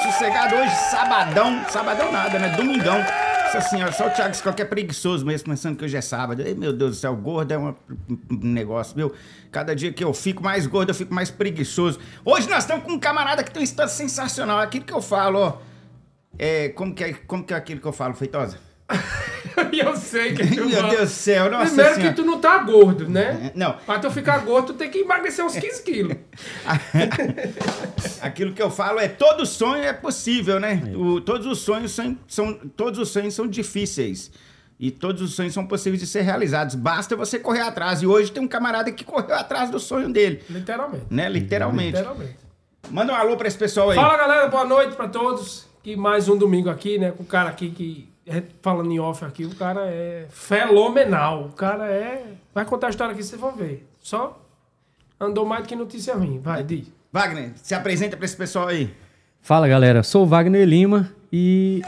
tranquilo, sossegado. Hoje, sabadão. Sabadão nada, né? Domingão. Nossa senhora, só o Thiago se qualquer preguiçoso mesmo, pensando que hoje é sábado. Ei, meu Deus do céu, gordo é um, negócio, meu. Cada dia que eu fico mais gordo, eu fico mais preguiçoso. Hoje nós estamos com um camarada que tem uma história sensacional. Aquilo que eu falo, ó. É, como, que é, como que é aquilo que eu falo, Feitosa? e eu sei que tu. Meu Deus do céu, nossa Primeiro senhora. que tu não tá gordo, né? É, não. Pra tu ficar gordo, tu tem que emagrecer uns 15 quilos. Aquilo que eu falo é todo sonho é possível, né? É. O, todos os sonhos são, são, todos os sonhos são difíceis. E todos os sonhos são possíveis de ser realizados. Basta você correr atrás. E hoje tem um camarada que correu atrás do sonho dele. Literalmente. Né? Literalmente. Literalmente. Manda um alô para esse pessoal aí. Fala, galera. Boa noite para todos. Que mais um domingo aqui, né? Com o cara aqui que é, falando em off aqui, o cara é fenomenal. O cara é. Vai contar a história aqui, vocês vão ver. Só andou mais do que notícia ruim. Vai, diz. Wagner, se apresenta para esse pessoal aí. Fala galera, sou o Wagner Lima e.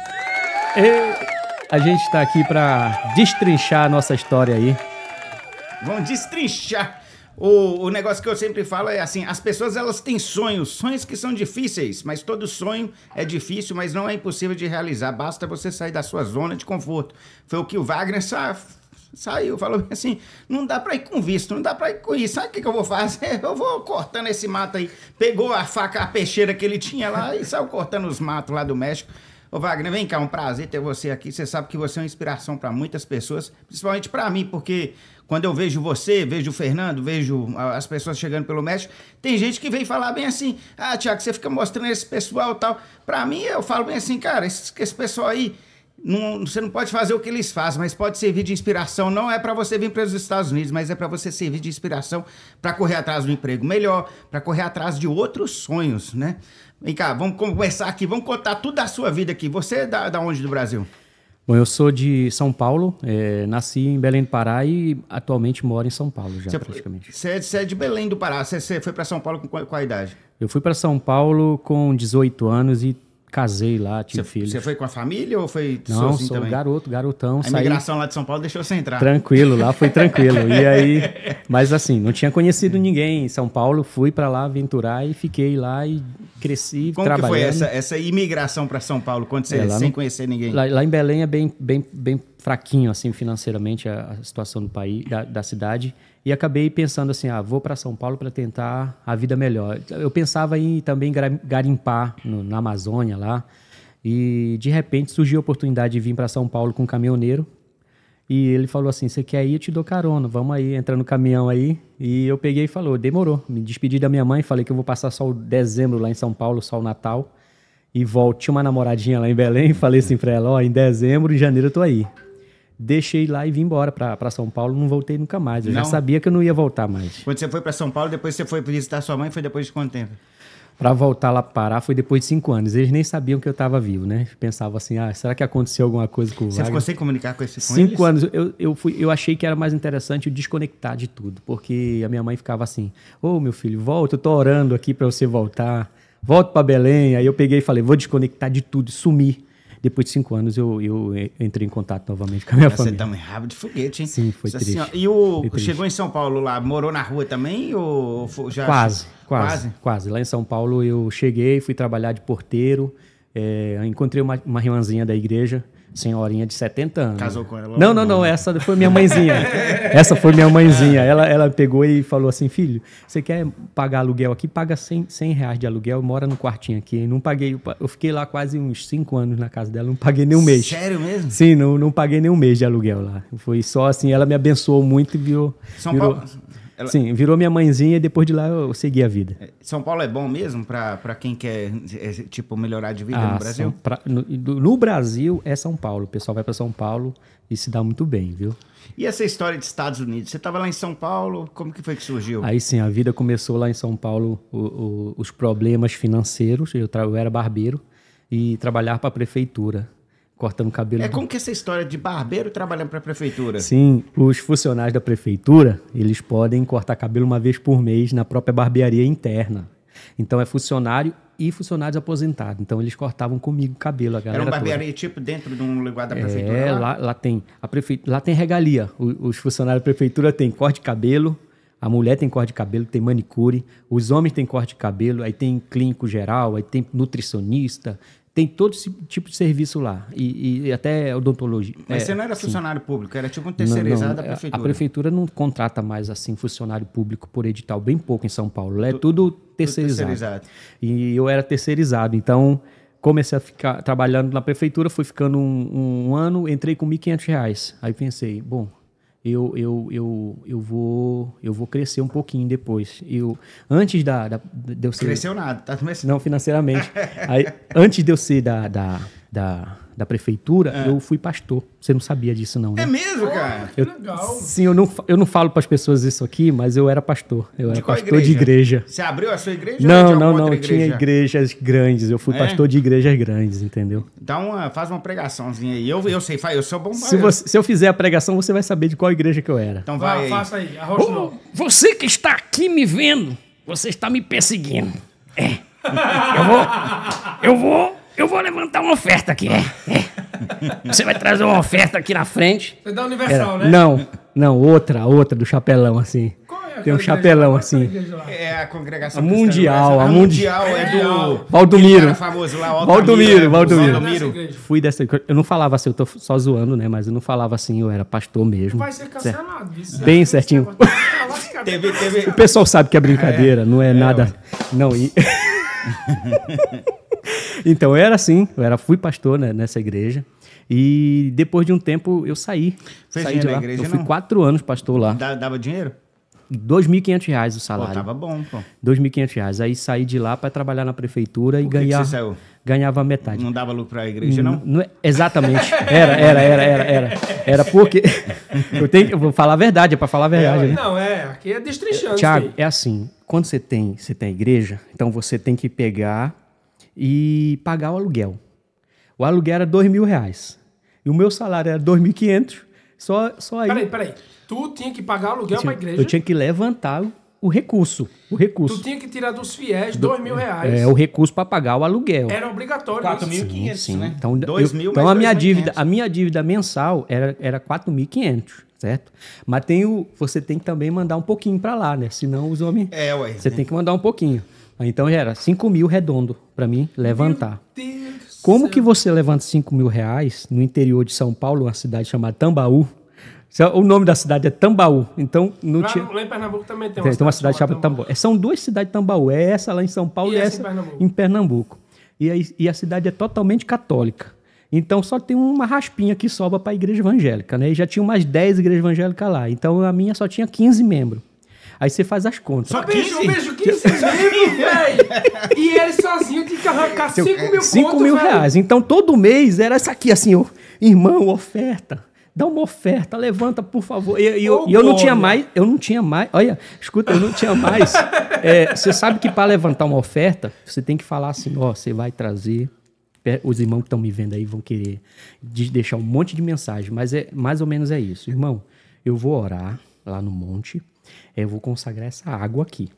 a gente está aqui para destrinchar a nossa história aí. Vão destrinchar. O, o negócio que eu sempre falo é assim: as pessoas elas têm sonhos, sonhos que são difíceis, mas todo sonho é difícil, mas não é impossível de realizar. Basta você sair da sua zona de conforto. Foi o que o Wagner sa saiu, falou assim: não dá para ir com visto, não dá para ir com isso. Sabe o que, que eu vou fazer? Eu vou cortando esse mato aí. Pegou a faca, a peixeira que ele tinha lá e saiu cortando os matos lá do México. Ô Wagner, vem cá, um prazer ter você aqui. Você sabe que você é uma inspiração para muitas pessoas, principalmente para mim, porque quando eu vejo você, vejo o Fernando, vejo as pessoas chegando pelo México, tem gente que vem falar bem assim: ah, Tiago, você fica mostrando esse pessoal tal. Para mim, eu falo bem assim, cara, esse, esse pessoal aí. Não, você não pode fazer o que eles fazem, mas pode servir de inspiração. Não é para você vir para os Estados Unidos, mas é para você servir de inspiração para correr atrás do emprego melhor, para correr atrás de outros sonhos, né? Vem cá, vamos conversar aqui, vamos contar tudo da sua vida aqui. Você é da, da onde do Brasil? Bom, eu sou de São Paulo, é, nasci em Belém do Pará e atualmente moro em São Paulo já, cê, é praticamente. É, você é de Belém do Pará, você foi para São Paulo com qual, qual idade? Eu fui para São Paulo com 18 anos e casei lá, tive filho. Você foi com a família ou foi Não, sou assim também? garoto, garotão. A imigração lá de São Paulo deixou você entrar. Tranquilo, lá foi tranquilo. e aí, mas assim, não tinha conhecido ninguém em São Paulo, fui para lá aventurar e fiquei lá e cresci, Como trabalhando. Como foi essa, essa imigração para São Paulo, quando você, é, sem no, conhecer ninguém? Lá, lá, em Belém é bem, bem, bem fraquinho, assim, financeiramente, a, a situação do país, da, da cidade. E acabei pensando assim, ah, vou para São Paulo para tentar a vida melhor. Eu pensava em também garimpar no, na Amazônia lá. E de repente surgiu a oportunidade de vir para São Paulo com um caminhoneiro. E ele falou assim: "Você quer ir? Eu te dou carona. Vamos aí, entra no caminhão aí". E eu peguei e falou: "Demorou". Me despedi da minha mãe, falei que eu vou passar só o dezembro lá em São Paulo, só o Natal. E volto, tinha uma namoradinha lá em Belém, falei assim para ela: "Ó, em dezembro, em janeiro eu tô aí" deixei lá e vim embora para São Paulo, não voltei nunca mais. Eu não. já sabia que eu não ia voltar mais. Quando você foi para São Paulo, depois você foi visitar sua mãe, foi depois de quanto tempo? Para voltar lá para Pará foi depois de cinco anos. Eles nem sabiam que eu estava vivo, né? Pensavam assim, ah, será que aconteceu alguma coisa com o Você Wagner? ficou sem comunicar com esse com Cinco eles? anos. Eu, eu, fui, eu achei que era mais interessante eu desconectar de tudo, porque a minha mãe ficava assim, ô oh, meu filho, volta, eu tô orando aqui para você voltar. Volto para Belém. Aí eu peguei e falei, vou desconectar de tudo, sumir. Depois de cinco anos, eu, eu eh, entrei em contato novamente com a minha Essa família. Você também rabo de foguete, hein? Sim, foi Isso triste. Assim, e o triste. chegou em São Paulo lá, morou na rua também ou já... Quase, quase, quase, quase. Lá em São Paulo eu cheguei, fui trabalhar de porteiro, é, encontrei uma, uma irmãzinha da igreja, senhorinha de 70 anos. Casou com ela? Não, não, não, essa foi minha mãezinha. essa foi minha mãezinha. É. Ela, ela pegou e falou assim, filho, você quer pagar aluguel aqui? Paga 100, 100 reais de aluguel, mora no quartinho aqui. não paguei, eu fiquei lá quase uns 5 anos na casa dela, não paguei nem um mês. Sério mesmo? Sim, não, não paguei nem um mês de aluguel lá. Foi só assim, ela me abençoou muito e viu. São virou... Paulo... Ela... Sim, virou minha mãezinha e depois de lá eu segui a vida. É, São Paulo é bom mesmo para quem quer, é, tipo, melhorar de vida ah, no Brasil? Pra... No, no, Brasil é São Paulo. O pessoal vai para São Paulo e se dá muito bem, viu? E essa história de Estados Unidos? Você estava lá em São Paulo, como que foi que surgiu? Aí sim, a vida começou lá em São Paulo, o, o, os problemas financeiros. Eu, tra... eu era barbeiro e trabalhar para a prefeitura cortando cabelo. É como que é essa história de barbeiro trabalhando para a prefeitura? Sim, os funcionários da prefeitura, eles podem cortar cabelo uma vez por mês na própria barbearia interna. Então é funcionário e funcionários aposentados. Então eles cortavam comigo cabelo. A galera Era uma barbearia toda. tipo dentro de um lugar da é, prefeitura? É, lá, lá, lá tem. A prefe... Lá tem regalia. os funcionários da prefeitura têm corte de cabelo, a mulher tem corte de cabelo, tem manicure, os homens têm corte de cabelo, aí tem clínico geral, aí tem nutricionista, tem todo esse tipo de serviço lá, e, e até odontologia. Mas é, você não era sim. funcionário público, era tipo um terceirizado da é, prefeitura. A prefeitura não contrata mais assim funcionário público por edital, bem pouco em São Paulo. É tu, tudo, terceirizado. tudo terceirizado. E eu era terceirizado, então comecei a ficar trabalhando na prefeitura, fui ficando um, um ano, entrei com R$ 1.500. Aí pensei, bom, eu, eu, eu, eu, vou, eu vou crescer um pouquinho depois. Eu, antes da, da de eu ser... Cresceu nada, tá começando. Não, financeiramente. Aí, antes de eu ser da, da, da, da prefeitura, é. eu fui pastor. Você não sabia disso, não, é né? É mesmo, cara? Eu, que legal. Sim, eu não, eu não falo para as pessoas isso aqui, mas eu era pastor. Eu era pastor igreja? de igreja. Você abriu a sua igreja? Não, é não, não. Igreja? Tinha igrejas grandes. Eu fui é? pastor de igrejas grandes, entendeu? Então, ah, faz uma pregaçãozinha aí. Eu, eu sei, eu sou bom se, você, se eu fizer a pregação, você vai saber de qual igreja que eu era. Então vai. vai aí. Faça aí. Arrocha oh, você que está aqui me vendo, você está me perseguindo. É. Eu vou. Eu vou eu vou levantar uma oferta aqui. É, é. Você vai trazer uma oferta aqui na frente. Você dá universal, Era, né? Não, não, outra, outra do chapelão assim. Qual é Tem um chapelão assim. É a congregação a mundial, a, mundial é do Valdomiro. Famoso lá, Valdomiro, Valdomiro. Fui dessa, eu não falava assim, eu tô só zoando, né, mas eu não falava assim, eu era pastor mesmo. Vai ser cancelado. Bem certinho. O pessoal sabe que é, é. brincadeira, não é, é nada. Não, e então, eu era assim, eu era, fui pastor né, nessa igreja. E depois de um tempo eu saí. Fez saí de lá. Igreja, eu fui não. quatro anos pastor lá. Dava dinheiro? R$ 2.500 o salário. Pô, tava bom, pô. R$ 2.500. Aí saí de lá para trabalhar na prefeitura Por e ganhar ganhava metade. Não dava lucro para a igreja, não? não? É, exatamente. Era, era, era, era, era. Era porque eu tenho vou falar a verdade, é para falar a verdade. É, né? Não, é, aqui é destrinchando. Tiago, é assim, quando você tem, você tem igreja, então você tem que pegar e pagar o aluguel. O aluguel era dois mil reais. E o meu salário era 2.500. Só, só aí. Peraí, peraí. Tu tinha que pagar aluguel para a igreja? Eu tinha que levantar o recurso. O recurso. Tu tinha que tirar dos fiéis do, dois mil reais. É, o recurso para pagar o aluguel. Era obrigatório. 4.500, né? Então, dois eu, mil, então a, minha dívida, a minha dívida mensal era, era 4.500. Certo? Mas tem o, você tem que também mandar um pouquinho para lá, né? Senão os homens. É, ué. Você né? tem que mandar um pouquinho. Então já era 5 mil redondo para mim levantar. Como que você levanta 5 mil reais no interior de São Paulo, uma cidade chamada Tambaú? O nome da cidade é Tambaú. Então, não lá, tinha... lá em Pernambuco também tem uma, tem, cidade, uma cidade chamada Tambaú. Tambaú. É, são duas cidades Tambaú. É essa lá em São Paulo e, e essa, em Pernambuco. Em Pernambuco. E, aí, e a cidade é totalmente católica. Então só tem uma raspinha que sobra para a igreja evangélica, né? E já tinha umas 10 igrejas evangélicas lá. Então a minha só tinha 15 membros. Aí você faz as contas. Só beijo, beijo 15 mil, velho. E ele sozinho tinha que arrancar 5 é, mil 5 mil reais. Então todo mês era essa aqui, assim, ó, irmão, oferta dá uma oferta, levanta, por favor. E, e, eu, e eu, não tinha mais, eu não tinha mais, olha, escuta, eu não tinha mais. é, você sabe que para levantar uma oferta, você tem que falar assim, ó, você vai trazer, os irmãos que estão me vendo aí vão querer deixar um monte de mensagem, mas é mais ou menos é isso. Irmão, eu vou orar lá no monte, eu vou consagrar essa água aqui.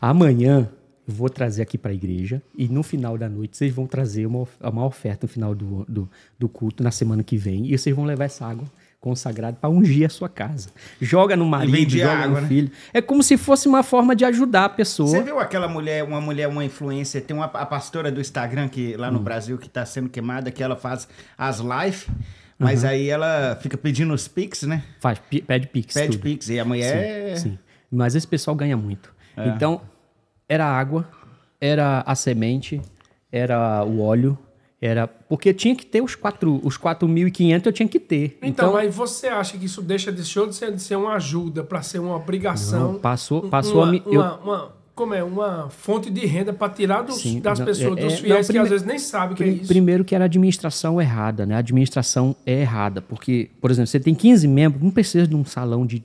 Amanhã eu vou trazer aqui para a igreja e no final da noite vocês vão trazer uma, uma oferta no final do, do, do culto, na semana que vem, e vocês vão levar essa água consagrada para ungir a sua casa. Joga no marido, joga água, no né? filho. Né? É como se fosse uma forma de ajudar a pessoa. Você viu aquela mulher, uma mulher, uma influência, tem uma a pastora do Instagram que lá no hum. Brasil que está sendo queimada, que ela faz as lives mas uhum. aí ela fica pedindo os Pix, né? Faz, pede Pix. Pede tudo. Pix. E amanhã Sim, é- sim. Mas esse pessoal ganha muito. É. Então, era água, era a semente, era o óleo, era porque tinha que ter os 4 os 4.500 eu tinha que ter. Então, então aí você acha que isso deixa de ser, de ser uma ajuda para ser uma obrigação? Não, passou, passou uma, a, eu, uma, uma, como é, uma fonte de renda para tirar dos, Sim, das não, pessoas, é, dos é, fiéis não, que às vezes nem sabem o que é isso. Primeiro que era a administração errada, né? A administração é errada, porque, por exemplo, você tem 15 membros, não precisa de um salão de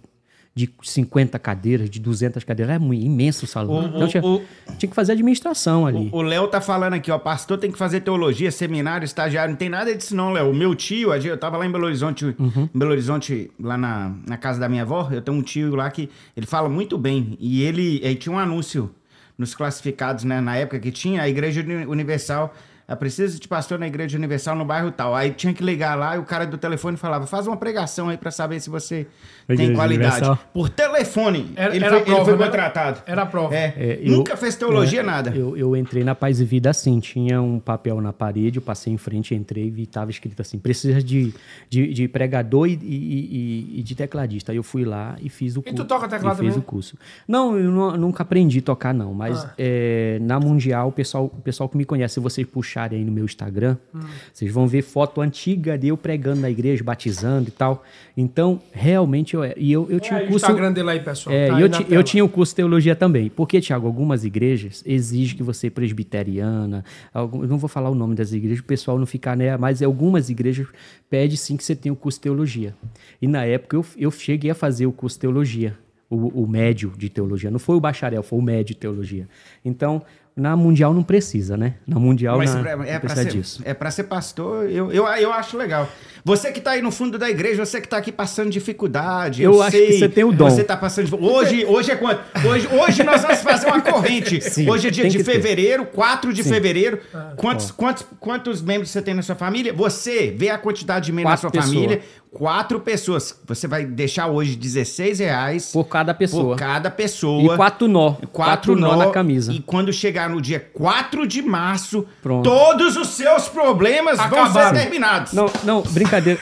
de 50 cadeiras, de 200 cadeiras. é imenso o salão. O, então o, tinha, o, tinha, que fazer administração ali. O Léo tá falando aqui, ó, pastor tem que fazer teologia, seminário, estagiário, não tem nada disso não, Léo. O meu tio, eu tava lá em Belo Horizonte, uhum. em Belo Horizonte, lá na, na casa da minha avó, eu tenho um tio lá que ele fala muito bem. E ele, ele tinha um anúncio nos classificados, né, na época que tinha, a Igreja Universal eu é preciso de pastor na Igreja Universal no bairro tal. Aí tinha que ligar lá e o cara do telefone falava: faz uma pregação aí para saber se você Igreja tem qualidade. Universal. Por telefone. Era, ele, era foi, prova, ele foi né? contratado. Era prova. É, é, eu, Nunca fez teologia, é, nada. Eu, eu, entrei na Paz e Vida assim. Tinha um papel na parede, eu passei em frente, entrei e estava escrito assim: precisa de, de, de pregador e, e, e, e, de tecladista. Aí eu fui lá e fiz o curso. E tu toca teclado mesmo o curso. Não, eu não, nunca aprendi a tocar, não. Mas ah. Eh, na Mundial, o pessoal, o pessoal que me conhece, se você puxar buscarem aí no meu Instagram, hum. vocês vão ver foto antiga de eu pregando na igreja, batizando e tal. Então, realmente, eu, e eu, eu tinha o um curso... Instagram dele aí, pessoal. É, tá eu, ti, eu tinha um curso de teologia também. Porque, Tiago, algumas igrejas exigem que você presbiteriana, algum, eu não vou falar o nome das igrejas, o pessoal não ficar, né? Mas algumas igrejas pedem sim que você tenha o um curso de teologia. E na época eu, eu cheguei a fazer o curso de teologia. O, o, médio de teologia. Não foi o bacharel, foi o médio de teologia. Então, na Mundial não precisa, né? Na Mundial Mas na, pra, é não precisa ser, disso. É para ser pastor, eu, eu, eu acho legal. Você que está aí no fundo da igreja, você que está aqui passando dificuldade, eu, eu acho sei, que você tem o dom. Você tá passando Hoje, hoje é quanto? Hoje, hoje nós vamos fazer uma corrente. Sim, hoje é dia de fevereiro, ter. 4 de Sim. fevereiro. Ah, quantos, quantos, quantos membros você tem na sua família? Você vê a quantidade de membros na sua pessoa. família quatro pessoas. Você vai deixar hoje 16 reais por cada pessoa. Por cada pessoa. E quatro nó. Quatro, quatro nó, nó, na camisa. E quando chegar no dia 4 de março, Pronto. todos os seus problemas Acabaram. vão ser terminados. Não, não, brincadeira.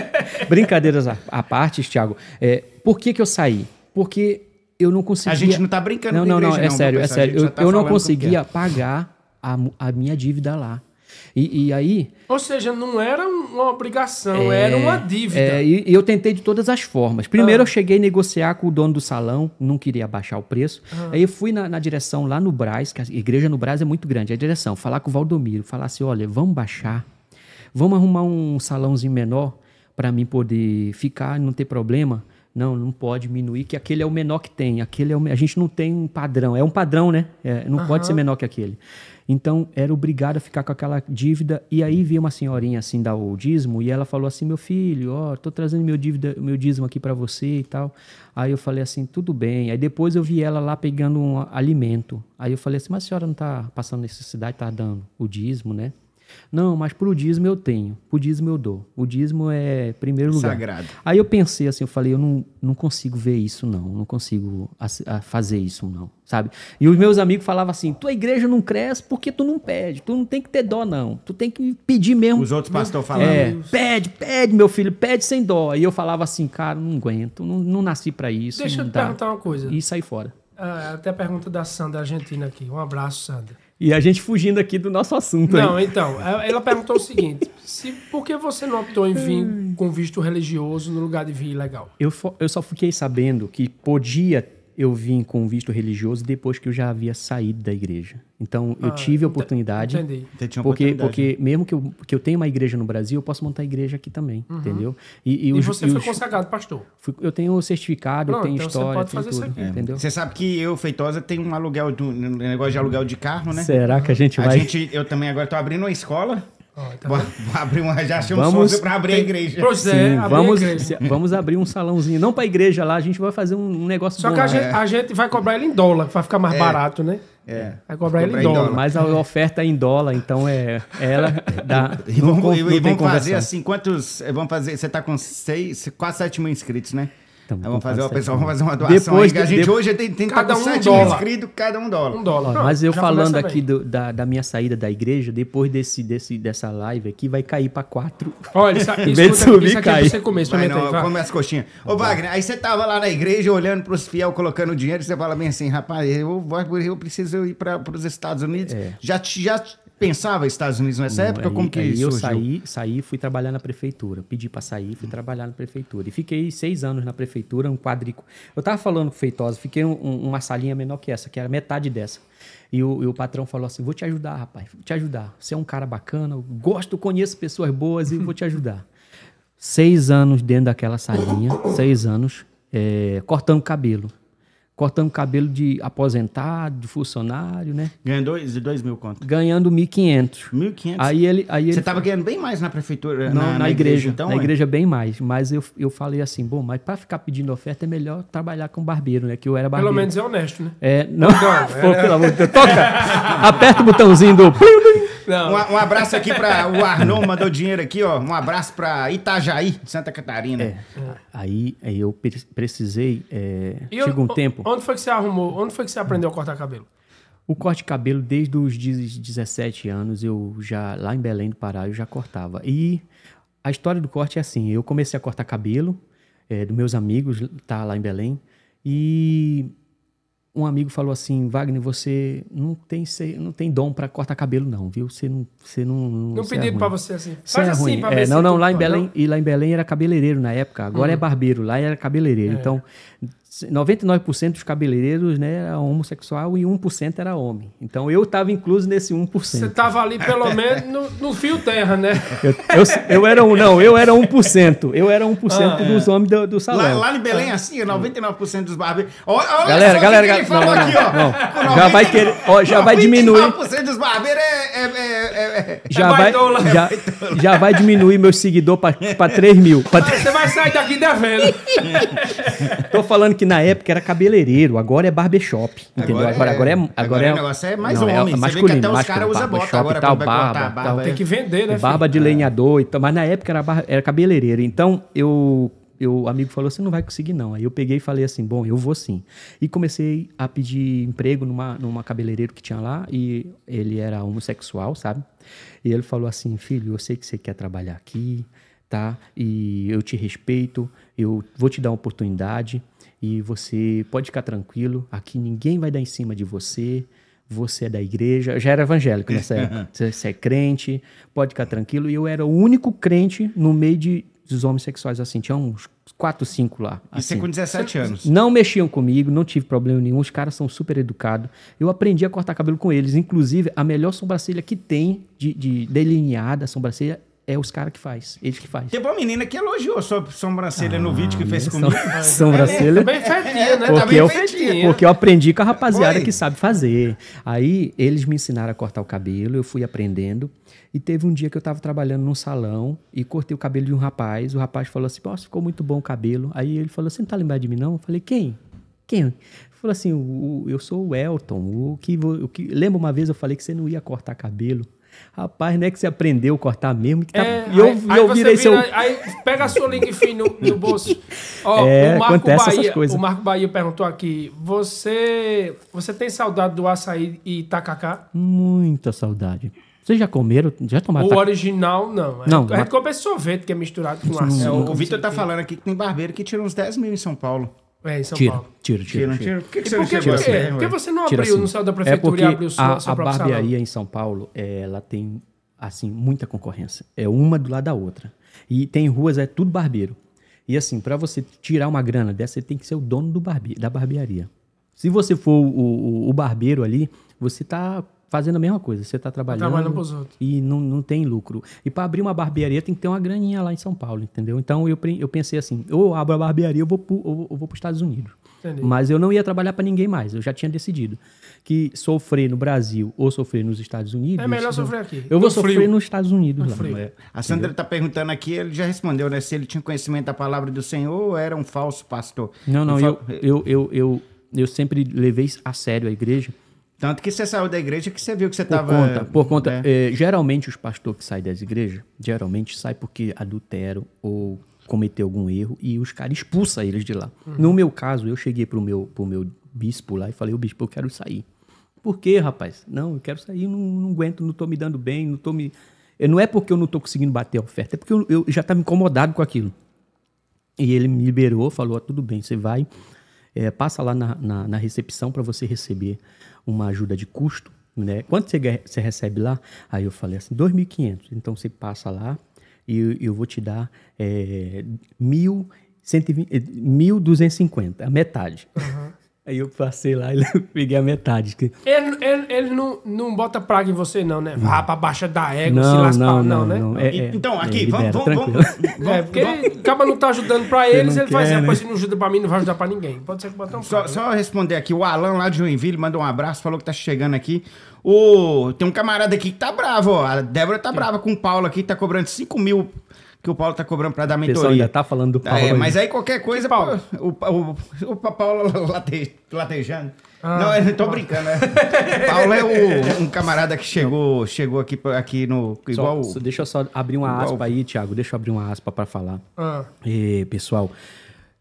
Brincadeiras à, à parte, Thiago. É, por que, que eu saí? Porque eu não conseguia. A gente não tá brincando não, não, não, não, é não, sério, é sério. Eu, tá eu não conseguia pagar a, a minha dívida lá. E, e aí. Ou seja, não era uma obrigação, é, era uma é, dívida. É, e, eu tentei de todas as formas. Primeiro ah. eu cheguei a negociar com o dono do salão, não queria baixar o preço. Ah. Aí eu fui na, na, direção lá no Braz, que a igreja no Braz é muito grande, é a direção, falar com o Valdomiro, falar assim: olha, vamos baixar, vamos arrumar um salãozinho menor para mim poder ficar, não ter problema. Não, não pode diminuir, que aquele é o menor que tem. Aquele é o, a gente não tem um padrão. É um padrão, né? É, não uhum. pode ser menor que aquele. Então era obrigado a ficar com aquela dívida. E aí veio uma senhorinha assim da oldismo e ela falou assim: meu filho, ó, tô trazendo meu dívida, meu dízimo aqui para você e tal. Aí eu falei assim: tudo bem. Aí depois eu vi ela lá pegando um alimento. Aí eu falei assim: mas a senhora não tá passando necessidade, tá dando o dízimo, né? Não, mas pro dízimo eu tenho, pro dízimo eu dou. O dízimo é primeiro lugar. Sagrado. Aí eu pensei assim, eu falei, eu não, não consigo ver isso não, não consigo a, a fazer isso não, sabe? E os meus amigos falavam assim, tua igreja não cresce porque tu não pede, tu não tem que ter dó não, tu tem que pedir mesmo. Os outros pastores falavam. É, pede, pede meu filho, pede sem dó. E eu falava assim, cara, não aguento, não, não nasci para isso. Deixa eu te dá. perguntar uma coisa. E saí fora. Ah, até a pergunta da Sandra Argentina aqui. Um abraço, Sandra. E a gente fugindo aqui do nosso assunto. Não, aí. então, é, ela perguntou o seguinte: se, por que você não optou em vir com visto religioso no lugar de vir ilegal? Eu, eu só fiquei sabendo que podia eu vim com visto religioso depois que eu já havia saído da igreja. Então, eu ah, tive a oportunidade. Entendi. Porque, porque né? mesmo que eu, que eu tenha uma igreja no Brasil, eu posso montar igreja aqui também, uhum. entendeu? E, e, e os, você e foi os, consagrado, pastor? Fui, eu tenho certificado, Não, eu tenho então história, você pode fazer tudo, Isso aqui. É. Entendeu? Você sabe que eu, Feitosa, tenho um aluguel, um negócio de aluguel de carro, né? Será que a gente vai... A gente, eu também agora estou abrindo uma escola. Tá vou abrir uma, já achamos vamos, um para abrir a igreja. Pois é, Sim, abrir vamos, a igreja. vamos abrir um salãozinho, não para a igreja lá, a gente vai fazer um, negócio Só bom. Só que a gente, a, gente, vai cobrar ele em dólar, vai ficar mais é. barato, né? É. Vai cobrar, ele em dólar. dólar. Mas a oferta é em dólar, então é ela dá. E vamos, não, e, não e vamos fazer assim, quantos. Vamos fazer. Você está com seis, quase sete mil inscritos, né? Então, vamos fazer, uma, pessoal, vamos fazer uma doação depois, aí, que a gente depois, hoje tem, tem tá cada um dólar. inscrito, cada um dólar. Um dólar. Pronto, Mas eu falando aqui do, da, da minha saída da igreja, depois desse, desse, dessa live aqui, vai cair para quatro. Olha, isso, em vez de subir, isso aqui você é comer, vai, não, aí, come as coxinhas. Ô, vai. Wagner, aí você tava lá na igreja olhando pros fiel, colocando dinheiro, você fala bem assim, rapaz, eu, eu preciso ir para os Estados Unidos. É. Já, já pensava Estados Unidos nessa não, época? Aí, como que eu saí, saí, fui trabalhar na prefeitura. Pedi para sair, fui trabalhar na prefeitura. E fiquei seis anos na prefeitura, um quadrico. Eu tava falando com o Feitosa, fiquei um, uma salinha menor que essa, que era metade dessa. E o, e o, patrão falou assim: vou te ajudar, rapaz, vou te ajudar. Você é um cara bacana, eu gosto, conheço pessoas boas e vou te ajudar. seis anos dentro daquela salinha, seis anos, é, cortando cabelo cortando cabelo de aposentado, de funcionário, né? Ganhando dois, dois mil conto. Ganhando 1.500. 1.500? Aí ele, aí ele Você estava ganhando bem mais na prefeitura, Não, na, na, na igreja, igreja, então? Na é? igreja bem mais. Mas eu, eu falei assim, bom, mas para ficar pedindo oferta é melhor trabalhar com barbeiro, né? Que eu era barbeiro. Pelo menos é honesto, né? É, não. é... Pô, pelo amor de Deus, toca! Aperta o botãozinho do... Um, um, abraço aqui para o Arnon, mandou dinheiro aqui, ó. Um abraço para Itajaí, de Santa Catarina. É, aí, aí, eu precisei. É, um tempo. Onde foi que você arrumou? Onde foi que você aprendeu a cortar cabelo? O corte de cabelo, desde os 17 anos, eu já, lá em Belém do Pará, eu já cortava. E a história do corte é assim: eu comecei a cortar cabelo é, dos meus amigos, tá lá em Belém, e um amigo falou assim, Wagner, você não tem, você não tem dom para cortar cabelo não, viu? Você não, você não. Não pediram é para você assim. Você Faz é assim para é, Não, não. Lá em Belém não? e lá em Belém era cabeleireiro na época. Agora hum. é barbeiro. Lá era cabeleireiro. É. Então 99% dos cabeleireiros né, era homossexual e 1% era homem. Então eu estava incluso nesse 1%. Você estava ali pelo menos no, no, fio terra, né? Eu, eu, eu, era um, não, eu era 1%. Eu era 1% ah, é. dos homens do, do salão. Lá, lá em Belém, ah. assim, 99% é dos barbeiros. Olha, olha galera, galera, galera não, não, aqui, Não, já vai querer, ó, já vai diminuir. 99% dos barbeiros é, é, é, é já vai, já, já, vai diminuir meu seguidor para 3 mil. Pra... Ah, você vai sair daqui devendo. Tô falando que na época era cabeleireiro, agora é barbershop. Entendeu? É- agora, agora, é, agora, é, agora, agora é. o negócio é mais não, é homem. É masculino, até os caras usam bota agora tal, barba, barba, tal. É. Tem que vender, né? Barba filho? de lenhador e tal. Mas na época era, era cabeleireiro. Então eu eu, o amigo falou, você não vai conseguir não. Aí eu peguei e falei assim, bom, eu vou sim. E comecei a pedir emprego numa, numa cabeleireiro que tinha lá e ele era homossexual, sabe? E ele falou assim, filho, eu sei que você quer trabalhar aqui, tá? E eu te respeito, eu vou te dar uma oportunidade, e você pode ficar tranquilo, aqui ninguém vai dar em cima de você. Você é da igreja, eu já era evangélico nessa época. Você é crente, pode ficar tranquilo. E eu era o único crente no meio de, dos homossexuais assim. Tinha uns 4, 5 lá. Assim. Isso é com 17 anos. Não mexiam comigo, não tive problema nenhum. Os caras são super educados. Eu aprendi a cortar cabelo com eles. Inclusive, a melhor sobrancelha que tem de, de delineada, sobrancelha, é os caras que faz, eles que faz. Teve uma menina que elogiou sua sobrancelha ah, no vídeo que fez comigo. É, sobrancelha. É, bem feitinha, né? Porque, é eu, feitinha. porque eu aprendi com a rapaziada Foi. que sabe fazer. Aí eles me ensinaram a cortar o cabelo, eu fui aprendendo. E teve um dia que eu tava trabalhando num salão e cortei o cabelo de um rapaz. O rapaz falou assim: Nossa, ficou muito bom o cabelo. Aí ele falou: Você não tá lembrado de mim, não? Eu falei: Quem? Quem? Ele falou assim: o, o, Eu sou o Elton. O que, o que... Lembra uma vez eu falei que você não ia cortar cabelo? rapaz, não é que você aprendeu a cortar mesmo? Que tá... é, e eu, aí, eu aí virei seu. Vira, aí pega a sua LinkedIn no, no bolso. Ó, é, o Marco Bahia, O Marco Bahia perguntou aqui: você, você tem saudade do açaí e tacacá? Muita saudade. Vocês já comeram? Já tomaram? O original, não. É, não a gente esse sorvete que é misturado com açúcar. É, o Vitor tá falando aqui que tem barbeiro que tira uns 10 mil em São Paulo. É, em São tiro, Paulo. Tiro, tiro, tiro. tiro. Por que, que é, você não abriu, assim. não saiu da é prefeitura é e abriu sua, a, sua a barbearia salão. em São Paulo, é, ela tem, assim, muita concorrência. É uma do lado da outra. E tem ruas, é tudo barbeiro. E assim, para você tirar uma grana dessa, você tem que ser o dono do barbe da barbearia. Se você for o, o, o barbeiro ali, você tá fazendo a mesma coisa. Você está trabalhando. Trabalhando outros. E não, não tem lucro. E para abrir uma barbearia tem que ter uma graninha lá em São Paulo, entendeu? Então eu, eu pensei assim: ou eu abro a barbearia ou vou para os Estados Unidos. Entendi. Mas eu não ia trabalhar para ninguém mais. Eu já tinha decidido que sofrer no Brasil ou sofrer nos Estados Unidos. É melhor sofrer aqui. Eu vou sofrer nos Estados Unidos. lá, é? A Sandra está perguntando aqui, ele já respondeu, né? Se ele tinha conhecimento da palavra do Senhor ou era um falso pastor. Não, não, um eu, eu, eu, eu, eu sempre levei a sério a igreja tanto que você saiu da igreja que você viu que você estava. Por conta, por conta. Né? Eh, geralmente os pastores que saem das igrejas, geralmente saem porque adulteram ou cometeu algum erro e os caras expulsam eles de lá. Uhum. No meu caso, eu cheguei pro meu, pro meu bispo lá e falei, o bispo, eu quero sair. Por quê, rapaz? Não, eu quero sair, não, não aguento, não estou me dando bem, não estou me. Eh, não é porque eu não estou conseguindo bater a oferta, é porque eu, eu já estava incomodado com aquilo. E ele me liberou, falou: ah, tudo bem, você vai, é, passa lá na, na, na recepção para você receber uma ajuda de custo. Né? Quanto você, você recebe lá? Aí eu falei assim, 2.500. Então você passa lá e eu, eu vou te dar é, 1.250, a metade. Uhum. Aí eu passei lá e peguei a metade. Ele, ele, ele não, não bota praga em você, não, né? Vá pra baixa da égua, se lascar, não, não, não, né? é, é, então, aqui, libera, vamos, vamos, vamos, É, porque acaba não tá ajudando pra eles, ele quer, faz, assim, ah, né? se não ajuda pra mim, não vai ajudar pra ninguém. Pode ser que bota um só, praga. Só responder aqui, o Alan lá de Joinville mandou um abraço, falou que tá chegando aqui. o tem um camarada aqui que tá bravo, ó. A Débora tá brava com o Paulo aqui, tá cobrando 5 mil que o Paulo tá cobrando para dar mentoria. O ainda tá falando do é, Paulo. É, aí. mas aí qualquer coisa, Paulo? O, o, o, o Paulo late, latejando. Ah, não, eu tô brincando, né? Paulo é o, um camarada que chegou, chegou aqui, aqui no. Igual. Só, deixa eu só abrir uma aspa aí, Thiago. Deixa eu abrir uma aspa para falar. Ah. E, pessoal,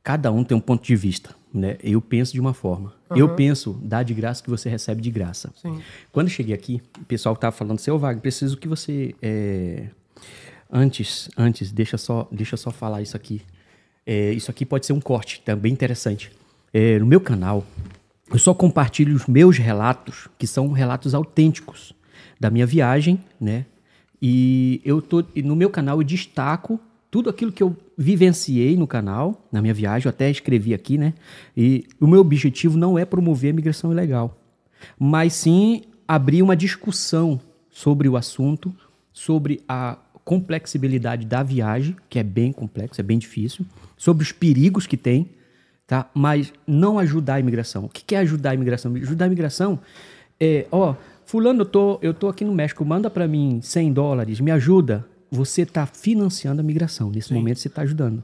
cada um tem um ponto de vista. Né? Eu penso de uma forma. Uhum. Eu penso, dá de graça o que você recebe de graça. Sim. Quando cheguei aqui, o pessoal estava falando, seu assim, Wagner, preciso que você é, Antes, antes, deixa só, deixa só falar isso aqui. É, isso aqui pode ser um corte, também tá interessante. É, no meu canal, eu só compartilho os meus relatos, que são relatos autênticos da minha viagem, né? E eu tô no meu canal eu destaco tudo aquilo que eu vivenciei no canal, na minha viagem, eu até escrevi aqui, né? E o meu objetivo não é promover a migração ilegal, mas sim abrir uma discussão sobre o assunto, sobre a complexibilidade da viagem, que é bem complexo, é bem difícil, sobre os perigos que tem, tá? Mas não ajudar a imigração. O que é ajudar a imigração? Ajudar a imigração é, ó, fulano, eu tô, eu tô aqui no México, manda para mim 100 dólares, me ajuda. Você tá financiando a migração. Nesse Sim. momento você está ajudando.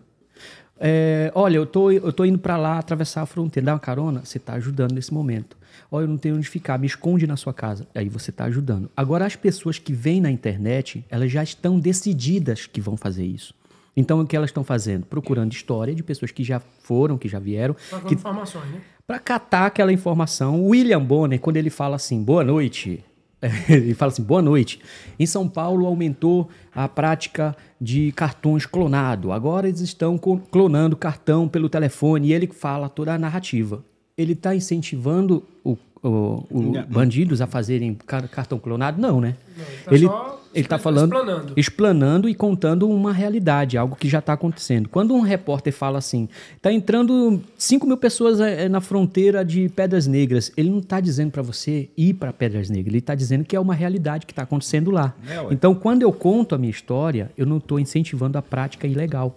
É, olha, eu tô, eu tô indo para lá atravessar a fronteira, dar uma carona, você está ajudando nesse momento. Ó, oh, eu não tenho onde ficar, me esconde na sua casa. Aí você está ajudando. Agora, as pessoas que vêm na internet, elas já estão decididas que vão fazer isso. Então, o que elas estão fazendo? Procurando história de pessoas que já foram, que já vieram. Procurando que... informações, né? Para catar aquela informação. William Bonner, quando ele fala assim, boa noite, ele fala assim: boa noite. Em São Paulo aumentou a prática de cartões clonado. Agora eles estão clonando cartão pelo telefone e ele fala toda a narrativa ele está incentivando o, o, o bandidos a fazerem cartão clonado? Não, né? Não, ele está tá falando, explanando. explanando e contando uma realidade, algo que já está acontecendo. Quando um repórter fala assim, está entrando 5 mil pessoas eh, eh, na fronteira de Pedras Negras, ele não está dizendo para você ir para Pedras Negras, ele está dizendo que é uma realidade que está acontecendo lá. É, então, quando eu conto a minha história, eu não estou incentivando a prática ilegal.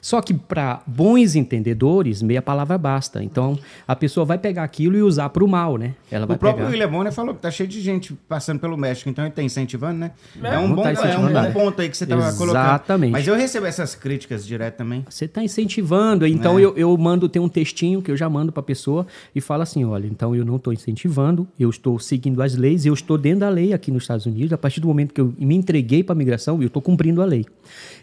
Só que para bons entendedores, meia palavra basta. Então, a pessoa vai pegar aquilo e usar para o mal, né? Ela o próprio pegar. William Bonner falou que tá cheio de gente passando pelo México, então ele está incentivando, né? É, é um, tá bom, tá é um bom ponto aí que você estava colocando. Exatamente. Mas eu recebo essas críticas direto também. Você está incentivando, é, então é. eu, eu mando, tem um textinho que eu já mando para a pessoa e fala assim, olha, então eu não estou incentivando, eu estou seguindo as leis, eu estou dentro da lei aqui nos Estados Unidos, a partir do momento que eu me entreguei para a migração, eu estou cumprindo a lei.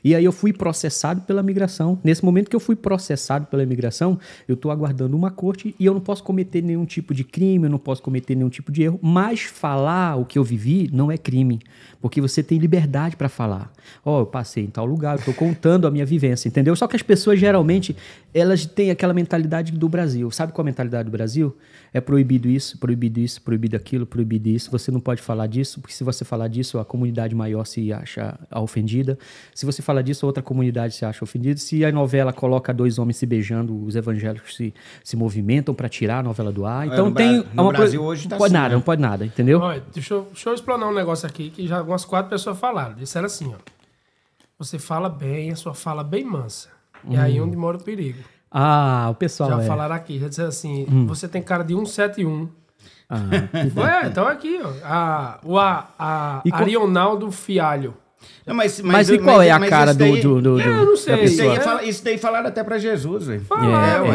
E aí eu fui processado pela migração. Nesse momento que eu fui processado pela migração, eu estou aguardando uma corte e eu não posso cometer nenhum tipo de crime, eu não posso cometer nenhum tipo de erro, mas falar o que eu vivi não é crime, porque você tem liberdade para falar. Ó, oh, eu passei em tal lugar, eu estou contando a minha vivência, entendeu? Só que as pessoas geralmente, elas têm aquela mentalidade do Brasil. Sabe qual é a mentalidade do Brasil? é proibido isso, proibido isso, proibido aquilo, proibido isso. Você não pode falar disso, porque se você falar disso, a comunidade maior se acha ofendida. Se você falar disso, a outra comunidade se acha ofendida. Se a novela coloca dois homens se beijando, os evangélicos se, se movimentam para tirar a novela do ar. É, então é, no tem. uma Brasil hoje tá não pode assim, nada, né? não pode nada, entendeu? Olha, deixa, eu, deixa eu explanar um negócio aqui que já algumas quatro pessoas falaram. Disseram assim, ó. Você fala bem, a sua fala bem mansa. Hum. E aí é uhum. onde mora o perigo. Ah, o pessoal. Já é. falaram aqui, já disseram assim: hum. você tem cara de 171. Ah, Ué, então aqui, ó. A, o a, a e Fialho. Não, mas, mas, mas, e qual mas, é a cara daí, do, do, é, do, eu não sei. Da pessoa? Isso, daí, é isso daí falaram até para Jesus, velho.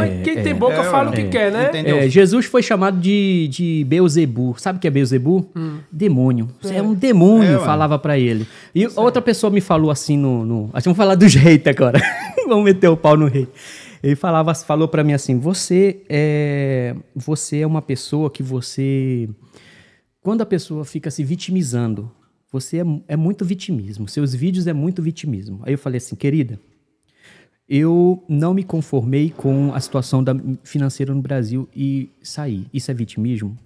é, é, quem tem é. boca fala o que quer, né? Jesus foi chamado de, de Beuzebu. Sabe o que é Beuzebu? Hum. Demônio. Você é. um demônio, falava para ele. E outra pessoa me falou assim no... no... Acho vamos falar dos reis agora. vamos meter o pau no rei. Ele falava, falou para mim assim: você é, você é uma pessoa que você, quando a pessoa fica se vitimizando, você é, é muito vitimismo. Seus vídeos é muito vitimismo. Aí eu falei assim, querida, eu não me conformei com a situação da, financeira no Brasil e saí. Isso é vitimismo?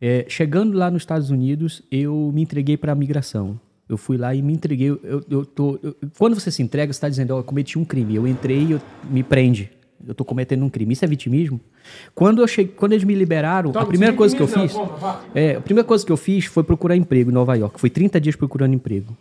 É, chegando lá nos Estados Unidos, eu me entreguei para a migração. Eu fui lá e me entreguei. Eu, eu tô, eu, quando você se entrega, você está dizendo, oh, eu cometi um crime. Eu entrei, eu, me prende. Eu estou cometendo um crime. Isso é vitimismo? Quando, eu cheguei, quando eles me liberaram, então, a primeira coisa que eu fiz... Porra, é, a primeira coisa que eu fiz foi procurar emprego em Nova York. Fui 30 dias procurando emprego.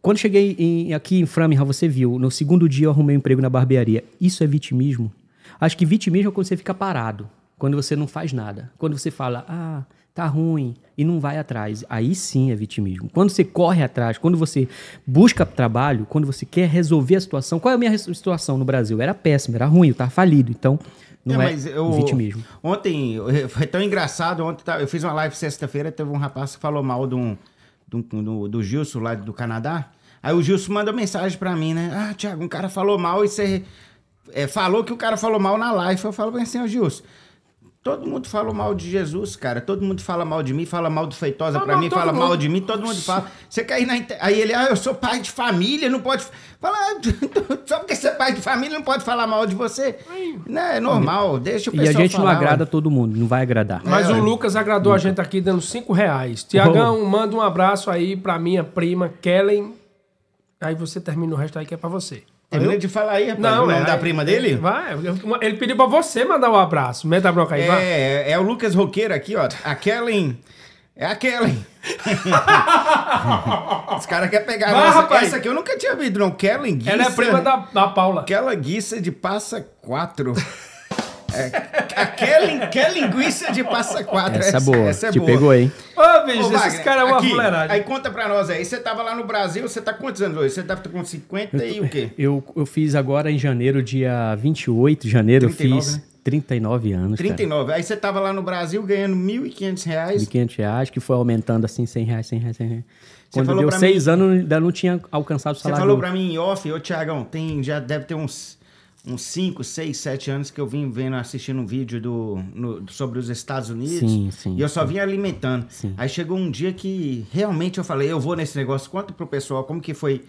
Quando cheguei em, aqui em Framingham, você viu, no segundo dia eu arrumei um emprego na barbearia. Isso é vitimismo? Acho que vitimismo é quando você fica parado, quando você não faz nada. Quando você fala, ah, tá ruim e não vai atrás. Aí sim é vitimismo. Quando você corre atrás, quando você busca trabalho, quando você quer resolver a situação. Qual é a minha situação no Brasil? Era péssima, era ruim, eu tava falido. Então, não é, é eu, vitimismo. Ontem, foi tão engraçado, ontem tá, eu fiz uma live sexta-feira, teve um rapaz que falou mal do do, do Gilson lá do Canadá. Aí o Gilson manda mensagem para mim, né? Ah, Thiago, um cara falou mal e você... É, falou que o cara falou mal na live. Eu falo assim, ô Gilson... Todo mundo fala mal de Jesus, cara. Todo mundo fala mal de mim, fala mal do Feitosa para mim, fala mundo. mal de mim, todo mundo fala. Você quer ir na inter... Aí ele, ah, eu sou pai de família, não pode. Fala só porque você é pai de família, não pode falar mal de você. Não, né, é normal, deixa o pessoal. E a gente falar, não agrada todo mundo, não vai agradar. Mas é, o Lucas agradou Lucas. a gente aqui dando cinco reais. Tiagão, oh. manda um abraço aí pra minha prima Kellen. Aí você termina o resto aí que é pra você. É Termina de falar aí, rapaz. Não, o nome é, da prima dele? Vai, ele pediu pra você mandar um abraço. Meta a broca aí, vai. É, é, é o Lucas Roqueiro aqui, ó. A Kellen. É a Kellen. Os caras querem pegar vai, essa, rapaz. essa aqui eu nunca tinha visto, não. Kellen Guissa. Ela é prima da, da Paula. Kellen Guissa de Passa 4. aquela, é, aquela linguiça de passa quatro. Essa, é boa. Essa é Te boa. pegou, hein? Ô, bicho, esses caras é uma aqui, fuleiragem. Aí conta pra nós aí. Você tava lá no Brasil, você tá quantos anos hoje? Você tava tá com 50 eu, e o quê? Eu, eu fiz agora em janeiro, dia 28 de janeiro, 39, eu fiz... Né? 39 anos. 39. Cara. Aí você tava lá no Brasil ganhando R$ 1.500. R$ 1.500, reais, que foi aumentando assim, 100 reais, 100 reais, 100 reais. Quando deu seis mim, anos, ainda não tinha alcançado o salário. Você falou para mim em off, ô Tiagão, tem, já deve ter uns uns 5, 6, 7 anos que eu vim vendo, assistindo um vídeo do, no, sobre os Estados Unidos. Sim, sim, e eu só sim. vinha alimentando. Aí chegou um dia que realmente eu falei, eu vou nesse negócio. Conta pro pessoal como que foi.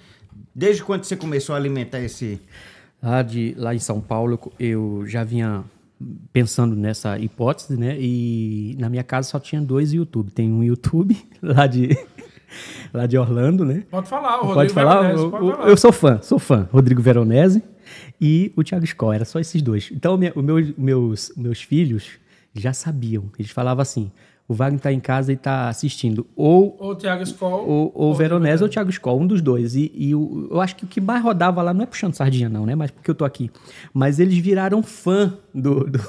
Desde quando você começou a alimentar esse. Lá, ah, de, lá em São Paulo, eu já vinha pensando nessa hipótese, né? E na minha casa só tinha dois YouTube. Tem um YouTube lá de. lá de Orlando, né? Pode falar, o Rodrigo pode falar, Veronese, eu, pode falar. Eu sou fã, sou fã. Rodrigo Veronese, e o Thiago Scholl. Era só esses dois. Então, minha, o meu, meus, meus filhos já sabiam. Eles falavam assim: o Wagner tá em casa e tá assistindo. Ou o Thiago Scholl. Ou, ou, ou Veronese ou o Thiago Scholl, um dos dois. E, e eu, eu, acho que o que mais rodava lá, não é puxando sardinha, não, né? Mas porque eu tô aqui. Mas eles viraram fã do, do,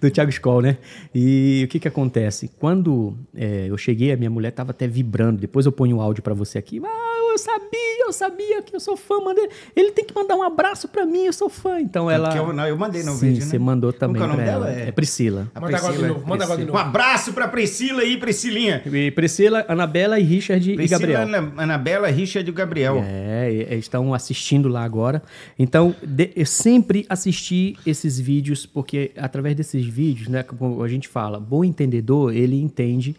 do Thiago Scholl, né? E o que que acontece? Quando é, eu cheguei, a minha mulher tava até vibrando. Depois eu ponho o áudio para você aqui. Ah, eu sabia, eu sabia que eu sou fã, mandei. Ele tem que mandar um abraço para mim, eu sou fã. Então é ela. eu, não, eu mandei no Sim, vídeo. Sim, você né? mandou também. Qual é o nome dela? É... é Priscila. A manda Priscila, agora de novo, manda agora de novo. Um abraço para Priscila e Priscilinha. E Priscila, Anabela e Richard Priscila, e Gabriel. Ana, Anabela, Richard e Gabriel. É, estão assistindo lá agora. Então, de, eu sempre assisti esses vídeos, porque através desses vídeos, né, como a gente fala, bom entendedor, ele entende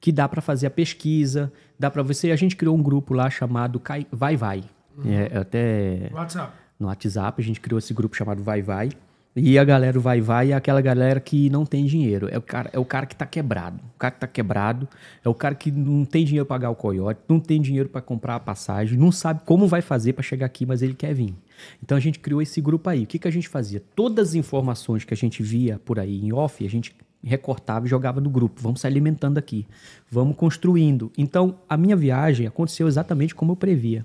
que dá para fazer a pesquisa, dá para você. A gente criou um grupo lá chamado Vai Vai. Uhum. É, até. WhatsApp. No WhatsApp, a gente criou esse grupo chamado Vai Vai. E a galera vai vai é aquela galera que não tem dinheiro. É o cara, é o cara que tá quebrado. O cara que tá quebrado é o cara que não tem dinheiro para pagar o coiote, não tem dinheiro para comprar a passagem, não sabe como vai fazer para chegar aqui, mas ele quer vir. Então a gente criou esse grupo aí. O que, que a gente fazia? Todas as informações que a gente via por aí em off, a gente recortava e jogava no grupo. Vamos se alimentando aqui, vamos construindo. Então, a minha viagem aconteceu exatamente como eu previa.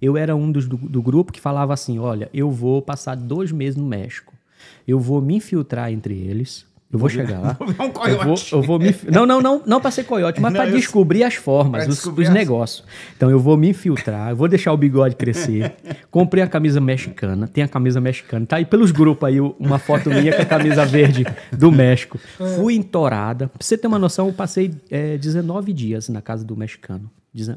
Eu era um dos do, do grupo que falava assim: olha, eu vou passar dois meses no México, eu vou me infiltrar entre eles, eu vou chegar lá. Um eu, vou, eu vou, me, não, não, não, não para ser coiote, mas para descobrir as formas, os, os negócios. Então eu vou me infiltrar, eu vou deixar o bigode crescer. Comprei a camisa mexicana, tem a camisa mexicana. Tá aí pelos grupos aí uma foto minha com a camisa verde do México. Fui entorada. Pra você ter uma noção, eu passei é, 19 dias na casa do mexicano.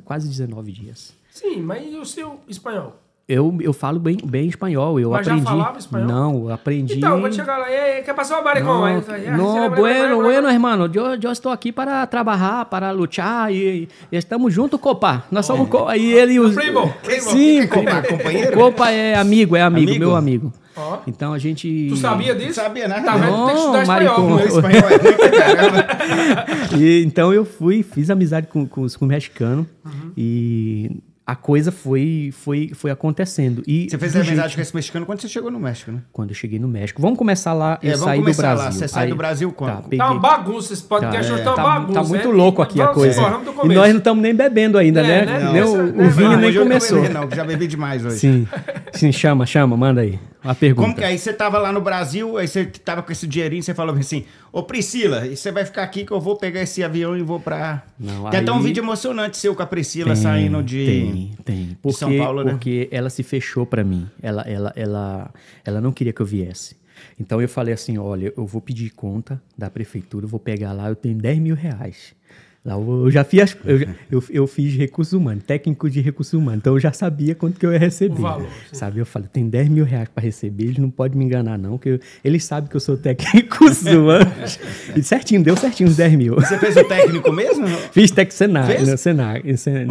Quase 19 dias. Sim, mas e o seu espanhol? eu, eu falo bem, bem espanhol, eu Mas aprendi. já falava espanhol? Não, aprendi. Então, quando chegar lá, e, quer passar o baricão? Não, então, não bueno, bueno, hermano, eu, eu estou aqui para trabalhar, para lutar e, e estamos junto, copa. Nós somos é. copa. Oh, e ele... Os, primo, primo. Sim, Copa, é companheiro? Copa é amigo, é amigo, amigo? meu amigo. Oh. Então a gente. Tu sabia disso? Sabia, né? Tá vendo? Tem que estudar espanhol. espanhol é e, então eu fui, fiz amizade com, com, com o mexicano. Uhum. E a coisa foi foi foi acontecendo. E você fez a amizade jeito... com esse mexicano quando você chegou no México, né? Quando eu cheguei no México. Vamos começar lá, e é, saí do Brasil. Lá. Você sai do Brasil tá, quando? Tá, peguei... tá uma bagunça esse podcast, tá, é. tá uma tá bagunça. Tá muito é. louco aqui a coisa. É. E nós não estamos nem bebendo ainda, né? né? Não, não, o, é vinho nem começou. Não, já bebi demais hoje. Sim. Sim, chama, chama, manda aí. A pergunta. Como que é? aí você tava lá no Brasil, aí você tava com esse dinheirinho, você falou assim: "Ô Priscila, você vai ficar aqui que eu vou pegar esse avião e vou para". Não, tem aí... até um vídeo emocionante seu com a Priscila tem, saindo de tem. Tem, tem. Porque, São Paulo, né? Porque ela se fechou para mim. Ela, ela, ela, ela não queria que eu viesse. Então eu falei assim: olha, eu vou pedir conta da prefeitura, eu vou pegar lá, eu tenho 10 mil reais. Lá eu já fiz, eu, eu, eu, fiz recursos humanos, técnico de recursos humanos, então eu já sabia quanto que eu ia receber. O valor, sabe? Eu falei, tem 10 mil reais para receber, eles não podem me enganar, não, porque eu, eles sabem que eu sou técnico de recursos humanos. e certinho, deu certinho os 10 mil. Você fez o técnico mesmo? fiz técnico Senar, no Senar.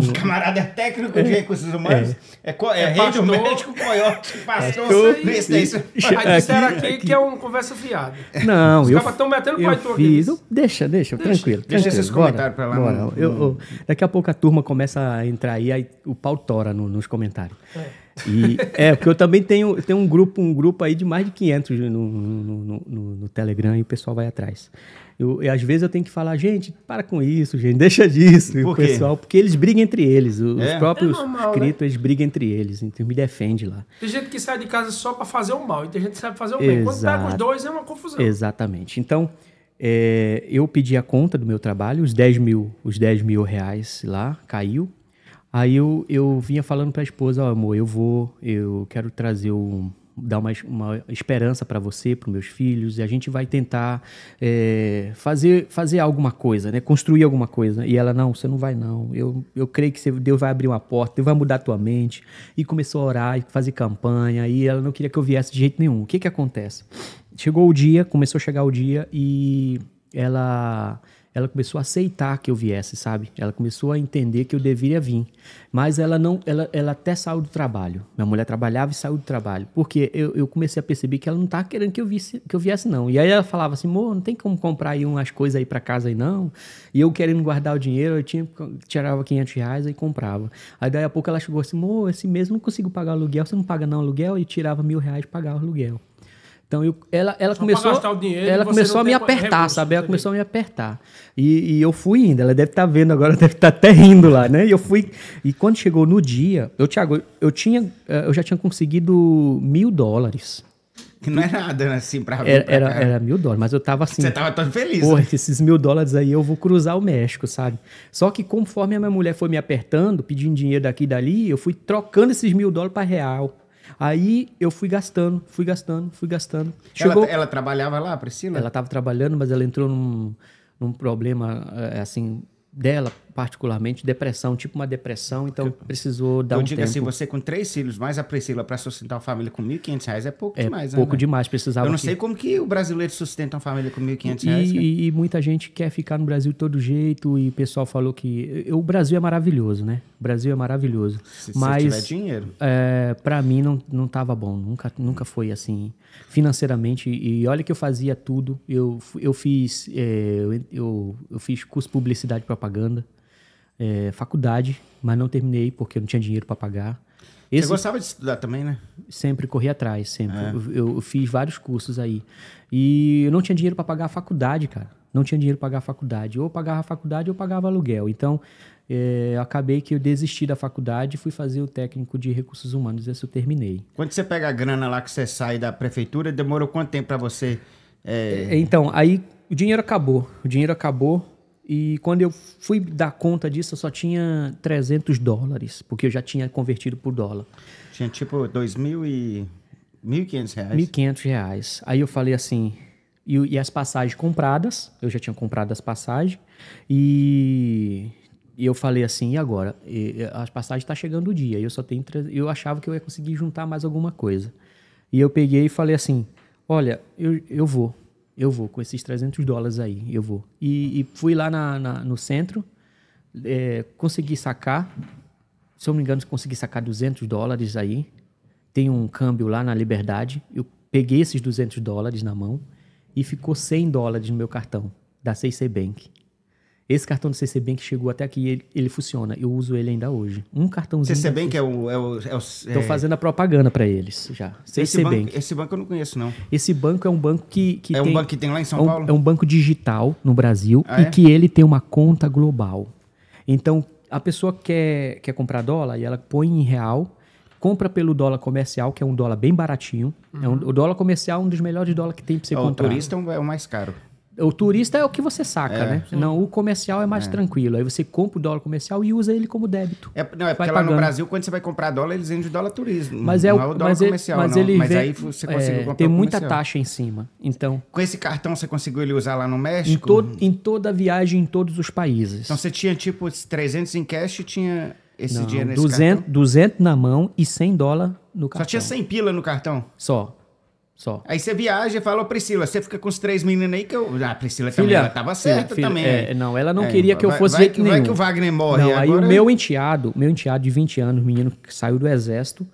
O camarada é técnico de é, recursos humanos? É, é, é, é, é pastor, médico, coiote, pastor, é, isso, Aí disseram aqui, aqui, que é um conversa fiada. Não, Os eu... Os caras estão metendo o pai aqui. Deixa, deixa, deixa, tranquilo. Deixa tranquilo, esses bora. comentários para lá. Bora. No... Eu, eu, daqui a pouco a turma começa a entrar aí, aí o pau tora no, nos comentários. É. E, é, porque eu também tenho, tenho um grupo um grupo aí de mais de 500 no, no, no, no Telegram e o pessoal vai atrás. Eu, e às vezes eu tenho que falar, gente, para com isso, gente, deixa disso. Por o pessoal, porque eles brigam entre eles. Os é? próprios é normal, inscritos, né? eles brigam entre eles. Então me defende lá. Tem gente que sai de casa só para fazer o mal e tem gente que sabe fazer o bem. Exato. Quando tá com os dois é uma confusão. Exatamente. Então, é, eu pedi a conta do meu trabalho, os 10 mil, os 10 mil reais lá, caiu. Aí eu, eu vinha falando para a esposa, oh, amor, eu vou, eu quero trazer um, dar uma, uma esperança para você, para meus filhos, e a gente vai tentar é, fazer, fazer alguma coisa, né? Construir alguma coisa. E ela, não, você não vai não. Eu, eu creio que você, Deus vai abrir uma porta, Deus vai mudar a tua mente. E começou a orar, e fazer campanha, e ela não queria que eu viesse de jeito nenhum. O que que acontece? chegou o dia, começou a chegar o dia e ela ela começou a aceitar que eu viesse, sabe? Ela começou a entender que eu deveria vir. Mas ela não, ela, ela até saiu do trabalho. Minha mulher trabalhava e saiu do trabalho. Porque eu, eu comecei a perceber que ela não estava tá querendo que eu, visse, que eu viesse, não. E aí ela falava assim, amor, não tem como comprar aí umas coisas aí para casa aí, não. E eu querendo guardar o dinheiro, eu tinha, tirava 500 reais e comprava. Aí daí a pouco ela chegou assim, amor, esse mês eu não consigo pagar o aluguel, você não paga não aluguel? E tirava mil reais para pagar o aluguel. Então eu, ela, ela começou, ela começou a me apertar, recurso, sabe? Ela começou a me apertar. E, e, eu fui indo ela deve estar tá vendo agora, deve estar tá até rindo lá, né? E eu fui. E quando chegou no dia, eu, Thiago, eu, tinha, eh, eu já tinha conseguido mil dólares. Que não é nada, né, assim, pra era, pra era, era, mil dólares, mas eu tava assim. Você tava tão feliz. Porra, né? esses mil dólares aí eu vou cruzar o México, sabe? Só que conforme a minha mulher foi me apertando, pedindo dinheiro daqui e dali, eu fui trocando esses mil dólares para real. Aí eu fui gastando, fui gastando, fui gastando. Chegou... Ela, ela trabalhava lá, Priscila? Ela estava trabalhando, mas ela entrou num, num problema, eh, assim, dela particularmente depressão, tipo uma depressão, então eu, precisou dar um tempo. Eu digo assim, você com três filhos, mais a Priscila, para sustentar uma família com 1.500 reais é pouco é demais, né, pouco né? demais, precisava... Eu não que... sei como que o brasileiro sustenta uma família com 1.500 reais. E, e, e, muita gente quer ficar no Brasil de todo jeito, e o pessoal falou que... Eh, o Brasil é maravilhoso, né? O Brasil é maravilhoso. Se, mas, se tiver dinheiro. É, eh, para mim não, não tava bom, nunca, nunca foi assim, financeiramente, e olha que eu fazia tudo, eu, eu fiz... É, eu, eu fiz curso de publicidade e propaganda, é, faculdade, mas não terminei porque eu não tinha dinheiro para pagar. Esse, Você gostava de estudar também, né? Sempre corri atrás, sempre. É. Eu, eu, fiz vários cursos aí. E eu não tinha dinheiro para pagar a faculdade, cara. Não tinha dinheiro para pagar a faculdade. Ou pagava a faculdade ou pagava aluguel. Então, é, eu acabei que eu desisti da faculdade e fui fazer o técnico de recursos humanos. Esse eu terminei. Quando você pega a grana lá que você sai da prefeitura, demorou quanto tempo para você. É... Então, aí o dinheiro acabou. O dinheiro acabou. E quando eu fui dar conta disso, eu só tinha 300 dólares, porque eu já tinha convertido por dólar. Tinha tipo 2 mil e... 1.500 reais? 1.500 reais. Aí eu falei assim... E, e as passagens compradas, eu já tinha comprado as passagens. E e eu falei assim, e agora? E, as passagens está chegando o dia, eu só tenho... Eu achava que eu ia conseguir juntar mais alguma coisa. E eu peguei e falei assim, olha, eu, eu vou eu vou, com esses 300 dólares aí, eu vou. E, e fui lá na, na no centro, é, consegui sacar, se eu não me engano, consegui sacar 200 dólares aí. Tem um câmbio lá na Liberdade, eu peguei esses 200 dólares na mão e ficou 100 dólares no meu cartão da CC Bank. Esse cartão do CC Bank chegou até aqui ele, ele funciona. Eu uso ele ainda hoje. Um cartãozinho. CC Bank é, é o. É o, é o Tô fazendo a propaganda para eles já. CC esse Bank. Banco, esse banco eu não conheço, não. Esse banco é um banco que. que é tem, um banco que tem lá em São é um, Paulo? É um banco digital no Brasil ah, e é? que ele tem uma conta global. Então, a pessoa quer, quer comprar dólar e ela põe em real compra pelo dólar comercial, que é um dólar bem baratinho. Uhum. É um, uhum. o dólar comercial é um dos melhores dólares que tem para você o comprar. O turista é o mais caro. O turista é o que você saca, é, né? Sim. Não, o comercial é mais é. tranquilo. Aí você compra o dólar comercial e usa ele como débito. É, não, é porque lá pagando. no Brasil, quando você vai comprar dólar, eles vendem o dólar turismo. Mas é o, é o dólar mas é comercial, mas não. Ele mas aí você conseguiu é, comprar Tem muita taxa em cima. Então. Com esse cartão você conseguiu ele usar lá no México? Em, to em toda viagem, em todos os países. Então você tinha tipo 300 em cash e tinha esse não, dinheiro nesse 200, cartão? 200 na mão e 100 dólar no cartão. Só tinha 100 pila no cartão? Só. Só. Aí você viaja e fala, ô Priscila, você fica com os três meninos aí que eu. Ah, Priscila filha, também, ela tava é, certa filha, também. É, não, ela não é, queria que eu fosse fosse vai, jeito vai que o Wagner morre. Não, agora... aí o meu enteado, meu enteado de 20 anos, menino que saiu do exército,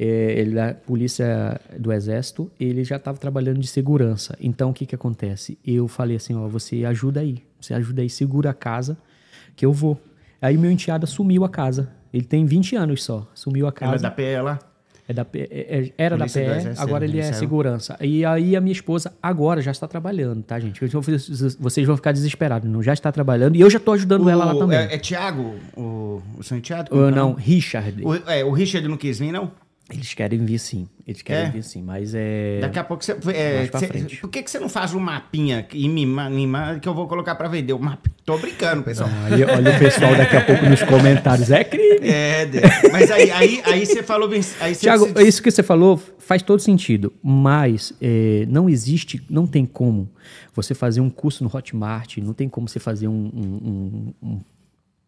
é, ele da polícia do exército, ele já estava trabalhando de segurança. Então o que que acontece? Eu falei assim, ó, você ajuda aí, você ajuda aí, segura a casa, que eu vou. Aí meu enteado sumiu a casa. Ele tem 20 anos só, sumiu a casa. Ela é da PE lá? É da, é, é, era Polícia da PE, agora né, ele é segurança. E aí a minha esposa agora já está trabalhando, tá, gente? Vocês vão ficar desesperados. Não já está trabalhando e eu já estou ajudando o, ela lá também. É, é Tiago, o, o Santiago? É é não, não, Richard. O, é, o Richard não quis vir, não? Eles querem vir sim, eles querem é. vir sim, mas é. Daqui a pouco você. É, cê, por que, que você não faz um mapinha e me manda que eu vou colocar para vender o mapa? Tô brincando, pessoal. Ah, olha, olha o pessoal daqui a pouco nos comentários. É crime. É, mas aí, aí, aí você falou Aí Tiago, cê... isso que você falou faz todo sentido, mas é, não existe, não tem como você fazer um curso no Hotmart, não tem como você fazer um, um, um,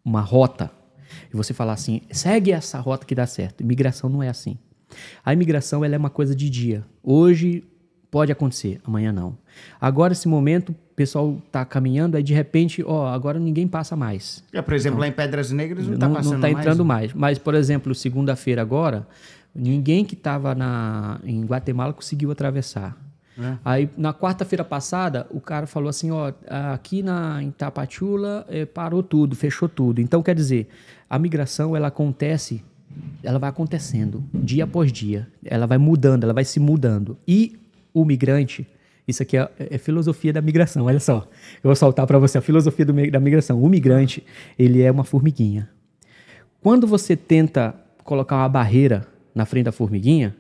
uma rota e você falar assim, segue essa rota que dá certo. Imigração não é assim. A imigração ela é uma coisa de dia. Hoje pode acontecer, amanhã não. Agora, esse momento, o pessoal está caminhando, aí de repente, ó, agora ninguém passa mais. É, por exemplo, então, lá em Pedras Negras não está passando não tá entrando mais. Né? mais. Mas, por exemplo, segunda-feira agora, ninguém que estava em Guatemala conseguiu atravessar. É. Aí, na quarta-feira passada, o cara falou assim, ó, aqui na, em Tapachula é, parou tudo, fechou tudo. Então, quer dizer, a migração, ela acontece ela vai acontecendo dia após dia, ela vai mudando, ela vai se mudando. E o migrante, isso aqui é, é filosofia da migração, olha só. Eu vou soltar para você a filosofia do, da migração. O migrante, ele é uma formiguinha. Quando você tenta colocar uma barreira na frente da formiguinha,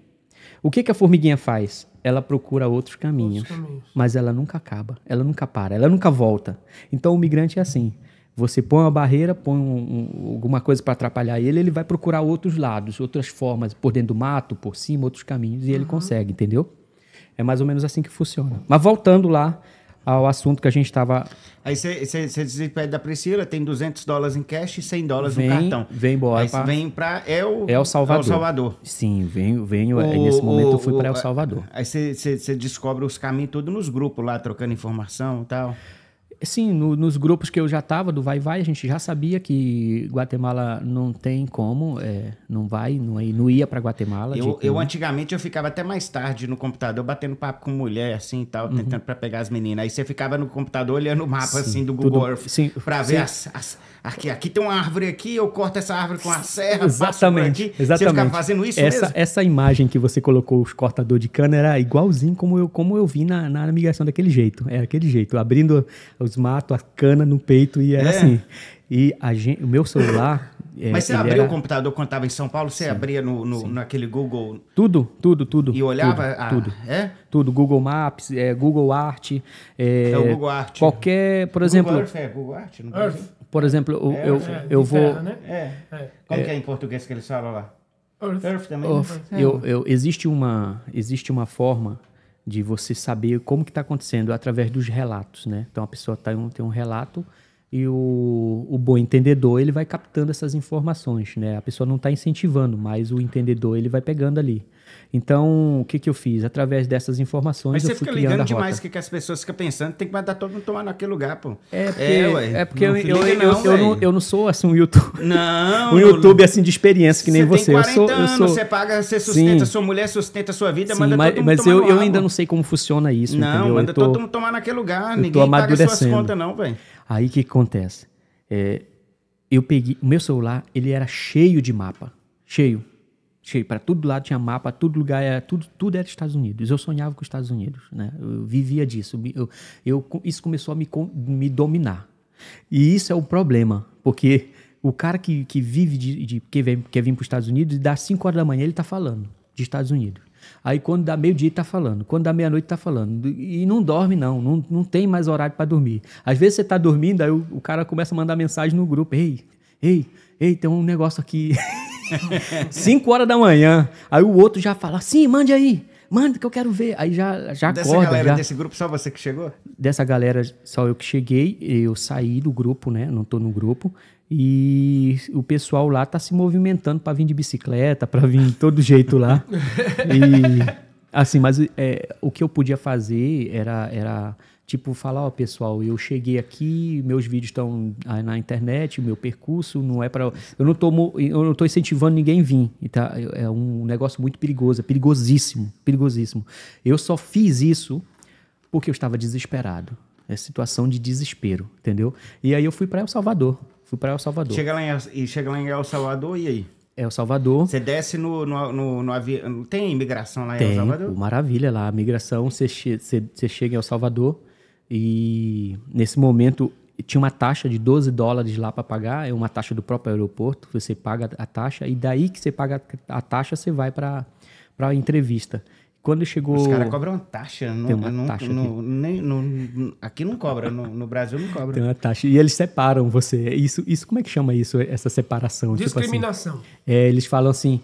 o que, que a formiguinha faz? Ela procura outros caminhos, outros caminhos, mas ela nunca acaba, ela nunca para, ela nunca volta. Então o migrante é assim. Você põe uma barreira, põe um, um, alguma coisa para atrapalhar ele, ele vai procurar outros lados, outras formas, por dentro do mato, por cima, outros caminhos, e uhum. ele consegue, entendeu? É mais ou menos assim que funciona. Mas voltando lá ao assunto que a gente estava. Aí você se da Priscila, tem 200 dólares em cash e 100 dólares vem, no cartão. Vem embora. Aí pra... vem para El, El Salvador. El é Salvador. Sim, venho, venho. É, o, nesse momento o, eu fui para El Salvador. Aí você descobre os caminhos todos nos grupos lá, trocando informação e tal sim, no, nos grupos que eu já estava do Vai Vai, a gente já sabia que Guatemala não tem como, é, não vai, não, é, não ia para Guatemala. Eu, eu antigamente eu ficava até mais tarde no computador batendo papo com mulher, assim e tal, uhum. tentando para pegar as meninas. Aí você ficava no computador olhando o mapa, sim, assim, do Google tudo, Earth, para ver as, as Aqui, aqui tem uma árvore aqui, eu corto essa árvore com a serra, exatamente, aqui. Exatamente. Você ficava fazendo isso essa, mesmo? Essa imagem que você colocou, os cortador de cana, era igualzinho como eu, como eu vi na, na migração daquele jeito. Era aquele jeito, abrindo os matos, a cana no peito e era é. assim. E gente, o meu celular. É, Mas você abria era... o computador quando estava em São Paulo? Você sim, abria no, no naquele Google? Tudo, tudo, tudo. E olhava? Tudo, a... tudo. É? Tudo. Google Maps, é, Google Art. É, é o Google Art. Qualquer, por exemplo... Google exemplo. Earth é Google Art? Não Earth. Por exemplo, eu, é, eu, é, eu vou. Terra, né? É. é. Como que é em português que eles falam lá? Earth. Earth também. Earth. Eu, eu, existe, uma, existe uma forma de você saber como que está acontecendo através dos relatos, né? Então a pessoa tá, tem um relato e o, o bom entendedor ele vai captando essas informações, né? A pessoa não está incentivando, mas o entendedor ele vai pegando ali. Então, o que, que eu fiz? Através dessas informações. Mas você fica ligando demais que, que, as pessoas ficam pensando, tem que mandar todo mundo tomar naquele lugar, pô. É, é porque, é, ué, é porque não, eu, eu, eu, não, eu, não, eu, não, sou assim um YouTube. Não. um YouTube assim de experiência que nem você. Tem 40 eu sou, anos, sou... você paga, você sustenta Sim. sua mulher, sustenta sua vida, Sim, manda mas, todo mundo mas tomar eu, eu ainda não sei como funciona isso. Não, entendeu? manda tô, todo mundo tomar naquele lugar, ninguém paga suas contas, não, velho. Aí o que acontece? É, eu peguei. O meu celular, ele era cheio de mapa. Cheio para todo lado tinha mapa todo lugar era tudo tudo era Estados Unidos eu sonhava com os Estados Unidos né eu vivia disso eu, eu isso começou a me me dominar e isso é o problema porque o cara que, que vive de, de que vem quer vir para os Estados Unidos dá 5 horas da manhã ele está falando de Estados Unidos Aí quando dá meio-dia está falando, quando dá meia-noite está falando. E não dorme, não. Não, não tem mais horário para dormir. Às vezes você está dormindo, aí o, o, cara começa a mandar mensagem no grupo: Ei, ei, ei, tem um negócio aqui. 5 horas da manhã. Aí o outro já fala, sim, mande aí. Manda que eu quero ver. Aí já, já dessa acorda. Dessa galera já... desse grupo, só você que chegou? Dessa galera, só eu que cheguei. Eu saí do grupo, né? Não tô no grupo. E o pessoal lá tá se movimentando para vir de bicicleta, para vir de todo jeito lá. e assim, mas é, o que eu podia fazer era... era Tipo, falar, ó, pessoal, eu cheguei aqui, meus vídeos estão ah, na internet, o meu percurso não é para eu não tô eu não tô incentivando ninguém a vir, tá? É um negócio muito perigoso, é perigosíssimo, perigosíssimo. Eu só fiz isso porque eu estava desesperado. É situação de desespero, entendeu? E aí eu fui para El Salvador. Fui para El Salvador. Chega lá em, chega lá em El Salvador e aí? É El Salvador. Você desce no, no, no, no avião. Tem imigração lá em tem, El Salvador? Pô, maravilha lá. A migração, você, che você, chega em El Salvador, e nesse momento tinha uma taxa de 12 dólares lá para pagar, é uma taxa do próprio aeroporto, você paga a taxa e daí que você paga a taxa você vai para para entrevista. Quando chegou. Os caras cobram taxa, não, uma não, taxa não, nem, não, aqui não cobra, no, no, Brasil não cobra. Tem uma taxa. E eles separam você. Isso, isso como é que chama isso, essa separação? Discriminação. Tipo assim, é, eles falam assim, I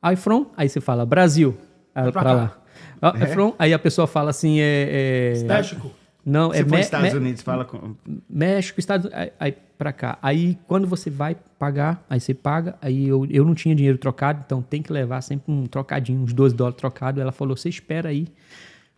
ah, é from, aí você fala Brasil, ah, é para lá. Ah, From, aí a pessoa fala assim, é. é México. Não, Se é for Estados Unidos, fala com. México, Estados Unidos, aí pra cá. Aí quando você vai pagar, aí você paga. Aí eu, eu não tinha dinheiro trocado, então tem que levar sempre um trocadinho, uns 12 dólares trocado. Ela falou: você espera aí,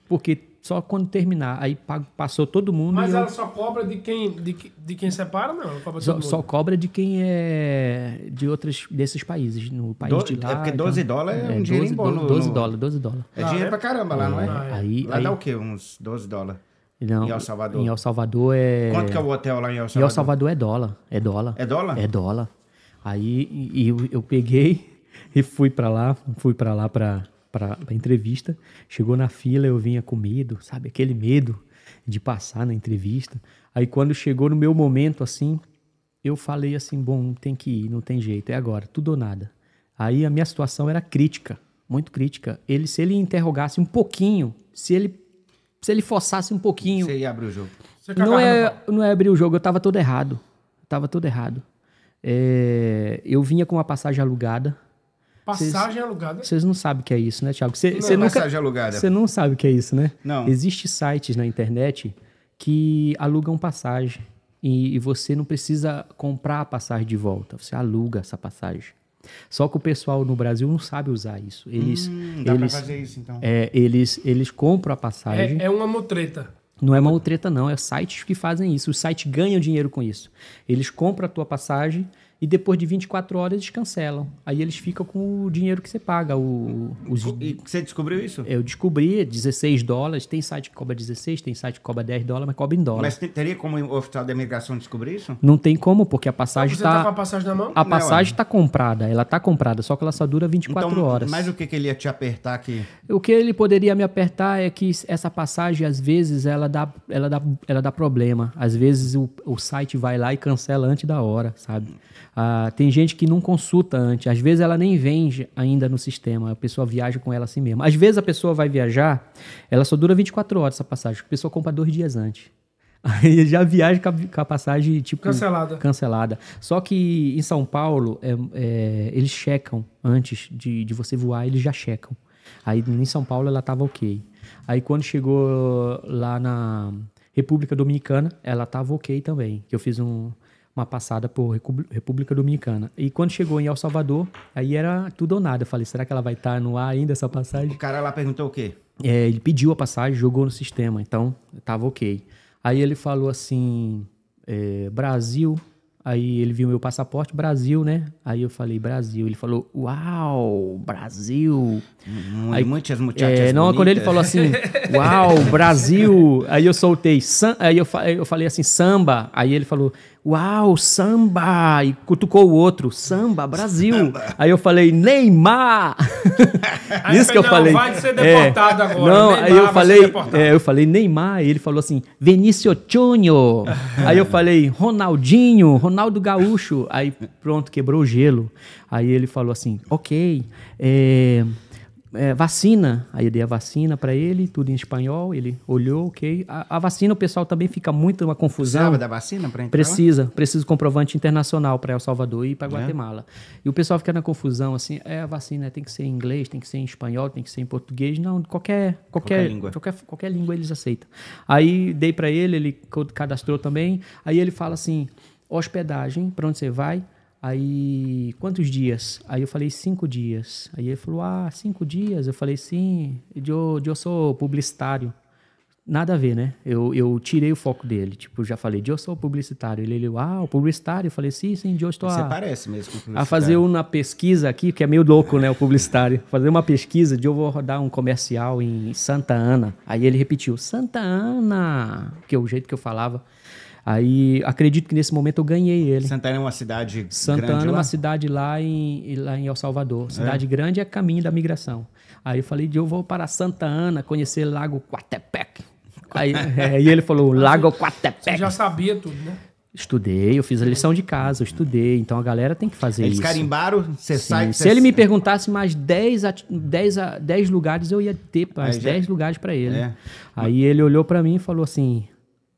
porque só quando terminar. Aí passou todo mundo. Mas ela eu... só cobra de quem, de, de quem separa, não? cobra só, só, cobra de quem é de outros desses países, no país do, de lá. É porque 12 então, dólares é um é, dinheiro bom. 12, no... 12 dólares, 12 dólares. É dinheiro ah, é? pra caramba lá, não é? Ah, é. Aí, lá aí, dá o quê? Uns 12 dólares. Não, é em El Salvador. Em El Salvador é. Quanto que é o hotel lá em El Salvador? Em El Salvador é dólar. É dólar. É dólar? É dólar. Aí e, eu, eu peguei e fui para lá, fui para lá para para entrevista. Chegou na fila, eu vinha com medo, sabe? Aquele medo de passar na entrevista. Aí quando chegou no meu momento assim, eu falei assim, bom, tem que ir, não tem jeito, é agora, tudo ou nada. Aí a minha situação era crítica, muito crítica. Ele se ele interrogasse um pouquinho, se ele se ele forçasse um pouquinho. Você ia abrir o jogo. não, é, não é abrir o jogo, eu tava todo errado. tava todo errado. É, eu vinha com uma passagem alugada. Passagem cês, alugada? Vocês não sabem o que é isso, né, Thiago? Cê, não é cê é nunca, passagem alugada. Você não sabe o que é isso, né? Não. Existem sites na internet que alugam passagem. E, e, você não precisa comprar a passagem de volta. Você aluga essa passagem. Só que o pessoal no Brasil não sabe usar isso. Eles, hum, dá eles, fazer isso, então. É, eles, eles compram a passagem. É, é uma motreta. Não é uma treta, não. É sites que fazem isso. Os sites ganham dinheiro com isso. Eles compram a tua passagem e depois de 24 horas eles cancelam. Aí eles ficam com o dinheiro que você paga. O, os... E você descobriu isso? Eu descobri, 16 dólares. Tem site que cobra 16, tem site que cobra 10 dólares, mas cobra em dólar. Mas teria como o oficial da imigração descobrir isso? Não tem como, porque a passagem está... Você tá, tá com a passagem na mão? A passagem está é. comprada, ela está comprada, só que ela só dura 24 então, horas. Mas o que, que ele ia te apertar aqui? O que ele poderia me apertar é que essa passagem, às vezes, ela dá, ela dá, ela dá problema. Às vezes o, o site vai lá e cancela antes da hora, sabe? Ah, tem gente que não consulta antes. Às vezes ela nem vende ainda no sistema. A pessoa viaja com ela assim mesmo. Às vezes a pessoa vai viajar, ela só dura 24 horas essa passagem. A pessoa compra dois dias antes. Aí já viaja com a, passagem tipo cancelada. cancelada. Só que em São Paulo é, é, eles checam antes de, de você voar, eles já checam. Aí em São Paulo ela estava ok. Aí quando chegou lá na República Dominicana, ela estava ok também. que Eu fiz um uma passada por República Dominicana. E quando chegou em El Salvador, aí era tudo ou nada. Eu falei, será que ela vai estar tá no ar ainda essa passagem? O cara lá perguntou o quê? É, ele pediu a passagem, jogou no sistema, então tava ok. Aí ele falou assim: é, Brasil. Aí ele viu meu passaporte, Brasil, né? Aí eu falei, Brasil. Ele falou, uau, Brasil. M aí, muitas muchachas é, Não, bonitas. quando ele falou assim, uau, Brasil. Aí eu soltei, aí eu, eu falei assim, samba. Aí ele falou, uau, samba! E cutucou o outro, samba, Brasil! Samba. Aí eu falei, Neymar! Isso que eu falei. Não, vai ser é. deportado é, agora. Não, Neymar aí eu falei, é, eu falei, Neymar. E ele falou assim, Vinícius Júnior. aí eu falei, Ronaldinho, Ronaldo Gaúcho. Aí pronto, quebrou o gelo. Aí ele falou assim, ok, é é, vacina. Aí eu dei a vacina para ele, tudo em espanhol. Ele olhou, ok. A, a, vacina, o pessoal também fica muito uma confusão. Precisava da vacina para entrar? Precisa, lá? precisa comprovante internacional para El Salvador e para né? Guatemala. É. E o pessoal fica na confusão, assim, é a vacina tem que ser em inglês, tem que ser em espanhol, tem que ser em português. Não, qualquer, qualquer, qualquer língua. Qualquer, qualquer língua eles aceitam. Aí dei para ele, ele cadastrou também. Aí ele fala assim: hospedagem, para onde você vai? Aí, quantos dias? Aí eu falei, cinco dias. Aí ele falou, ah, cinco dias? Eu falei, sim, eu, eu sou publicitário. Nada a ver, né? Eu, eu tirei o foco dele. Tipo, já falei, eu sou publicitário. Ele, ele, ah, o publicitário. Eu falei, sim, sim, eu estou Você a... parece mesmo A fazer uma pesquisa aqui, que é meio louco, né, o publicitário. fazer uma pesquisa de eu vou rodar um comercial em Santa Ana. Aí ele repetiu, Santa Ana, que é o jeito que eu falava. Aí acredito que nesse momento eu ganhei ele. Santana é uma cidade Santana grande. Santana é uma cidade lá em, lá em El Salvador. É. Cidade é. grande é caminho da migração. Aí eu falei, eu vou para Santa Ana conhecer Lago Coatepec. Aí, é, e ele falou, ah, Lago Coatepec. Você já sabia tudo, né? Estudei, eu fiz a lição de casa, eu estudei. Então a galera tem que fazer Eles isso. Eles carimbaram, você sai... Se ele me perguntasse mais 10, 10, 10 lugares, eu ia ter mais já... 10 lugares para ele. É. Aí ele olhou para mim e falou assim...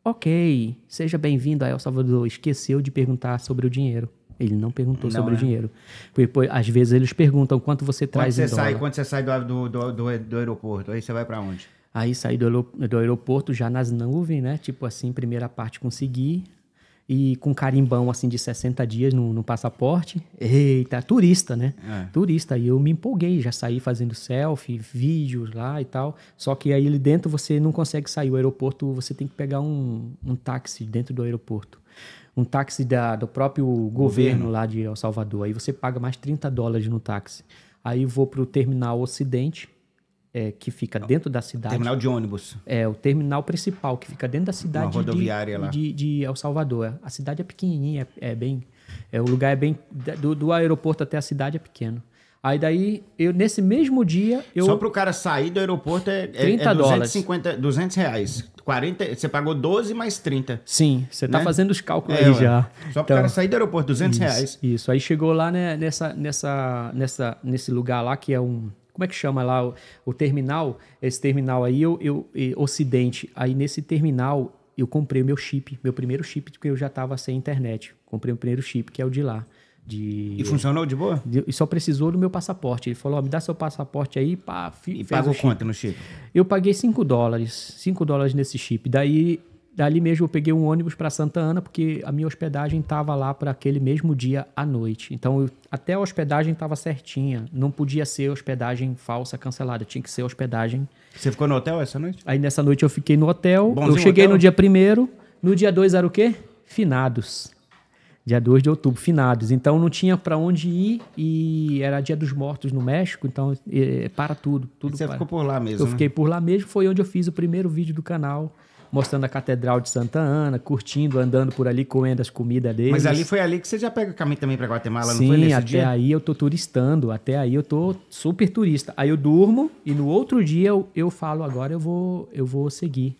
Ok, seja bem-vindo a El Salvador. Esqueceu de perguntar sobre o dinheiro. Ele não perguntou não, sobre o é. dinheiro. Porque, às vezes eles perguntam quanto você quando traz você em sai, dólar. Quando você sai do, do, do, do aeroporto, aí você vai para onde? Aí saí do, do aeroporto já nas nuvens, né? Tipo assim, primeira parte consegui, e com carimbão assim de 60 dias no, no passaporte. Eita, turista, né? É. Turista. E eu me empolguei, já saí fazendo selfie, vídeos lá e tal. Só que aí dentro você não consegue sair. O aeroporto, você tem que pegar um, um táxi dentro do aeroporto. Um táxi da, do próprio governo, governo lá de El Salvador. Aí você paga mais 30 dólares no táxi. Aí vou para o terminal Ocidente, é, que fica é dentro da cidade. Terminal de ônibus. É, o terminal principal, que fica dentro da cidade Uma rodoviária de, lá. De, de El Salvador. A cidade é pequenininha, é, é bem... É, o lugar é bem... Do, do aeroporto até a cidade é pequeno. Aí daí, eu, nesse mesmo dia. Eu... Só pro cara sair do aeroporto é, 30 é 250, é dólares. 200 reais. 40, você pagou 12 mais 30. Sim, você tá né? tá fazendo os cálculos é, aí ué. já. Só pro então, cara sair do aeroporto, 200 isso, reais. Isso, aí chegou lá né, nessa, nessa, nessa, nesse lugar lá que é um como é que chama lá o, o terminal? Esse terminal aí, eu, eu, eu, Ocidente. Aí nesse terminal eu comprei o meu chip, meu primeiro chip, porque eu já estava sem internet. Comprei o primeiro chip, que é o de lá. De, e funcionou de boa? De, e só precisou do meu passaporte. Ele falou: oh, me dá seu passaporte aí. Pá, fi, e pagou quanto no chip? Eu paguei 5 dólares. 5 dólares nesse chip. Daí dali mesmo eu peguei um ônibus para Santa Ana, porque a minha hospedagem estava lá para aquele mesmo dia à noite. Então, eu, até a hospedagem estava certinha. Não podia ser hospedagem falsa cancelada, tinha que ser hospedagem. Você ficou no hotel essa noite? Aí nessa noite eu fiquei no hotel. Bonzinho eu cheguei hotel? no dia primeiro. No dia dois era o quê? Finados. Dia 2 de outubro, finados. Então não tinha para onde ir e era dia dos mortos no México, então é, é, para tudo. tudo e você para. ficou por lá mesmo? Eu né? fiquei por lá mesmo, foi onde eu fiz o primeiro vídeo do canal mostrando a Catedral de Santa Ana, curtindo, andando por ali, comendo as comidas deles. Mas ali foi ali que você já pega o caminho também para Guatemala, Sim, não foi nesse até aí eu tô turistando, até aí eu tô super turista. Aí eu durmo e no outro dia eu, eu falo agora eu vou eu vou seguir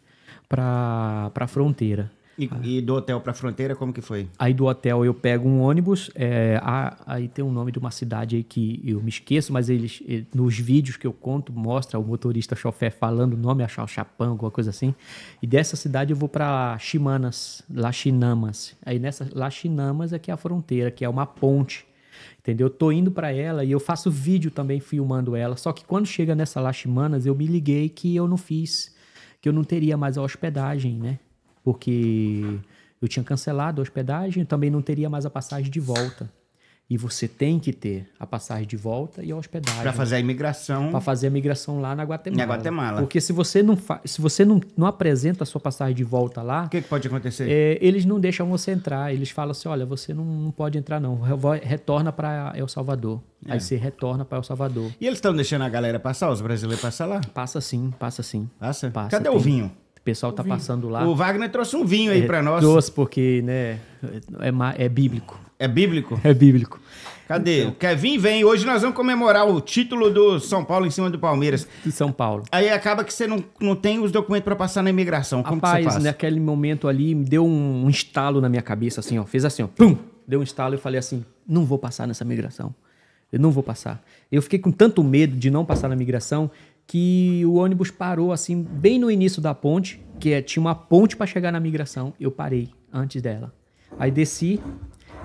para para fronteira. E, ah. e do hotel para a fronteira, como que foi? Aí do hotel eu pego um ônibus, é, a, aí tem um nome de uma cidade aí que eu me esqueço, mas eles, nos vídeos que eu conto, mostra o motorista chofer falando o nome, achar o Chapão, alguma coisa assim. E dessa cidade eu vou para Chimanas, Lachinamas. Aí nessa Lachinamas é que é a fronteira, que é uma ponte entendeu? Eu tô indo para ela e eu faço vídeo também filmando ela. Só que quando chega nessa Laximanas, eu me liguei que eu não fiz, que eu não teria mais a hospedagem, né? porque eu tinha cancelado a hospedagem, também não teria mais a passagem de volta. E você tem que ter a passagem de volta e a hospedagem. Para né? fazer a imigração. Para fazer a migração lá na Guatemala. Na Guatemala. Porque se você não, se você não, não apresenta a sua passagem de volta lá. O que, que, pode acontecer? É, eles não deixam você entrar. Eles falam assim: olha, você não, não pode entrar, não. Retorna para El Salvador. É. Aí você retorna para El Salvador. E eles estão deixando a galera passar, os brasileiros passar lá? Passa sim, passa sim. Passa? Passa. Cadê tem... o vinho? O pessoal está passando lá. O Wagner trouxe um vinho aí é, para nós. Trouxe porque, né, é, é, bíblico. É bíblico? É bíblico. Cadê? Então, Kevin Vem. Hoje nós vamos comemorar o título do São Paulo em cima do Palmeiras. De São Paulo. Aí acaba que você não, não tem os documentos para passar na imigração. Como Rapaz, que você faz? naquele momento ali, me deu um, um estalo na minha cabeça, assim, ó. Fez assim, ó. Pum! Deu um estalo e eu falei assim, não vou passar nessa migração. Eu não vou passar. Eu fiquei com tanto medo de não passar na migração que o ônibus parou assim bem no início da ponte, que é, tinha uma ponte para chegar na migração, eu parei antes dela. Aí desci,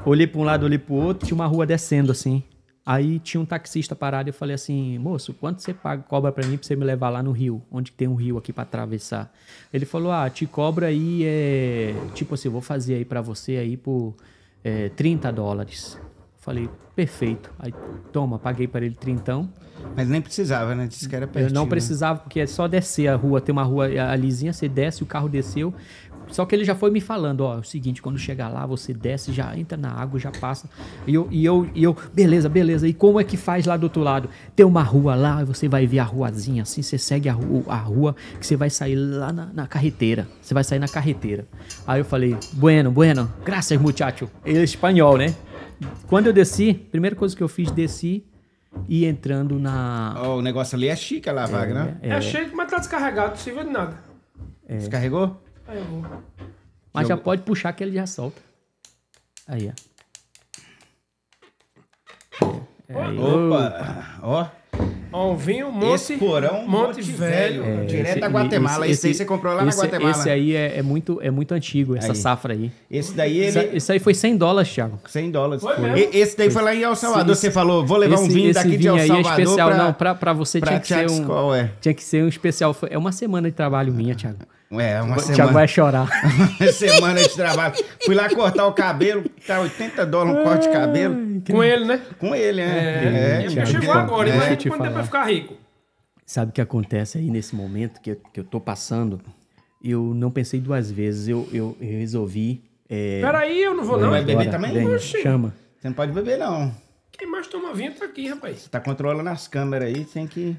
olhei para um lado, olhei para o outro, tinha uma rua descendo assim. Aí tinha um taxista parado, eu falei assim: "Moço, quanto você paga cobra para mim para você me levar lá no rio, onde tem um rio aqui para atravessar?" Ele falou: "Ah, te cobra aí é, tipo assim, vou fazer aí para você aí por é, 30 dólares." Falei, perfeito. Aí, toma, paguei para ele trintão. Mas nem precisava, né? Disse que era pertinho. Eu não né? precisava, porque é só descer a rua. Tem uma rua é, alisinha, você desce, o carro desceu. Só que ele já foi me falando, ó, é o seguinte, quando chegar lá, você desce, já entra na água, já passa. E eu, e eu, e eu, beleza, beleza. E como é que faz lá do outro lado? Tem uma rua lá, você vai ver a ruazinha, assim, você segue a rua, a rua que você vai sair lá na, na carreteira. Você vai sair na carreteira. Aí eu falei, bueno, bueno, graças muchacho. Ele é espanhol, né? Quando eu desci, primeira coisa que eu fiz, desci e entrando na. Oh, o negócio ali é chique, a é, vaga, né? É, é, é, chique, mas tá descarregado, não serviu de nada. É. Descarregou? Aí eu vou. Mas já pode puxar que ele já solta. Aí, ó. É, é, Opa! Ó. Alvinho Monte, porão, Monte, Monte Velho. É, direto da Guatemala. Esse, esse, aí você comprou lá esse, na Guatemala. Esse aí é, é, muito, é muito antigo, essa aí. safra aí. Esse daí ele... Esse, esse aí foi 100 dólares, Thiago. 100 dólares. Foi foi. esse daí foi. foi. lá em El Salvador. Sim, você falou, vou levar um vinho daqui vinho de El é Salvador. é especial, pra, não, pra, pra você pra tinha que ser um... Tinha que ser um especial. É uma semana de trabalho minha, ah. Thiago. É, uma o semana. Thiago vai chorar. uma semana de trabalho. Fui lá cortar o cabelo, tá 80 dólares um corte de ah, cabelo. Com ele, né? Com ele, É, é, é Thiago, chegou agora, imagina é, quanto tempo vai ficar rico. Sabe o que acontece aí nesse momento que eu, que eu tô passando? Eu não pensei duas vezes, eu, eu, eu resolvi... É, Peraí, eu não vou não. Vai beber também? Vem, chama. Você não pode beber, não. Quem mais toma vinho tá aqui, rapaz. Você tá controlando as câmeras aí, tem que...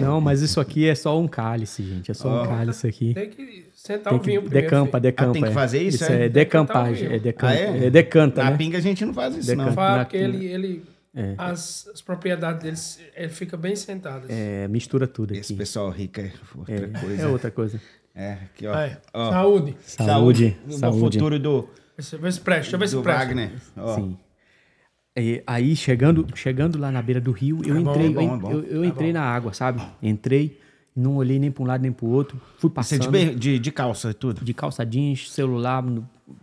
Não, mas isso aqui é só um cálice, gente. É só oh. um cálice aqui. Tem que sentar tem que, o vinho primeiro. Decampa, decampa. Ah, tem que é. fazer isso? isso é, é decampagem. É, decampa, ah, é? é decanta. Na né? pinga a gente não faz isso, decanta, não. Fala, ele, ele é. As, as, propriedades deles, ele fica bem sentado. Assim. É, mistura tudo aqui. Esse pessoal rico é outra é, coisa. É outra coisa. É, aqui, ó. Aí, ó. Saúde. Saúde. Saúde. No futuro do. Vê se presta, vê se presta. Wagner. Ó. Sim. E é, aí, chegando, chegando lá na beira do rio, eu entrei, eu, entrei na água, sabe? Entrei, não olhei nem para um lado nem para o outro, fui é passando. Você de, de, de calça e tudo? De calça jeans, celular,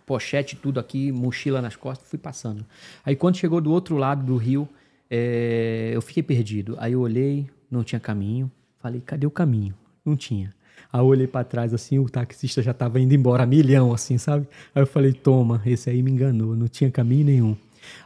pochete, tudo aqui, mochila nas costas, fui passando. Aí quando chegou do outro lado do rio, é, eu fiquei perdido. Aí eu olhei, não tinha caminho. Falei, cadê o caminho? Não tinha. Aí eu olhei para trás assim, o taxista já estava indo embora, milhão assim, sabe? Aí eu falei, toma, esse aí me enganou, não tinha caminho nenhum.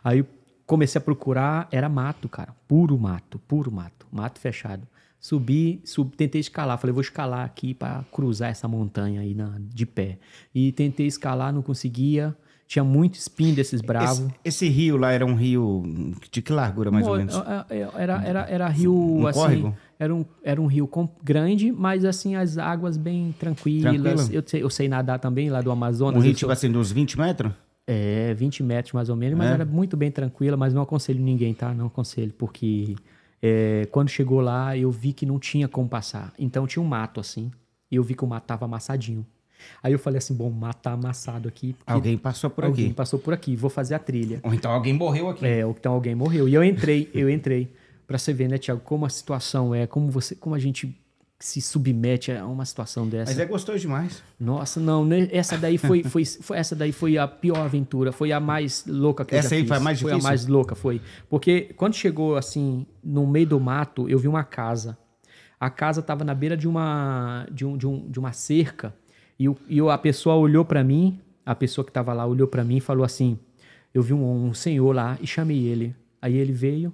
Aí comecei a procurar, era mato, cara. Puro mato, puro mato, mato fechado. Subi, sub, tentei escalar. Falei, vou escalar aqui para cruzar essa montanha aí na, de pé. E tentei escalar, não conseguia. Tinha muito espinho desses bravos. Esse, esse, rio lá era um rio de que largura, mais Bom, ou menos? É, é, é, era, era, era rio, um assim... Córrego? Era um, era um rio grande, mas assim, as águas bem tranquilas. Eu, sei, eu sei nadar também lá do Amazonas. Um rio, tipo assim, de uns 20 metros? É, 20 metros mais ou menos, mas é. era muito bem tranquila, mas não aconselho ninguém, tá? Não aconselho, porque é, quando chegou lá eu vi que não tinha como passar. Então tinha um mato assim, e eu vi que o mato tava amassadinho. Aí eu falei assim, bom, mato tá amassado aqui. Alguém passou por alguém aqui. Alguém passou por aqui, vou fazer a trilha. Ou então alguém morreu aqui. É, ou então alguém morreu. E eu entrei, eu entrei. para você ver, né, Tiago, como a situação é, como você, como a gente que se submete a uma situação dessa. Mas é gostoso demais. Nossa, não, né? essa daí foi, foi, foi, essa daí foi a pior aventura, foi a mais louca que essa eu já aí foi a mais difícil. Foi a mais louca, foi. Porque quando chegou assim no meio do mato, eu vi uma casa. A casa estava na beira de uma de, um, de, um, de uma cerca e, e a pessoa olhou para mim, a pessoa que estava lá olhou para mim e falou assim: "Eu vi um, um senhor lá e chamei ele. Aí ele veio,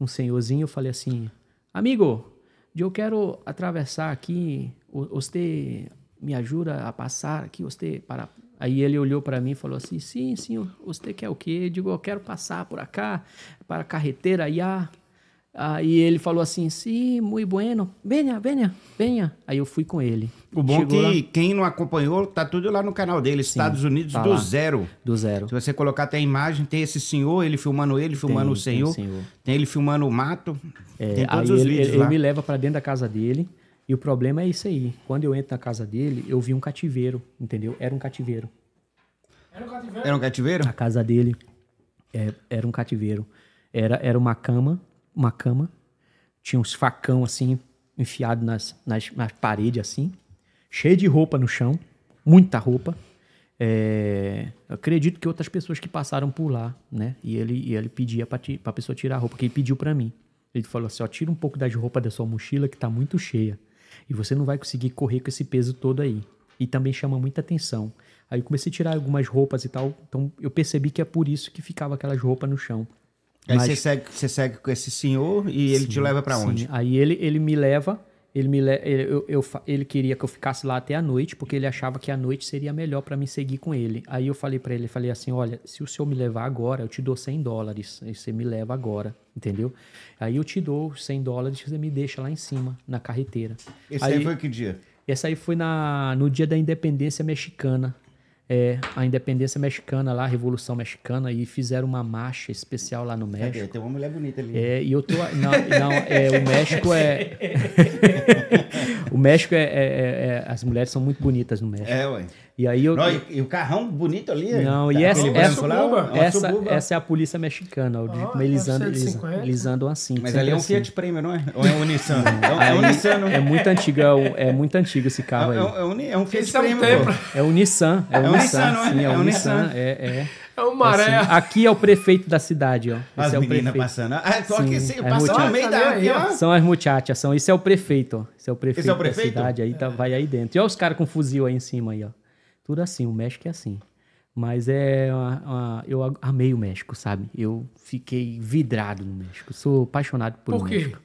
um senhorzinho, eu falei assim: "Amigo, eu quero atravessar aqui, você me ajuda a passar aqui, você para... Aí ele olhou para mim e falou assim, sim, sim, você quer o quê? Eu digo, eu quero passar por cá, para a carretera, aí, Aí ele falou assim, sim, sí, muito bueno, venha, venha, venha. Aí eu fui com ele. O bom Chegou que lá... quem não acompanhou, tá tudo lá no canal dele, Estados sim, Unidos tá do lá. zero. Do zero. Se você colocar até a imagem, tem esse senhor, ele filmando ele, filmando tem, o senhor tem, senhor, tem, ele filmando o mato, é, tem todos os ele, vídeos ele, lá. Ele me leva para dentro da casa dele, e o problema é isso aí. Quando eu entro na casa dele, eu vi um cativeiro, entendeu? Era um cativeiro. Era um cativeiro? Era um cativeiro? A casa dele é, era um cativeiro. Era, era uma cama uma cama, tinha uns facão assim, enfiado nas, nas, nas paredes assim, cheio de roupa no chão, muita roupa. É, acredito que outras pessoas que passaram por lá, né? E ele, e ele pedia pra, ti, pessoa tirar a roupa, que ele pediu para mim. Ele falou assim: ó, tira um pouco das roupas da sua mochila que tá muito cheia. E você não vai conseguir correr com esse peso todo aí. E também chama muita atenção. Aí eu comecei a tirar algumas roupas e tal. Então eu percebi que é por isso que ficava aquelas roupas no chão. Aí Mas... você, segue, você segue com esse senhor e ele sim, te leva para onde? Aí ele, ele me leva, ele me le... ele, eu, eu, ele queria que eu ficasse lá até a noite, porque ele achava que a noite seria melhor para mim seguir com ele. Aí eu falei para ele, falei assim, olha, se o senhor me levar agora, eu te dou 100 dólares, aí você me leva agora, entendeu? Aí eu te dou 100 dólares e você me deixa lá em cima, na carreteira. Esse aí, aí foi que dia? Esse aí foi na, no dia da independência mexicana é, a independência mexicana lá, a Revolução Mexicana, e fizeram uma marcha especial lá no México. Cadê? Tem uma mulher bonita ali. É, e eu tô. Não, não é, o México é. o México é é, é, é, As mulheres são muito bonitas no México. É, ué. E aí eu. Não, e, o carrão bonito ali? Não, e tá essa, essa, essa, essa, é a polícia mexicana, o Jeep ah, lisando, lisando assim. Mas ali é um assim. Fiat premium não é? Ou é um Nissan? é, um, é Nissan, é? é? muito antigo, é, é muito antigo esse carro aí. É, um, Fiat premium É um Nissan, é um Nissan, não é o Nissan, é. É uma maré. Assim, aqui é o prefeito da cidade, ó. Esse as é meninas passando. Ah, só que sim, passando no meio da ó. São as muchachas, são. Isso é o prefeito, ó. Esse é o prefeito, Esse é o prefeito? da cidade, aí tá, vai aí dentro. E olha os caras com fuzil aí em cima aí, ó. Tudo assim, o México é assim. Mas é. Uma, uma, eu amei o México, sabe? Eu fiquei vidrado no México. Sou apaixonado por, por o México.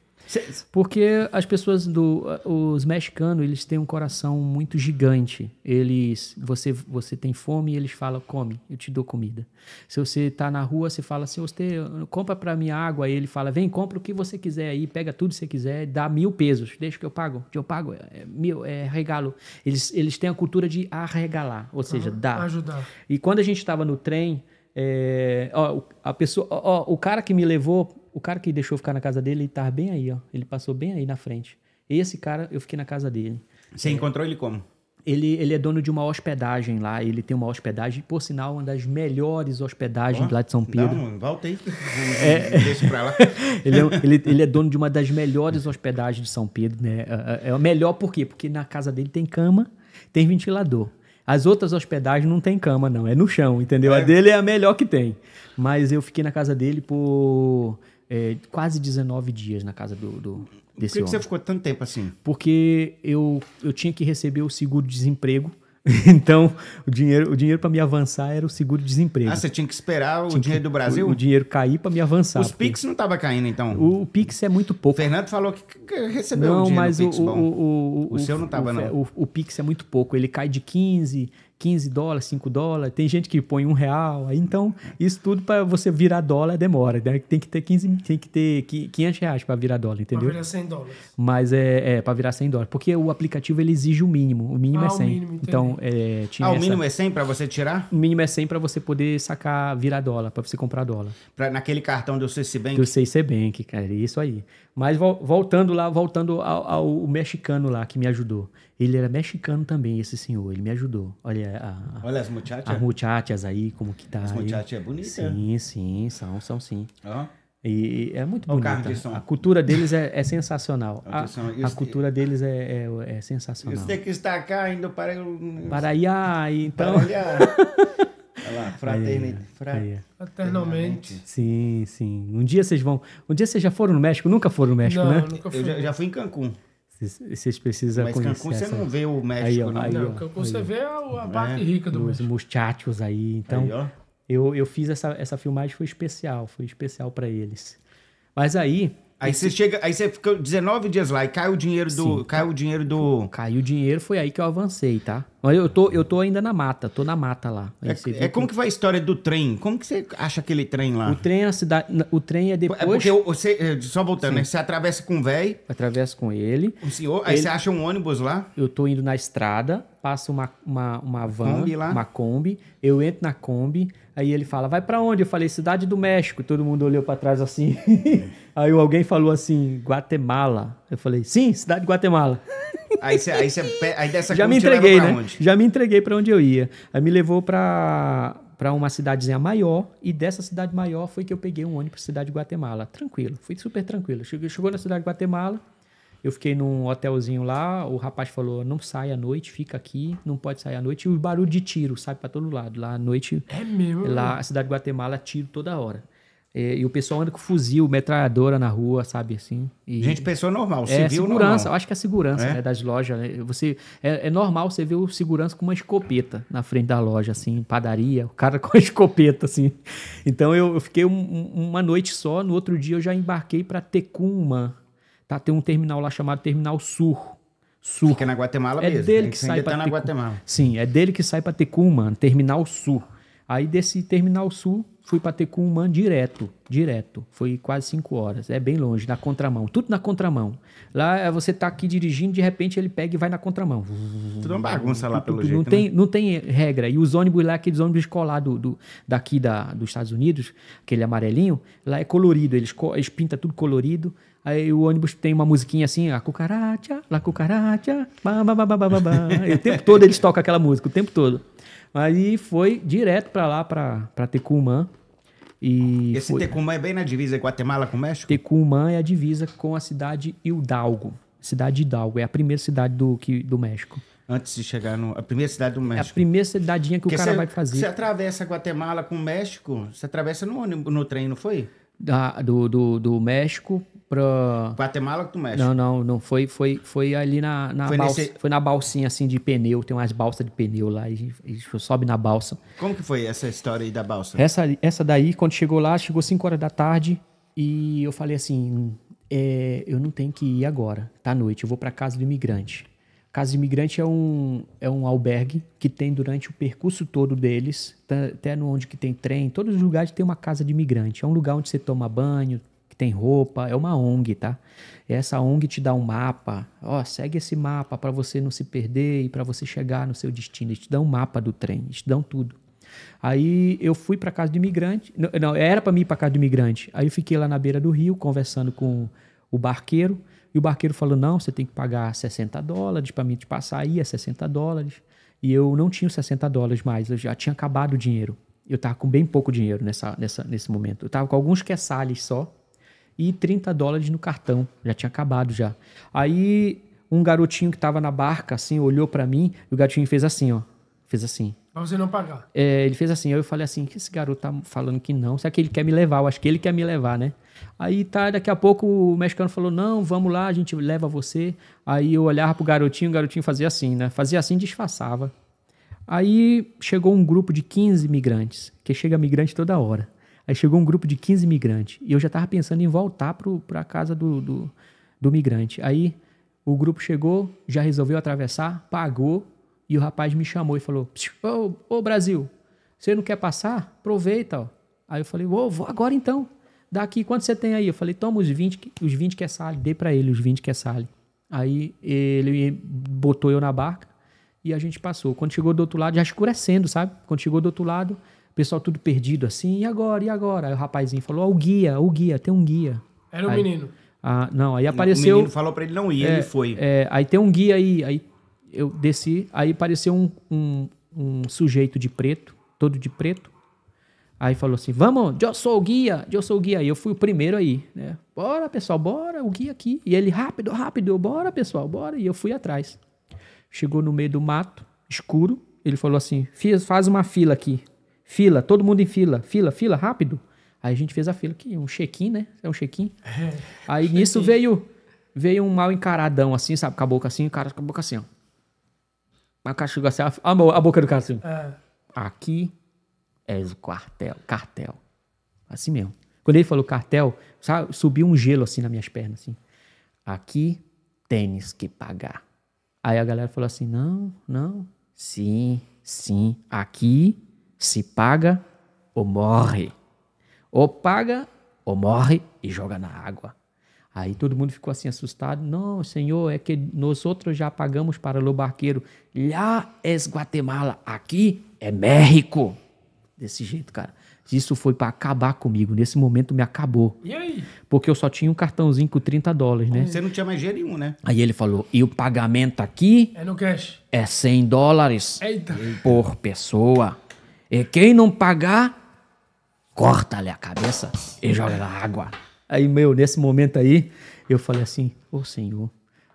Porque as pessoas do os mexicanos, eles têm um coração muito gigante. Eles você você tem fome, eles falam come, eu te dou comida. Se você tá na rua, você fala assim, você compra para mim água, E ele fala, vem, compra o que você quiser aí, pega tudo que você quiser, dá mil pesos, deixa que eu pago, que eu pago, é, é, mil, é regalo. Eles eles têm a cultura de arregalar, ou seja, ah, dar. Ajudar. E quando a gente estava no trem, é, ó, a pessoa, ó, o cara que me levou, o cara que deixou ficar na casa dele, ele tá bem aí, ó. Ele passou bem aí na frente. Esse cara, eu fiquei na casa dele. Você é, encontrou ele como? Ele, ele é dono de uma hospedagem lá. Ele tem uma hospedagem, por sinal, uma das melhores hospedagens oh, lá de São Pedro. Não, volta aí. É. é, deixa pra lá. ele, é, ele, ele, é dono de uma das melhores hospedagens de São Pedro. Né? É, a é, é melhor por quê? Porque na casa dele tem cama, tem ventilador. As outras hospedagens não tem cama, não. É no chão, entendeu? É. A dele é a melhor que tem. Mas eu fiquei na casa dele por é, quase 19 dias na casa do, do desse Por que, que, você ficou tanto tempo assim? Porque eu, eu tinha que receber o seguro-desemprego Então, o dinheiro, o dinheiro para me avançar era o seguro-desemprego. Ah, você tinha que esperar o tinha dinheiro que, do Brasil? O, o dinheiro cair para me avançar. Os PIX não estava caindo, então? O, o PIX é muito pouco. O Fernando falou que recebeu não, o dinheiro mas o, PIX, o, o, o, seu não estava, não. O, o PIX é muito pouco. Ele cai de 15%, 15 dólares, 5 dólares, tem gente que põe um real, então isso tudo para você virar dólar é demora, né? tem que ter 15, tem que ter 500 reais para virar dólar, entendeu? Para virar 100 dólares. Mas é, é para virar 100 dólares, porque o aplicativo ele exige o mínimo, o mínimo ah, é 100. Mínimo, então, é, tinha ah, o mínimo é 100 para você tirar? O mínimo é 100 para você poder sacar, virar dólar, para você comprar dólar. Pra, naquele cartão do CC Bank? Do CC Bank, cara, é isso aí. Mas voltando lá, voltando ao, ao mexicano lá que me ajudou. Ele era mexicano também, esse senhor. Ele me ajudou. Olha, a, a, Olha as muchachas. As muchachas aí, como que tá. As muchachas é bonita. Sim, sim, são, são sim. E é muito bonita. A cultura deles é, é sensacional. A, a, cultura deles é, é, é sensacional. Você que está cá indo para... Para ah, então... Para Olha lá, É, Fraternalmente. Sim, sim. Um dia vocês vão... Um dia vocês já foram no México? Nunca foram no México, Não, né? Nunca fui. Eu já, já fui em Cancún. Vocês precisam Mas conhecer. Mas Cancún essa... você não vê o México, aí, ó, não. Aí, não, Cancún você vê a né? parte rica do Os México. muchachos aí. Então, aí, eu, eu fiz essa, essa filmagem, foi especial. Foi especial para eles. Mas aí, Aí você chega, aí você fica 19 dias lá e cai o dinheiro do. Sim. Cai o dinheiro do. Caiu o dinheiro, foi aí que eu avancei, tá? Mas eu tô, eu tô ainda na mata, tô na mata lá. é, é como que... que... vai a história do trem? Como que você acha aquele trem lá? O trem é a cidade. O trem é, é depois. É porque você. Eh, só voltando, né? Você atravessa com o velho. Atravessa com ele. O senhor, aí ele... você acha um ônibus lá? Eu tô indo na estrada passa uma, uma, uma van, Kombi lá. uma Kombi, eu entro na Kombi, aí ele fala, vai para onde? Eu falei, Cidade do México. Todo mundo olhou para trás assim. aí alguém falou assim, Guatemala. Eu falei, sim, Cidade de Guatemala. Aí, cê, aí, aí dessa Já me entreguei, né? Onde? Já me entreguei para onde eu ia. Aí me levou para para uma cidadezinha maior, e dessa cidade maior foi que eu peguei um ônibus para cidade de Guatemala. Tranquilo, fui super tranquilo. Chegou, chegou na cidade de Guatemala, eu fiquei num hotelzinho lá, o rapaz falou: não sai à noite, fica aqui, não pode sair à noite. E o barulho de tiro sai para todo lado. Lá à noite. É mesmo? Lá, a cidade de Guatemala, tiro toda hora. E, e o pessoal anda com fuzil, metralhadora na rua, sabe assim. E, Gente, pessoa normal, é, civil é, segurança, normal. acho que é segurança é? Né, das lojas. Né. Você, é, é, normal você ver o segurança com uma escopeta na frente da loja, assim, padaria, o cara com a escopeta, assim. Então eu, eu fiquei um, um, uma noite só, no outro dia eu já embarquei para Tecuma, tá? Tem um terminal lá chamado Terminal Sur. Sur. Fica na Guatemala é mesmo. Dele que sai tá na Guatemala. Sim, é dele que sai para Tecumã, Terminal Sul. Aí desse Terminal Sul, fui para Tecumã direto, direto. Foi quase cinco horas, é bem longe, na contramão. Tudo na contramão. Lá eh, você tá aqui dirigindo, de repente ele pega e vai na contramão. Tudo uma bagunça lá, pelo jeito. Não, tem, né? não tem regra. E os ônibus lá, aqueles ônibus escolar do, do, daqui da, dos Estados Unidos, aquele amarelinho, lá é colorido. Eles, eles pintam tudo colorido. Aí o ônibus tem uma musiquinha assim, a cucaracha, la cucaracha, babababababá. o tempo todo eles tocam aquela música, o tempo todo. Aí foi direto para lá, para Tecumã. E Esse foi... Tecumã é bem na divisa Guatemala com México? Tecumã é a divisa com a cidade Hidalgo. Cidade Hidalgo, é a primeira cidade do, que, do México antes de chegar no. A primeira cidade do México. É a primeira cidadinha que Porque o cara cê, vai fazer. Você atravessa Guatemala com o México, você atravessa no ônibus, no trem, não foi? Da, do, do, do México Pro... Guatemala que tu mexe? Não, não, não foi, foi, foi ali na, na foi balsa, nesse... foi na balsinha assim de pneu, tem umas balsas de pneu lá, e a gente sobe na balsa. Como que foi essa história aí da balsa? Essa, essa daí, quando chegou lá, chegou 5 horas da tarde e eu falei assim, é, eu não tenho que ir agora, tá à noite, eu vou para casa do imigrante. Casa do Imigrante é um, é um albergue que tem durante o percurso todo deles, tá, até no onde que tem trem, todos os lugares tem uma casa de imigrante. É um lugar onde você toma banho, tem roupa, é uma ONG, tá? Essa ONG te dá um mapa, ó, segue esse mapa para você não se perder e para você chegar no seu destino. Eles te dão um mapa do trem, eles te dão tudo. Aí eu fui para casa do imigrante, não, não era para mim ir para casa do imigrante. Aí eu fiquei lá na beira do rio conversando com o barqueiro e o barqueiro falou: "Não, você tem que pagar 60 dólares para mim te passar aí, é 60 dólares". E eu não tinha 60 dólares mais, eu já tinha acabado o dinheiro. Eu tava com bem pouco dinheiro nessa, nessa, nesse momento. Eu tava com alguns quesales é só e 30 dólares no cartão. Já tinha acabado já. Aí um garotinho que estava na barca, assim, olhou para mim e o garotinho fez assim, ó. Fez assim. Pra você não pagar. É, ele fez assim. Aí eu falei assim, que esse garoto tá falando que não? Será que ele quer me levar? Eu acho que ele quer me levar, né? Aí tá, daqui a pouco o mexicano falou, não, vamos lá, a gente leva você. Aí eu olhava pro garotinho, o garotinho fazia assim, né? Fazia assim, disfarçava. Aí chegou um grupo de 15 migrantes, que chega migrante toda hora. Aí chegou um grupo de 15 migrantes. E eu já estava pensando em voltar para a casa do, do, do migrante. Aí o grupo chegou, já resolveu atravessar, pagou. E o rapaz me chamou e falou: Ô, ô Brasil, você não quer passar? Aproveita. Ó. Aí eu falei: Ô, vou agora então. Daqui, quanto você tem aí? Eu falei: Toma os 20, os 20 que é sale, Dê para ele os 20 que é sale. Aí ele botou eu na barca e a gente passou. Quando chegou do outro lado, já escurecendo, sabe? Quando chegou do outro lado, pessoal tudo perdido assim, e agora, e agora? Aí o rapazinho falou, ó, o guia, o guia, tem um guia. Era um aí, menino. Ah, não, aí apareceu... O menino falou pra ele não ir, é, ele foi. É, aí tem um guia aí, aí eu desci, aí apareceu um, um, um sujeito de preto, todo de preto, Aí falou assim: Vamos, eu sou o guia, eu sou o guia. aí eu fui o primeiro aí, né? Bora, pessoal, bora, o guia aqui. E ele, rápido, rápido, bora, pessoal, bora. E eu fui atrás. Chegou no meio do mato, escuro. Ele falou assim: Faz uma fila aqui. Fila, todo mundo em fila, fila, fila, rápido. Aí a gente fez a fila, que é um check-in, né? É um check-in. É, Aí check nisso veio veio um mal encaradão assim, sabe? Com a boca assim, o cara com a boca assim, ó. Mas o cara chegou assim, a, boca do cara assim. É. Aqui é o quartel, cartel. Assim mesmo. Quando ele falou cartel, sabe? Subiu um gelo assim nas minhas pernas, assim. Aqui tênis que pagar. Aí a galera falou assim: não, não, sim, sim, aqui se paga ou morre. Ou paga ou morre e joga na água. Aí todo mundo ficou assim assustado. Não, senhor, é que nós outros já pagamos para o barqueiro. Lá é Guatemala, aqui é México. Desse jeito, cara. Isso foi para acabar comigo. Nesse momento me acabou. E aí? Porque eu só tinha um cartãozinho com 30 dólares, né? Você não tinha mais dinheiro nenhum, né? Aí ele falou: e o pagamento aqui. É no cash. É 100 dólares. Eita. Por pessoa. E quem não pagar, corta-lhe a cabeça e joga na água. Aí, meu, nesse momento aí, eu falei assim: Ô oh, Senhor,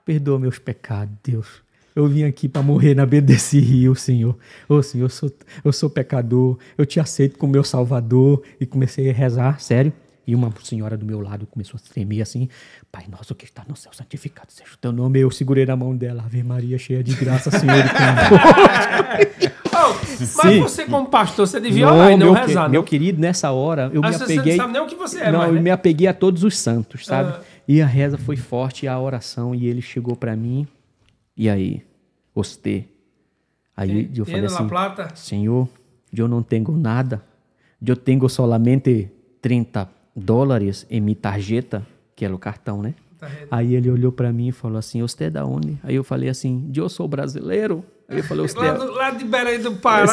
perdoa meus pecados, Deus. Eu vim aqui para morrer na beira desse rio, Senhor. Ô oh, Senhor, eu sou, eu sou pecador, eu te aceito como meu Salvador. E comecei a rezar, sério. E uma senhora do meu lado começou a tremer assim: Pai nosso que está no céu, santificado seja o teu nome. Eu segurei na mão dela, Ave Maria, cheia de graça, Senhor. É oh, mas Sim. você, como pastor, você devia não, orar e não meu, rezar. Meu não? querido, nessa hora, eu mas me apeguei. Você não sabe nem o que você é, Não, né? eu me apeguei a todos os santos, sabe? Ah. E a reza foi forte, a oração, e ele chegou para mim. E aí, ostê. Aí eu falei assim: Senhor, eu não tenho nada, eu tenho solamente 30 dólares em minha tarjeta, que era é o cartão, né? Tarjeta. Aí ele olhou para mim e falou assim: Você é da onde? Aí eu falei assim: de Eu sou brasileiro. ele falou Você lá, é lá de Belém do Pará.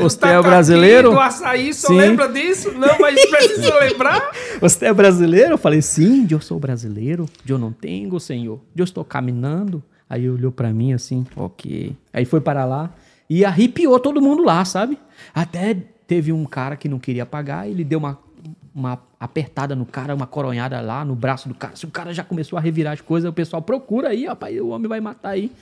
você é brasileiro? Do açaí, só sim. lembra disso? Não, mas precisa lembrar. Você é brasileiro? Eu falei: Sim, eu sou brasileiro. Eu não tenho, senhor. Eu estou caminhando. Aí olhou para mim assim: Ok. Aí foi para lá e arrepiou todo mundo lá, sabe? Até teve um cara que não queria pagar, ele deu uma uma apertada no cara, uma coronhada lá no braço do cara. Se o cara já começou a revirar as coisas, o pessoal procura aí, rapaz, o homem vai matar aí.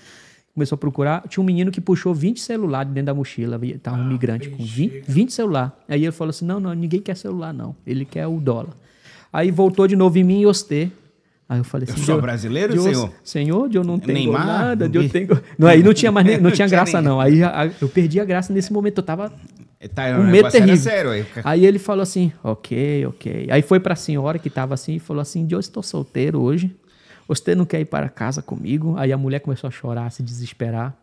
Começou a procurar. Tinha um menino que puxou 20 celulares dentro da mochila. Tava ah, um migrante com 20, 20 celulares. Aí ele falou assim: não, não, ninguém quer celular, não. Ele quer o dólar. Aí voltou de novo em mim e ostê. Aí eu falei assim: Eu sou brasileiro, senhor senhor? Senhor, eu não tenho Neymar, nada, eu tenho. Não, aí não tinha mais, não, tinha graça, não. Aí eu perdi a graça nesse momento. Eu tava é, tá, é um medo terrível. Sério, aí. aí ele falou assim, ok, ok. Aí foi para a senhora que estava assim e falou assim, eu estou solteiro hoje, você não quer ir para casa comigo? Aí a mulher começou a chorar, a se desesperar.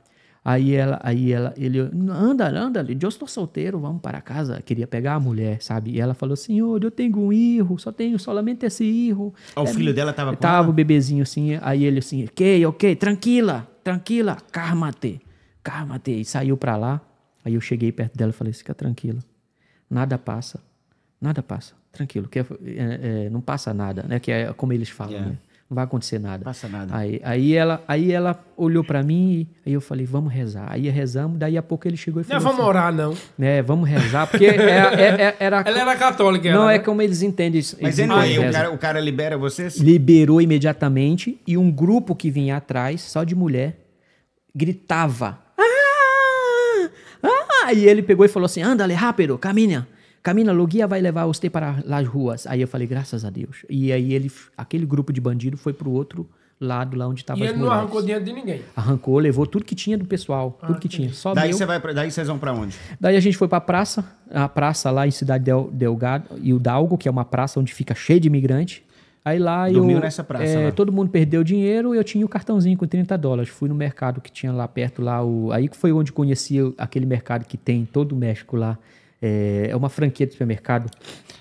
Aí ela, aí ela, ele, anda, anda, eu estou solteiro, vamos para casa. Queria pegar a mulher, sabe? E ela falou, senhor, assim, eu tenho um erro, só tenho solamente esse erro. Ah, é, o filho dela estava com Tava ela? o bebezinho assim, aí ele assim, ok, ok, tranquila, tranquila, calma-te, calma-te. E saiu para lá. Aí eu cheguei perto dela e falei: fica tranquila, nada passa, nada passa, tranquilo, que é, é, é, não passa nada, né? Que é como eles falam, yeah. né? Não vai acontecer nada. Passa nada. Aí, aí, ela, aí ela olhou para mim e aí eu falei, vamos rezar. Aí rezamos, daí a pouco ele chegou e falou. Não vamos assim, orar, não. É, vamos rezar, porque era. É, é, era ela era católica, Não, ela, é como eles entendem isso. Mas ele aí, o cara, o cara libera vocês? Liberou imediatamente e um grupo que vinha atrás, só de mulher, gritava Aí ele pegou e falou assim: andale rápido, caminha. Caminha, Logia vai levar você para as ruas. Aí eu falei: graças a Deus. E aí ele, aquele grupo de bandido foi para o outro lado, lá onde estava as mulheres. E ele não arrancou dinheiro de ninguém? Arrancou, levou tudo que tinha do pessoal. Ah, tudo que tinha. Só daí, Você vai pra, daí vocês vão para onde? Daí a gente foi para a praça. A praça lá em Cidade Del, Delgado e o Dalgo, que é uma praça onde fica cheio de imigrante. Aí lá Dormiu eu. nessa praça. É, lá. Todo mundo perdeu dinheiro eu tinha o um cartãozinho com 30 dólares. Fui no mercado que tinha lá perto, lá. O, aí foi onde conheci aquele mercado que tem em todo o México lá. É, é uma franquia de supermercado.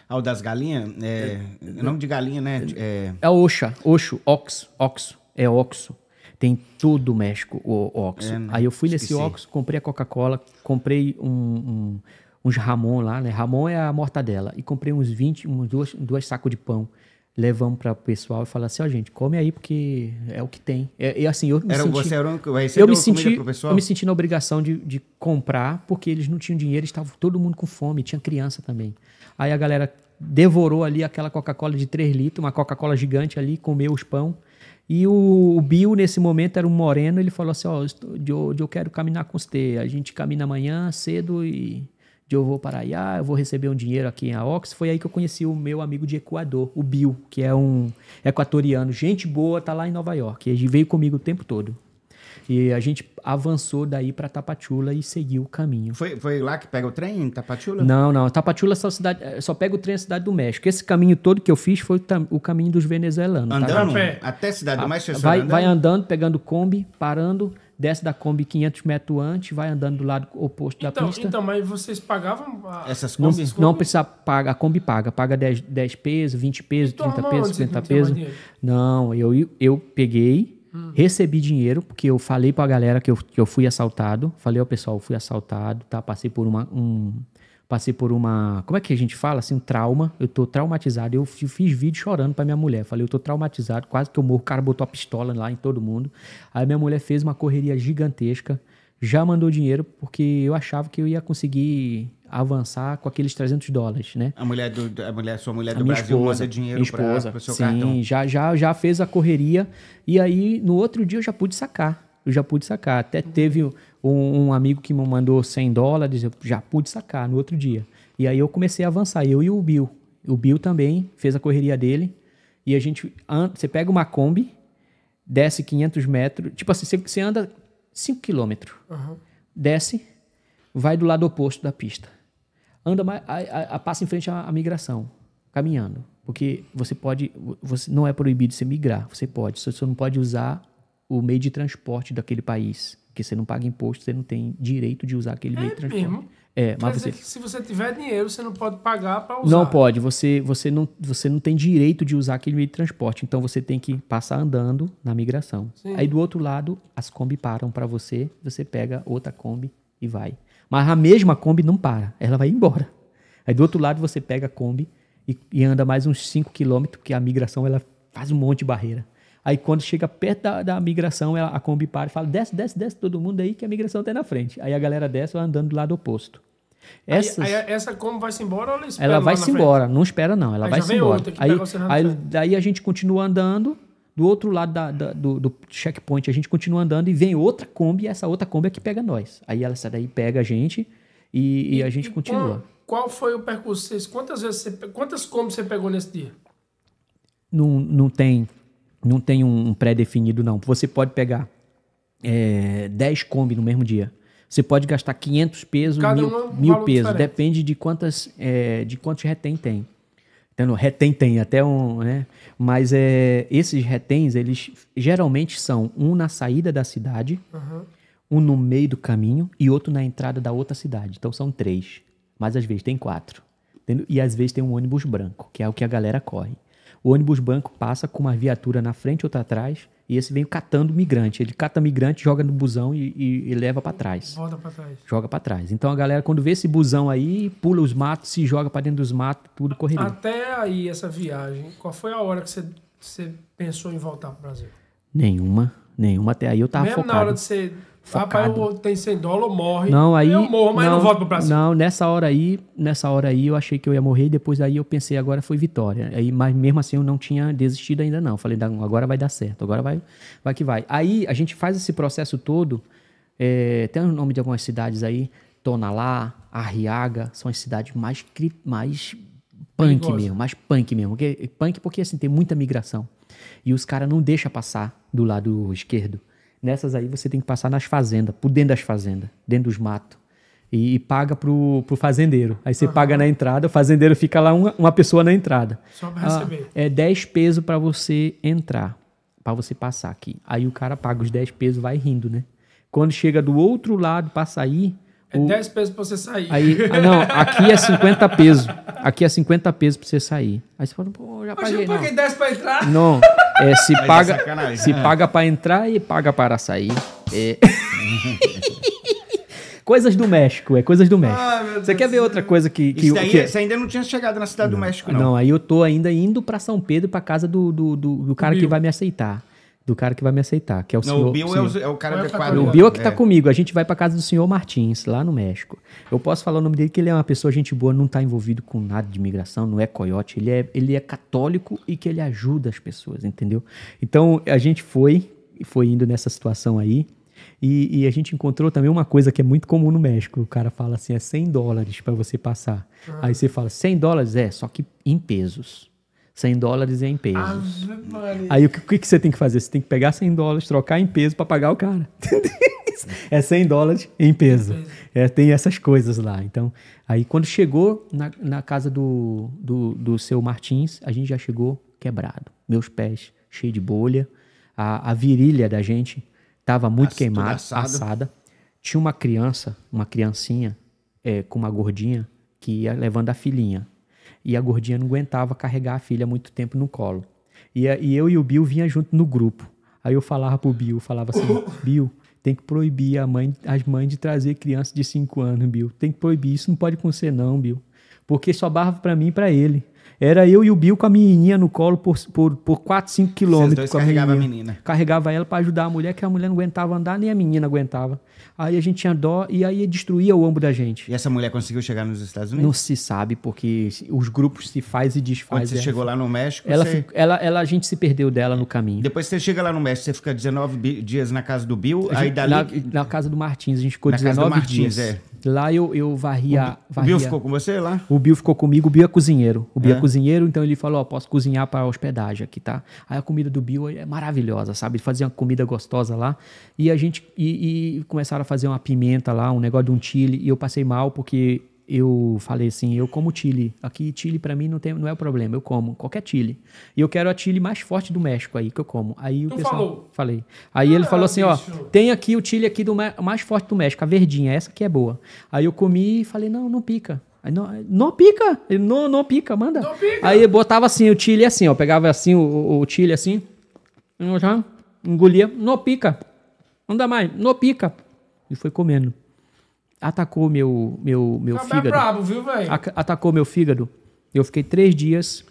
Ah, o das galinhas? É, é, nome de galinha, né? É, é Oxa, Oxo, Ox, Oxo. É Oxo. Tem todo o México, o Oxo. É, né? Aí eu fui Esqueci. nesse Oxo, comprei a Coca-Cola, comprei um, um, uns Ramon lá, né? Ramon é a mortadela. E comprei uns 20, uns dois, dois sacos de pão levamos para o pessoal e falamos assim, ó, oh, gente, come aí porque é o que tem. E, é, e assim, eu me era, senti... Você era um, você eu me senti, Eu me senti na obrigação de, de comprar, porque eles não tinham dinheiro, estava todo mundo com fome, tinha criança também. Aí a galera devorou ali aquela Coca-Cola de 3 litros, uma Coca-Cola gigante ali, comeu os pão. E o, Bill, nesse momento, era um moreno, ele falou assim, ó, oh, eu, eu quero caminhar com você. A gente caminha amanhã cedo e de eu vou para Iá, ah, eu vou receber um dinheiro aqui em Aox. Foi aí que eu conheci o meu amigo de Equador, o Bill, que é um equatoriano, gente boa, tá lá em Nova York. Ele veio comigo o tempo todo. E a gente avançou daí para Tapachula e seguiu o caminho. Foi, foi lá que pega o trem em Tapachula? Não, não. Tapachula é só, cidade, é, só pega o trem na é Cidade do México. Esse caminho todo que eu fiz foi o caminho dos venezuelanos. Tá? Andando? Tá? Até Cidade do México? Vai andando? vai andando, pegando Kombi, parando desce da Kombi 500 metros antes, vai andando do lado oposto então, da pista. Então, mas vocês pagavam a... essas Kombi? Não, não precisa pagar, a Kombi paga. Paga 10, 10 pesos, 20 pesos, então, 30 pesos, 50 pesos. Não, eu, eu peguei, hum. recebi dinheiro, porque eu falei pra galera que eu, que eu fui assaltado. Falei ao pessoal, fui assaltado, tá? Passei por uma, um, passei por uma. Como é que a gente fala? Assim, um trauma. Eu tô traumatizado. Eu fiz vídeo chorando para minha mulher. Falei, eu tô traumatizado, quase que eu morro. O cara botou a pistola lá em todo mundo. Aí minha mulher fez uma correria gigantesca, já mandou dinheiro, porque eu achava que eu ia conseguir avançar com aqueles 300 dólares, né? A mulher do, a mulher, sua mulher do Brasil esposa, manda dinheiro para o seu sim, cartão. Sim, já, já, já fez a correria. E aí, no outro dia, eu já pude sacar eu já pude sacar. Até teve um, um amigo que me mandou 100 dólares, eu já pude sacar no outro dia. E aí eu comecei a avançar, eu e o Bill. O Bill também fez a correria dele. E a gente. Você pega uma Kombi, desce 500 metros. Tipo assim, você anda 5 quilômetros. Uhum. Desce, vai do lado oposto da pista. Anda mais, a, a, a, passa em frente à, à, migração, caminhando. Porque você pode. Você, não é proibido você migrar, você pode. Você não pode usar o meio de transporte daquele país. Porque você não paga imposto, você não tem direito de usar aquele é meio de transporte. Mesmo? É, Quer mas você... se você tiver dinheiro, você não pode pagar para usar. Não pode, você, você, não, você não tem direito de usar aquele meio de transporte. Então você tem que passar andando na migração. Sim. Aí do outro lado, as Kombi param para você, você pega outra Kombi e vai. Mas a mesma Kombi não para, ela vai embora. Aí do outro lado você pega a Kombi e, e anda mais uns 5 quilômetros, porque a migração ela faz um monte de barreira. Aí quando chega perto da, da migração, ela, a Kombi para e fala: desce, desce, desce todo mundo aí que a migração tá na frente. Aí a galera desce vai andando do lado oposto. Essas, aí, aí essa Kombi vai-se embora ou ela espera? Ela vai-se embora, não espera não, ela vai-se embora. Aí, aí, a gente continua andando, do outro lado da, da, do, do, checkpoint, a gente continua andando e vem outra Kombi, e essa outra Kombi é que pega nós. Aí ela sai daí, pega a gente e, e, e a gente e continua. Qual, qual, foi o percurso? Quantas vezes você, quantas Kombis você pegou nesse dia? Não, não tem não tem um pré-definido, não. Você pode pegar é, 10 Kombi no mesmo dia. Você pode gastar 500 pesos, Cada mil, um mil pesos. Depende de quantas, é, de quantos retém tem. Então, retém tem até um, né? Mas é, esses retens, eles geralmente são um na saída da cidade, uhum. um no meio do caminho e outro na entrada da outra cidade. Então, são três. Mas às vezes tem quatro. E às vezes tem um ônibus branco, que é o que a galera corre. O ônibus banco passa com uma viatura na frente outra atrás e esse vem catando migrante. Ele cata migrante, joga no busão e, e, e leva para trás. Volta para trás. Joga para trás. Então a galera, quando vê esse busão aí, pula os matos, se joga para dentro dos matos, tudo correndo. Até aí, essa viagem, qual foi a hora que você, você pensou em voltar pro Brasil? Nenhuma, nenhuma. Até aí eu tava Mesmo focado. na hora de você Focado. Rapaz, eu tenho 100 dólares, morre. Não, aí, eu morro, mas não, eu não volto pro Brasil. Não, nessa hora aí, nessa hora aí eu achei que eu ia morrer, depois aí eu pensei, agora foi vitória. Aí, mas mesmo assim eu não tinha desistido ainda não. Falei, agora vai dar certo, agora vai, vai que vai. Aí a gente faz esse processo todo, é, tem o nome de algumas cidades aí, Tonalá, Arriaga, são as cidades mais, mais punk Perigosa. mesmo, mais punk mesmo. Porque, punk porque assim, tem muita migração. E os caras não deixam passar do lado esquerdo. Nessas aí você tem que passar nas fazendas, por dentro das fazendas, dentro dos matos. E, e, paga pro, pro fazendeiro. Aí você uhum. paga na entrada, o fazendeiro fica lá uma, uma pessoa na entrada. Só pra ah, receber. É 10 pesos para você entrar, para você passar aqui. Aí o cara paga os 10 pesos, vai rindo, né? Quando chega do outro lado para sair, é o... 10 pesos pra você sair. Aí, ah, não, aqui é 50 pesos. Aqui é 50 pesos pra você sair. Aí você fala, pô, já paguei. Mas eu paguei não. 10 pra entrar? Não, é, se, é paga, é se né? paga pra entrar e paga para sair. É... Coisas do México, é coisas do México. Ah, Você quer ver outra coisa que. que, daí, que... Você é? ainda não tinha chegado na Cidade não, do México, não. Não, aí eu tô ainda indo para São Pedro, para casa do, do, do, do cara que vai me aceitar do cara que vai me aceitar, que é o não, senhor. É o Bill senhor. É, o, cara do é Equador. É o Bill é que tá é. comigo. A gente vai para casa do senhor Martins, lá no México. Eu posso falar o nome dele, que ele é uma pessoa, gente boa, não tá envolvido com nada de imigração, não é coiote. Ele é, ele é católico e que ele ajuda as pessoas, entendeu? Então, a gente foi, foi indo nessa situação aí. E, e, a gente encontrou também uma coisa que é muito comum no México. O cara fala assim, é 100 dólares para você passar. Aí você fala, 100 dólares? É, só que em pesos. 100 dólares em peso. Aí o que, o que você tem que fazer? Você tem que pegar 100 dólares, trocar em peso para pagar o cara. é 100 dólares em peso. É, tem essas coisas lá. Então, aí quando chegou na, na casa do, do, do seu Martins, a gente já chegou quebrado. Meus pés cheios de bolha. A, a virilha da gente estava muito As, queimada, assada. Tinha uma criança, uma criancinha, é, com uma gordinha, que ia levando a filhinha. E a gordinha não aguentava carregar a filha muito tempo no colo. E, e eu e o Bill vinha junto no grupo. Aí eu falava pro Bill, falava assim, Bill, tem que proibir a mãe, as mães de trazer criança de 5 anos, Bill. Tem que proibir, isso não pode acontecer não, Bill. Porque só barra para mim e para ele. Era eu e o Bill com a menininha no colo por, por, por 4, 5 quilômetros. Vocês dois carregava a menina. a menina. Carregava ela para ajudar a mulher, que a mulher não aguentava andar, nem a menina aguentava. Aí a gente tinha dó e aí destruía o ombro da gente. E essa mulher conseguiu chegar nos Estados Unidos? Não se sabe, porque os grupos se faz e desfaz. Quando você ela. É. chegou lá no México, ela, você... ela, ela, a gente se perdeu dela no caminho. Depois você chega lá no México, você fica 19 dias na casa do Bill, gente, aí dali... Na, na, casa do Martins, a gente ficou na 19 casa do Martins, dias. É. Lá eu, eu varria, o, varria. O Bill ficou com você lá? O Bill ficou comigo, o Bill é cozinheiro. O Bill é, é cozinheiro, então ele falou: Ó, oh, posso cozinhar para hospedagem aqui, tá? Aí a comida do Bill é maravilhosa, sabe? Ele fazia uma comida gostosa lá. E a gente. E, e começaram a fazer uma pimenta lá, um negócio de um chile. E eu passei mal porque eu falei assim, eu como chile. Aqui chile para mim não, tem, não é o problema, eu como qualquer chile. E eu quero a chile mais forte do México aí que eu como. Aí o então pessoal falou. falei. Aí ah, ele falou assim, bicho. ó, tem aqui o chile aqui do mais forte do México, a verdinha, essa que é boa. Aí eu comi e falei, não, não pica. não, não pica, ele não, não pica, manda. Não pica. Aí botava assim o chile assim, ó, pegava assim o, o chile assim, já engolia, não pica. Não dá mais, não pica. E foi comendo atacou meu, meu, meu Também fígado. brabo, viu, velho? Atacou meu fígado. Eu fiquei três dias,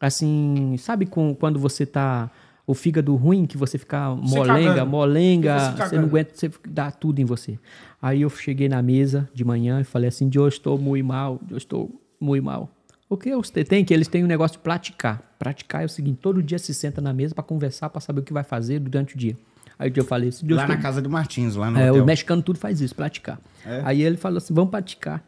assim, sabe com, quando você tá. O fígado ruim, que você fica molenga, cagando. molenga, você, você não aguenta, você dá tudo em você. Aí eu cheguei na mesa de manhã e falei assim: eu estou muito mal, eu estou muito mal. O que você tem que eles têm um negócio de praticar. Praticar é o seguinte: todo dia se senta na mesa para conversar, para saber o que vai fazer durante o dia. Aí eu falei assim, Deus Lá na casa do Martins, lá no é, hotel. O mexicano tudo faz isso, praticar. É? Aí ele falou assim, vamos praticar.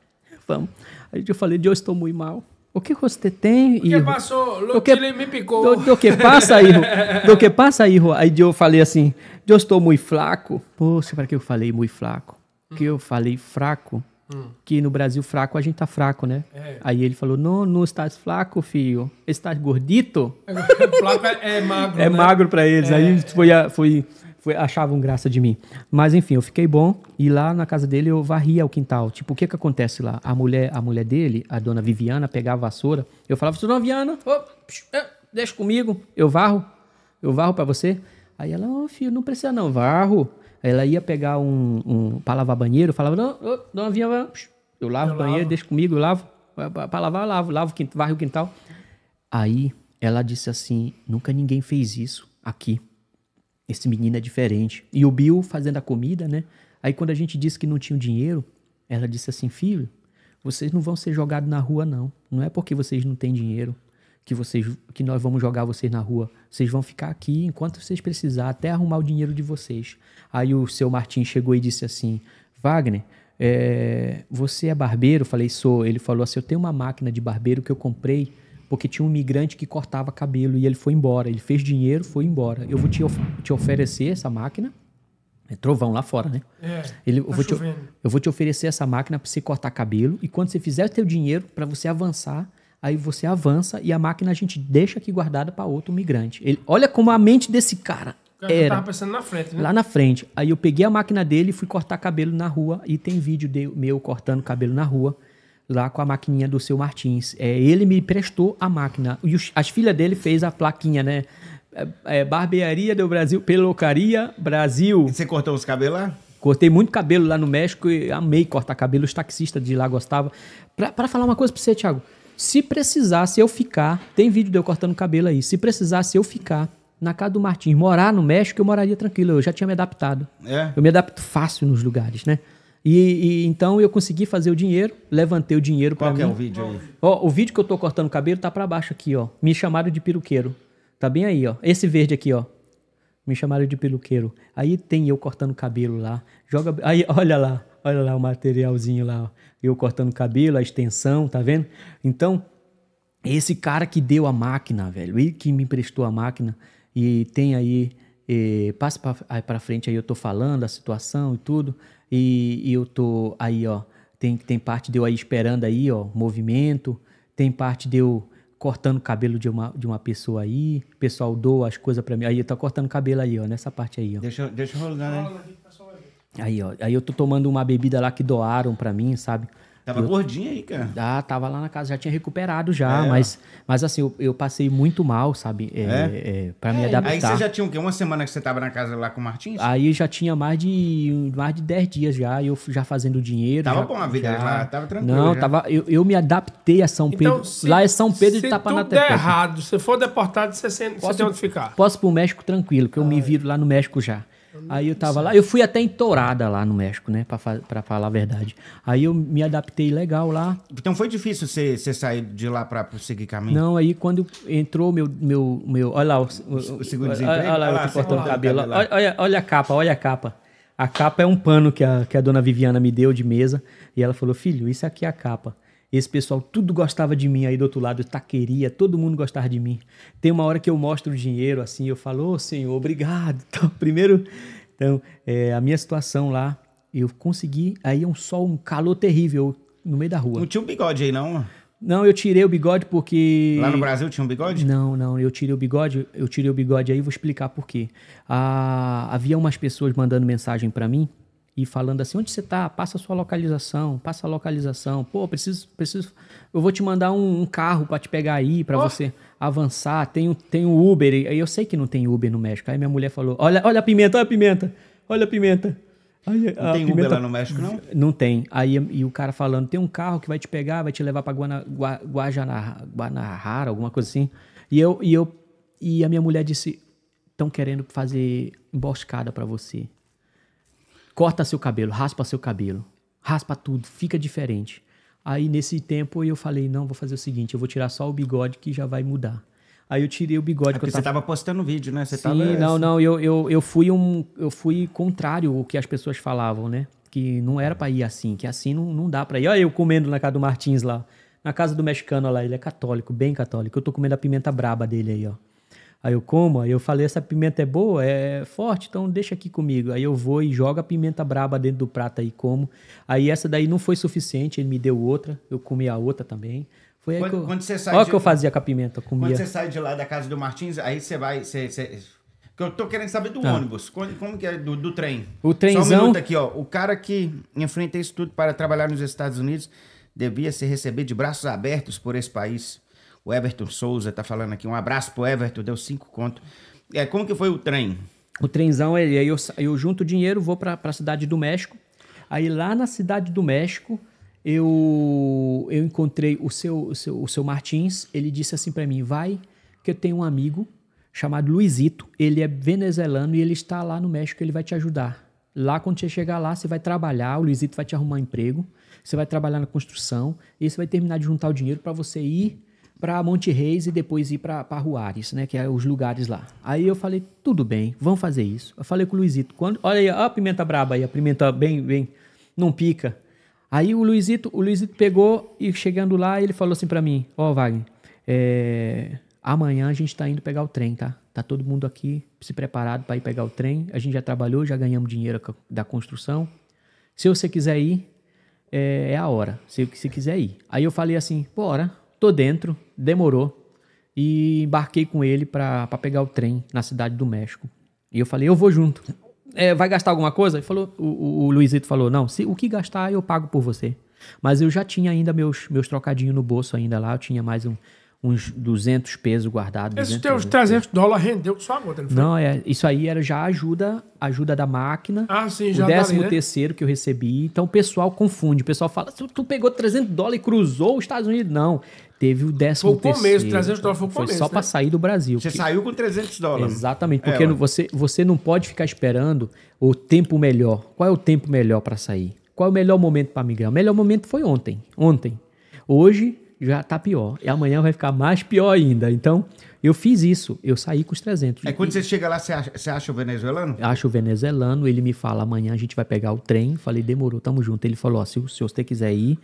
Vamos. Aí eu falei, Deus, estou muito mal. O que você tem, O que passou? O que, me picou. Do, do que passa, irmão? do que passa, irmão? Aí eu falei assim, eu estou muito fraco. Pô, você para que eu falei muito fraco? Que eu falei fraco? Hum. Que no Brasil fraco a gente tá fraco, né? É. Aí ele falou: Não, não estás fraco, filho. Estás gordito. É, é magro. É né? magro para eles. É, Aí foi, foi foi, achavam graça de mim. Mas enfim, eu fiquei bom e lá na casa dele eu varria o quintal. Tipo, o que que acontece lá? A mulher, a mulher dele, a dona Viviana, pegava a vassoura. Eu falava, dona Viviana, oh, é, deixa comigo, eu varro, eu varro para você. Aí ela, ô oh, filho, não precisa não, varro. Aí ela ia pegar um, um lavar banheiro, falava, não, oh, dona Viviana, eu lavo eu o banheiro, lavo. deixa comigo, eu lavo. Pra lavar, eu lavo, lavo, varro o quintal. Aí ela disse assim, nunca ninguém fez isso aqui esse menino é diferente. E o Bill fazendo a comida, né? Aí quando a gente disse que não tinha dinheiro, ela disse assim, filho, vocês não vão ser jogados na rua não. Não é porque vocês não têm dinheiro que vocês que nós vamos jogar vocês na rua. Vocês vão ficar aqui enquanto vocês precisar até arrumar o dinheiro de vocês. Aí o seu Martin chegou e disse assim, Wagner, é, você é barbeiro? falei, sou. Ele falou assim, eu tenho uma máquina de barbeiro que eu comprei porque tinha um migrante que cortava cabelo e ele foi embora. Ele fez dinheiro, foi embora. Eu vou te, of te oferecer essa máquina. É trovão lá fora, né? É, ele, tá eu, vou te, eu, vou te, oferecer essa máquina para você cortar cabelo e quando você fizer o teu dinheiro para você avançar, aí você avança e a máquina a gente deixa aqui guardada para outro migrante. Ele, olha como a mente desse cara era. Eu tava pensando na frente, né? Lá na frente. Aí eu peguei a máquina dele e fui cortar cabelo na rua. E tem vídeo de, meu cortando cabelo na rua lá com a maquininha do seu Martins. É, ele me prestou a máquina. E os, as filhas dele fez a plaquinha, né? É, é, barbearia do Brasil, Pelocaria, Brasil. E você cortou os cabelos lá? Cortei muito cabelo lá no México e amei cortar cabelo. Os taxistas de lá gostavam. Para falar uma coisa para você, Thiago. Se precisasse eu ficar, tem vídeo de eu cortando cabelo aí. Se precisasse eu ficar na casa do Martins, morar no México, eu moraria tranquilo. Eu já tinha me adaptado. É? Eu me adapto fácil nos lugares, né? E, e, então eu consegui fazer o dinheiro, levantei o dinheiro para é mim. Qual é o vídeo aí? Ó, o vídeo que eu tô cortando o cabelo tá para baixo aqui, ó. Me chamaram de peruqueiro. Tá bem aí, ó. Esse verde aqui, ó. Me chamaram de peruqueiro. Aí tem eu cortando cabelo lá. Joga aí, olha lá. Olha lá o materialzinho lá, ó. Eu cortando cabelo, a extensão, tá vendo? Então, esse cara que deu a máquina, velho, e que me emprestou a máquina e tem aí e eh, passa para frente aí eu tô falando a situação e tudo. E, e, eu tô aí, ó. Tem, tem parte de eu aí esperando aí, ó, movimento. Tem parte de eu cortando o cabelo de uma, de uma pessoa aí. O pessoal doa as coisas para mim. Aí eu tá tô cortando cabelo aí, ó, nessa parte aí, ó. Deixa, deixa eu rodar, né? Aí, ó. Aí eu tô tomando uma bebida lá que doaram para mim, sabe? Tava eu, gordinha aí, cara. Ah, tava lá na casa, já tinha recuperado já, é. mas, mas assim, eu, eu, passei muito mal, sabe? É, é? é pra me é, adaptar. Aí você já tinha o quê? Uma semana que você tava na casa lá com o Martins? Aí já tinha mais de, mais de 10 dias já, eu já fazendo dinheiro. Tava já, bom a vida já... lá, tava tranquilo. Não, já. tava, eu, eu me adaptei a São então, Pedro. Então, se, lá é São Pedro de Tapanatepe. Se tudo errado, se for deportado, você, posso, você tem onde ficar. Posso pro México tranquilo, que eu Ai. me viro lá no México já. Aí eu tava lá, eu fui até entourada lá no México, né? Pra, pra falar a verdade. Aí eu me adaptei legal lá. Então foi difícil você, sair de lá pra seguir caminho? Não, aí quando entrou meu. meu, meu olha lá, o, o, o segundo olha, olha lá, olha, eu cortando o cabelo. Olha, olha, olha a capa, olha a capa. A capa é um pano que a, que a dona Viviana me deu de mesa. E ela falou: Filho, isso aqui é a capa. Esse pessoal tudo gostava de mim aí do outro lado, taqueria, todo mundo gostava de mim. Tem uma hora que eu mostro o dinheiro assim, eu falo, ô oh, Senhor, obrigado. Então, primeiro, então, é, a minha situação lá, eu consegui, aí é um sol, um calor terrível no meio da rua. Não tinha um bigode aí não? Não, eu tirei o bigode porque. Lá no Brasil tinha um bigode? Não, não, eu tirei o bigode, eu tirei o bigode aí, vou explicar por quê. Ah, havia umas pessoas mandando mensagem para mim e falando assim, onde você está? Passa a sua localização, passa a localização. Pô, preciso, preciso. Eu vou te mandar um, um carro para te pegar aí, para oh. você avançar. Tem o tem um Uber. Aí eu sei que não tem Uber no México. Aí minha mulher falou: olha, olha a pimenta, olha a pimenta, olha a pimenta. Aí, não tem pimenta... Uber lá no México, não? Não tem. Aí e o cara falando: tem um carro que vai te pegar, vai te levar para Guana, Gua, Guajanara, Guanahara, alguma coisa assim. E eu, e eu e a minha mulher disse: estão querendo fazer emboscada para você corta seu cabelo, raspa seu cabelo, raspa tudo, fica diferente. Aí nesse tempo eu falei, não, vou fazer o seguinte, eu vou tirar só o bigode que já vai mudar. Aí eu tirei o bigode. É porque tava... você tava postando vídeo, né? Você Sim, tava... não, assim. não. Eu, eu, eu, fui um, eu fui contrário ao que as pessoas falavam, né? Que não era para ir assim, que assim não, não dá para ir. Olha eu comendo na casa do Martins lá. Na casa do mexicano lá, ele é católico, bem católico. Eu tô comendo a pimenta braba dele aí, ó. Aí eu como, aí eu falei, essa pimenta é boa, é forte, então deixa aqui comigo. Aí eu vou e jogo a pimenta braba dentro do prato aí como. Aí essa daí não foi suficiente, ele me deu outra, eu comi a outra também. Foi quando, aí que eu, quando você sai Olha o que eu fazia com a pimenta, comia. Quando você sai de lá da casa do Martins, aí você vai, você, você... eu tô querendo saber do ah. ônibus. Como, como, que é do, do trem? O trenzão... Só um aqui, ó. O cara que enfrenta isso tudo para trabalhar nos Estados Unidos devia se receber de braços abertos por esse país. O Everton Souza tá falando aqui. Um abraço pro Everton, deu cinco conto. É, como que foi o trem? O trenzão, ele, aí eu, eu junto dinheiro, vou para a cidade do México. Aí lá na cidade do México, eu eu encontrei o seu, o seu, o seu Martins. Ele disse assim para mim: vai, que eu tenho um amigo chamado Luizito. Ele é venezuelano e ele está lá no México, ele vai te ajudar. Lá, quando você chegar lá, você vai trabalhar, o Luizito vai te arrumar um emprego, você vai trabalhar na construção e você vai terminar de juntar o dinheiro para você ir para Monte Reis e depois ir para Ruares, né? Que é os lugares lá. Aí eu falei, tudo bem, vamos fazer isso. Eu falei com o Luizito, quando, olha aí, ó a pimenta braba aí, a pimenta bem, bem, não pica. Aí o Luizito, o Luizito pegou e chegando lá, ele falou assim para mim, ó oh, Wagner, é, amanhã a gente tá indo pegar o trem, tá? Tá todo mundo aqui se preparado para ir pegar o trem. A gente já trabalhou, já ganhamos dinheiro da construção. Se você quiser ir, eh, é, a hora, se, você quiser ir. Aí eu falei assim, bora, tô dentro demorou e embarquei com ele para pegar o trem na cidade do México. E eu falei, eu vou junto. É, vai gastar alguma coisa? Ele falou, o, o, o, Luizito falou, não, se o que gastar eu pago por você. Mas eu já tinha ainda meus, meus trocadinhos no bolso ainda lá, eu tinha mais um, uns 200 pesos guardados. Esses teus 300 dólares rendeu sua moto, não Não, é, isso aí era já ajuda, ajuda da máquina. Ah, sim, já O décimo né? terceiro que eu recebi. Então o pessoal confunde, o pessoal fala, tu, tu pegou 300 dólares e cruzou os Estados Unidos. Não, Teve o décimo Foi o começo, terceiro, 300 dólares foi o começo. Foi só né? para sair do Brasil. Você porque... saiu com 300 dólares. Exatamente, é, porque é, você, você não pode ficar esperando o tempo melhor. Qual é o tempo melhor para sair? Qual é o melhor momento para migrar? O melhor momento foi ontem. Ontem. Hoje já tá pior. E amanhã vai ficar mais pior ainda. Então, eu fiz isso, eu saí com os 300. É quando e... você chega lá, você acha, você acha o venezuelano? Acho o venezuelano, ele me fala, amanhã a gente vai pegar o trem. Falei, demorou, tamo junto. Ele falou, ó, se, se você quiser ir,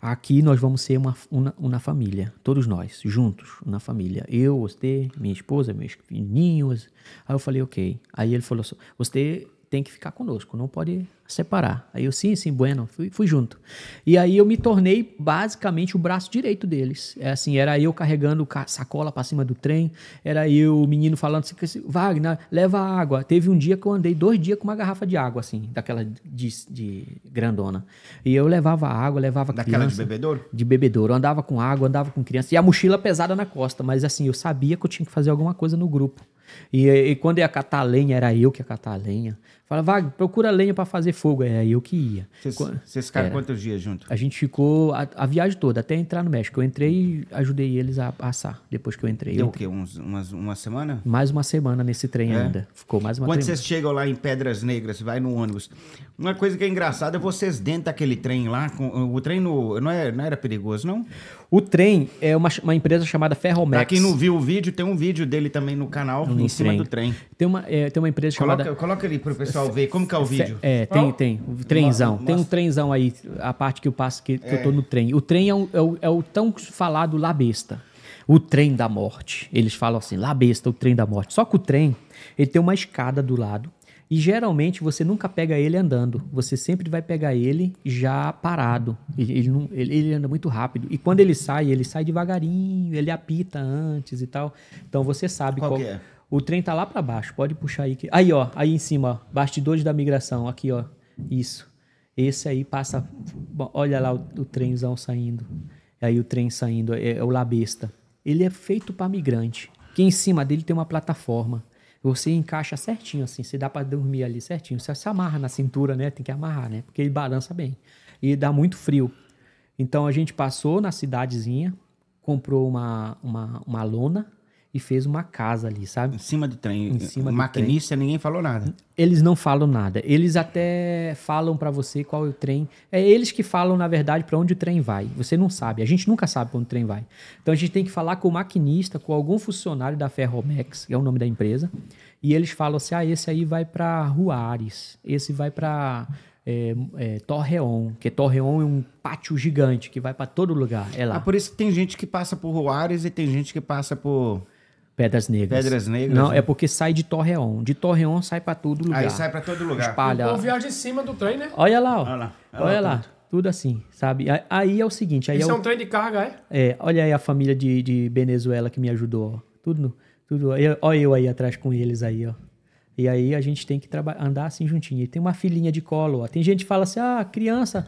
aqui nós vamos ser uma, uma, uma família, todos nós, juntos, na família. Eu, você, minha esposa, meus filhinhos. Aí eu falei, ok. Aí ele falou você tem que ficar conosco, não pode separar. Aí eu, sim, sim, bueno, fui, fui junto. E aí eu me tornei basicamente o braço direito deles. É assim, era eu carregando sacola para cima do trem, era eu, o menino falando assim, Wagner, leva água. Teve um dia que eu andei dois dias com uma garrafa de água, assim, daquela de, de grandona. E eu levava água, levava daquela criança. Daquela de bebedouro? De bebedouro. Eu andava com água, andava com criança. E a mochila pesada na costa, mas assim, eu sabia que eu tinha que fazer alguma coisa no grupo. E, e quando ia catar lenha, era eu que ia catar lenha. Fala, Vago, procura lenha para fazer fogo. é aí eu que ia. Vocês ficaram é. quantos dias junto? A gente ficou a, a, viagem toda, até entrar no México. Eu entrei e ajudei eles a assar depois que eu entrei. Deu eu entrei. o quê? Uns, umas, uma semana? Mais uma semana nesse trem é. ainda. Ficou mais uma Quando vocês chegam lá em Pedras Negras, vai no ônibus. Uma coisa que é engraçada é vocês dentro daquele trem lá. Com, o trem no, não, é, não era perigoso, não? O trem é uma, uma empresa chamada Ferromex. Pra quem não viu o vídeo, tem um vídeo dele também no canal, no em cima trem. do trem. Tem uma, é, tem uma empresa coloca, chamada... Coloca ali pro pessoal ver, como que é o vídeo? É, tem, oh. tem. O trenzão. Mostra. Tem um trenzão aí, a parte que eu passo, que, que é. eu tô é. no trem. O trem é, um, é, o, é o tão falado lá besta. O trem da morte. Eles falam assim, lá besta, o trem da morte. Só que o trem, ele tem uma escada do lado e geralmente você nunca pega ele andando, você sempre vai pegar ele já parado. Ele, não, ele, ele, anda muito rápido. E quando ele sai, ele sai devagarinho, ele apita antes e tal. Então você sabe qual, qual é. O trem tá lá para baixo, pode puxar aí. Que... Aí, ó, aí em cima, ó, bastidores da migração, aqui, ó, isso. Esse aí passa, olha lá o, o trenzão saindo. Aí o trem saindo, é, é o Labesta. Ele é feito para migrante, que em cima dele tem uma plataforma você encaixa certinho, assim, se dá para dormir ali certinho. Você se amarra na cintura, né? Tem que amarrar, né? Porque ele balança bem. E dá muito frio. Então a gente passou na cidadezinha, comprou uma, uma, uma lona e fez uma casa ali, sabe? Em cima do trem. Em cima maquinista, ninguém falou nada. Eles não falam nada. Eles até falam para você qual é o trem. É eles que falam, na verdade, para onde o trem vai. Você não sabe. A gente nunca sabe para onde o trem vai. Então a gente tem que falar com o maquinista, com algum funcionário da Ferromex, que é o nome da empresa, e eles falam assim: ah, esse aí vai para Ruares, esse vai para. É, eh, é, eh, Torreon, que Torreon é um pátio gigante que vai para todo lugar. É lá. Ah, por isso que tem gente que passa por Ruares e tem gente que passa por Pedras Negras. Pedras Negras. Não, né? é porque sai de Torreão. De Torreão sai para todo lugar. Aí sai para todo lugar. Espalha. O viaja em cima do trem, né? Olha lá, ó. Olha lá. Olha, olha lá. Tudo. assim, sabe? Aí é o seguinte. Aí Isso é, é o... é, um trem de carga, é? É. Olha aí a família de, de Venezuela que me ajudou. Ó. Tudo, tudo. Eu, olha eu aí atrás com eles aí, ó. E aí a gente tem que andar assim juntinho. E tem uma filhinha de colo. Ó. Tem gente que fala assim: ah, criança,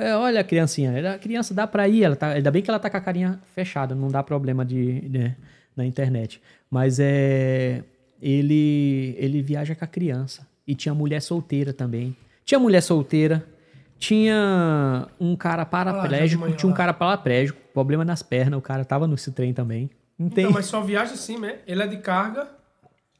é, olha a criancinha, a criança dá para ir. Ela tá, ainda bem que ela tá com a carinha fechada, não dá problema de. Né? na internet. Mas é ele ele viaja com a criança e tinha mulher solteira também. Tinha mulher solteira, tinha um cara paraplégico, tinha um cara paraplégico, problema nas pernas, o cara tava no trem também. Não então, tem... Então, mas só viaja assim, né? Ele é de carga.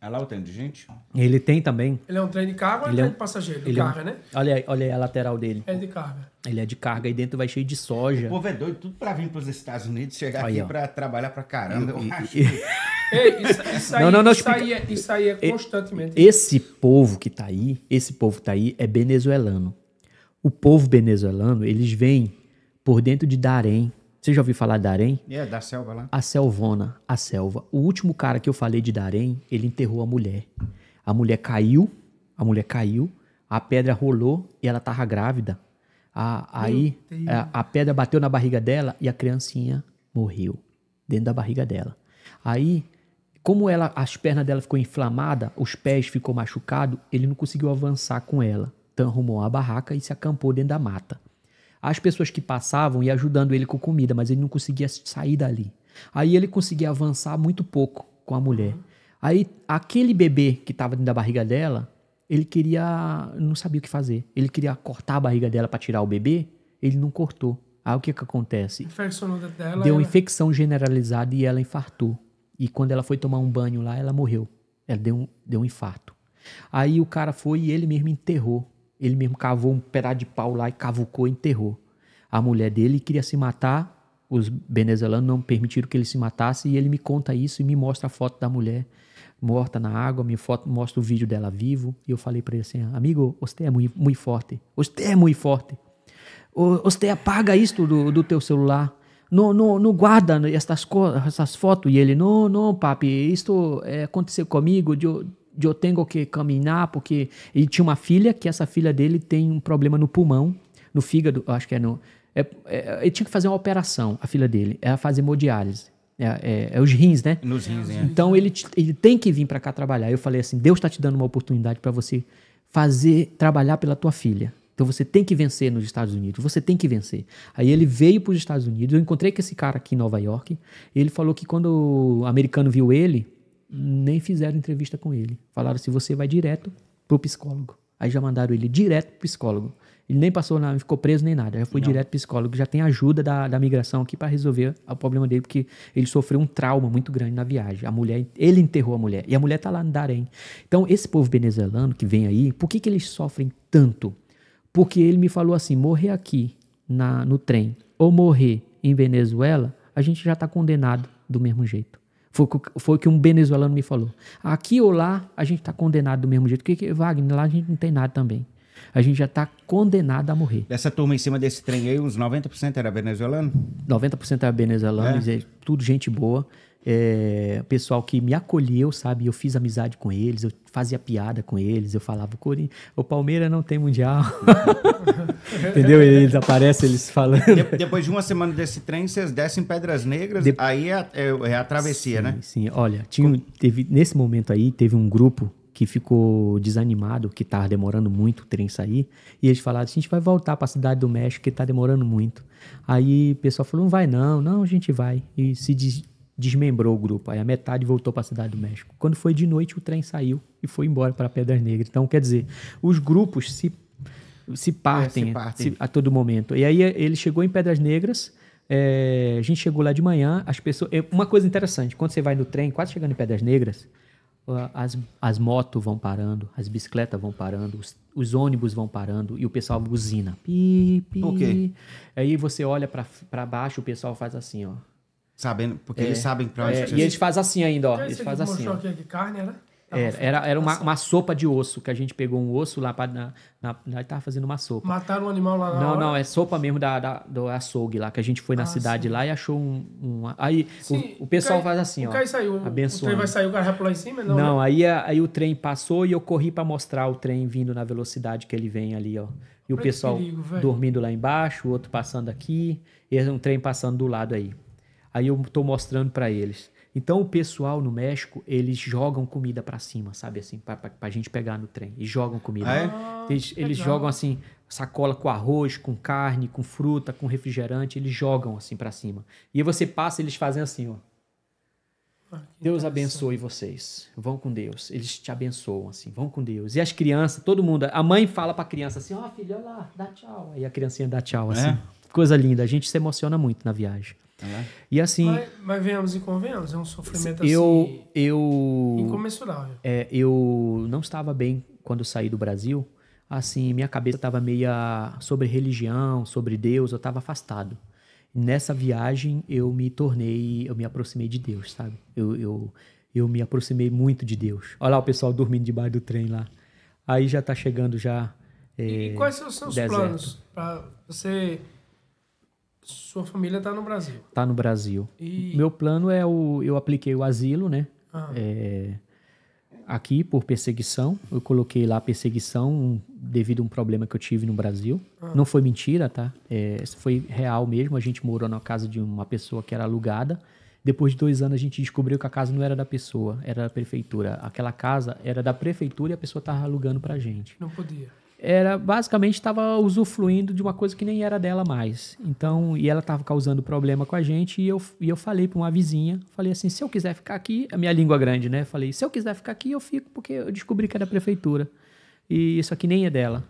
Olha é lá o trem de gente. Ele tem também. Ele é um trem de carga ou é, é, é um trem de passageiro? De carga, é né? Olha aí, olha aí a lateral dele. É de carga. Ele é de carga e dentro vai cheio de soja. O povo é doido, tudo pra vir pros Estados Unidos, chegar aí, aqui ó. pra trabalhar pra caramba. Eu, eu acho. Ei, isso, isso, aí, não, não, não, isso, aí é, isso aí é constantemente. Esse povo que tá aí, esse povo que tá aí é venezuelano. O povo venezuelano, eles vêm por dentro de Darém, você já ouviu falar de Darém? É, da selva lá. A selvona, a selva. O último cara que eu falei de Darém, ele enterrou a mulher. A mulher caiu, a mulher caiu, a pedra rolou e ela tava grávida. A, aí a, a pedra bateu na barriga dela e a criancinha morreu dentro da barriga dela. Aí como ela, as pernas dela ficou inflamada, os pés ficou machucado, ele não conseguiu avançar com ela. Então arrumou a barraca e se acampou dentro da mata as pessoas que passavam e ajudando ele com comida, mas ele não conseguia sair dali. Aí ele conseguia avançar muito pouco com a mulher. Uhum. Aí aquele bebê que estava dentro da barriga dela, ele queria, não sabia o que fazer. Ele queria cortar a barriga dela para tirar o bebê, ele não cortou. Aí o que que acontece? Dela, Deu ela... infecção generalizada e ela infartou. E quando ela foi tomar um banho lá, ela morreu. Ela deu um, deu um infarto. Aí o cara foi e ele mesmo enterrou ele mesmo cavou um pedaço de pau lá e cavucou e enterrou. A mulher dele queria se matar, os venezuelanos não permitiram que ele se matasse, e ele me conta isso e me mostra a foto da mulher morta na água, me foto, mostra o vídeo dela vivo, e eu falei para ele assim, amigo, você é muito, muito forte, você é muito forte, você apaga isto do, do teu celular, não, não, não guarda estas, essas fotos. E ele, não, não, papi, isto é, aconteceu comigo, de, eu tenho que caminhar porque ele tinha uma filha que essa filha dele tem um problema no pulmão, no fígado, acho que é no é, é, ele tinha que fazer uma operação, a filha dele, é fazer hemodiálise. É, é, é, os rins, né? Nos rins, é. Então ele, ele tem que vir para cá trabalhar. Eu falei assim: Deus está te dando uma oportunidade para você fazer, trabalhar pela tua filha. Então você tem que vencer nos Estados Unidos, você tem que vencer. Aí ele veio para os Estados Unidos, eu encontrei com esse cara aqui em Nova York, ele falou que quando o americano viu ele, nem fizeram entrevista com ele. Falaram se assim, você vai direto pro psicólogo. Aí já mandaram ele direto pro psicólogo. Ele nem passou, não ficou preso nem nada. Já foi não. direto pro psicólogo. Já tem ajuda da, da migração aqui para resolver o problema dele, porque ele sofreu um trauma muito grande na viagem. A mulher, ele enterrou a mulher. E a mulher tá lá no Darém. Então, esse povo venezuelano que vem aí, por que, que eles sofrem tanto? Porque ele me falou assim: morrer aqui na, no trem ou morrer em Venezuela, a gente já tá condenado do mesmo jeito. Foi, foi o que um venezuelano me falou. Aqui ou lá, a gente está condenado do mesmo jeito. Porque, Wagner, lá a gente não tem nada também. A gente já está condenado a morrer. Dessa turma em cima desse trem aí, uns 90% era venezuelano? 90% era venezuelano, é. é. tudo gente boa é, pessoal que me acolheu, sabe? Eu fiz amizade com eles, eu fazia piada com eles, eu falava, o Palmeiras não tem mundial. Entendeu? Eles aparecem, eles falando. De, depois de uma semana desse trem, vocês descem Pedras Negras, de... aí é, é, é, a travessia, sim, né? Sim, olha, tinha, teve, nesse momento aí, teve um grupo que ficou desanimado, que estava demorando muito o trem sair, e eles falaram, a gente vai voltar para a Cidade do México, que está demorando muito. Aí o pessoal falou, não vai não, não, a gente vai. E se des desmembrou o grupo. Aí a metade voltou para a Cidade do México. Quando foi de noite, o trem saiu e foi embora para Pedras Negras. Então, quer dizer, os grupos se, se partem, é, se partem. Se, a todo momento. E aí ele chegou em Pedras Negras. É, a gente chegou lá de manhã, as pessoas. É, uma coisa interessante, quando você vai no trem, quase chegando em Pedras Negras, as, as motos vão parando, as bicicletas vão parando, os, os, ônibus vão parando e o pessoal buzina. Pi, pi. Okay. Aí você olha para baixo, o pessoal faz assim, ó. Sabendo, porque é, eles sabem pra onde... É, e eles fazem assim ainda, ó. Então, eles fazem assim. Ó. Aqui, carne, né? É, era, era, era uma, assim. uma, sopa de osso, que a gente pegou um osso lá pra, na, na, tava fazendo uma sopa. Mataram um animal lá na Não, hora. não, é sopa mesmo da, da, do açougue lá, que a gente foi ah, na cidade sim. lá e achou um... um aí sim, o, o, pessoal cai, faz assim, o ó. Cai saiu, abençoando. o trem vai sair, o cara vai pular em cima? Não, não né? aí, aí o trem passou e eu corri para mostrar o trem vindo na velocidade que ele vem ali, ó. E o pessoal perigo, dormindo lá embaixo, o outro passando aqui, e um trem passando do lado aí. Aí eu estou mostrando para eles. Então o pessoal no México, eles jogam comida para cima, sabe assim, para a gente pegar no trem. E jogam comida. Ah, é? ah eles, eles jogam assim, sacola com arroz, com carne, com fruta, com refrigerante, eles jogam assim para cima. E você passa, eles fazem assim, ó. Ah, Deus abençoe vocês. Vão com Deus. Eles te abençoam, assim. Vão com Deus. E as crianças, todo mundo. A mãe fala para a criança assim: Ó, oh, filho, olha lá, dá tchau. Aí a criancinha dá tchau, né? assim. É? Coisa linda. A gente se emociona muito na viagem. Né? E assim. Mas, mas venhamos e convenhamos, é um sofrimento eu, assim. Eu. Incomensurável. É, eu não estava bem quando saí do Brasil. Assim, minha cabeça estava meia sobre religião, sobre Deus, eu estava afastado. Nessa viagem eu me tornei, eu me aproximei de Deus, sabe? Eu, eu, eu me aproximei muito de Deus. Olha lá o pessoal dormindo debaixo do trem lá. Aí já está chegando já. É, e quais são os seus deserto. planos? Pra você sua família está no Brasil? Está no Brasil. E... Meu plano é o. Eu apliquei o asilo, né? Ah. É, aqui por perseguição. Eu coloquei lá perseguição devido a um problema que eu tive no Brasil. Ah. Não foi mentira, tá? É, foi real mesmo. A gente morou na casa de uma pessoa que era alugada. Depois de dois anos, a gente descobriu que a casa não era da pessoa, era da prefeitura. Aquela casa era da prefeitura e a pessoa estava alugando para gente. Não podia era basicamente estava usufruindo de uma coisa que nem era dela mais. Então, e ela estava causando problema com a gente e eu, e eu falei para uma vizinha, falei assim, se eu quiser ficar aqui, a minha língua grande, né? Falei, se eu quiser ficar aqui, eu fico porque eu descobri que era é da prefeitura. E isso aqui nem é dela.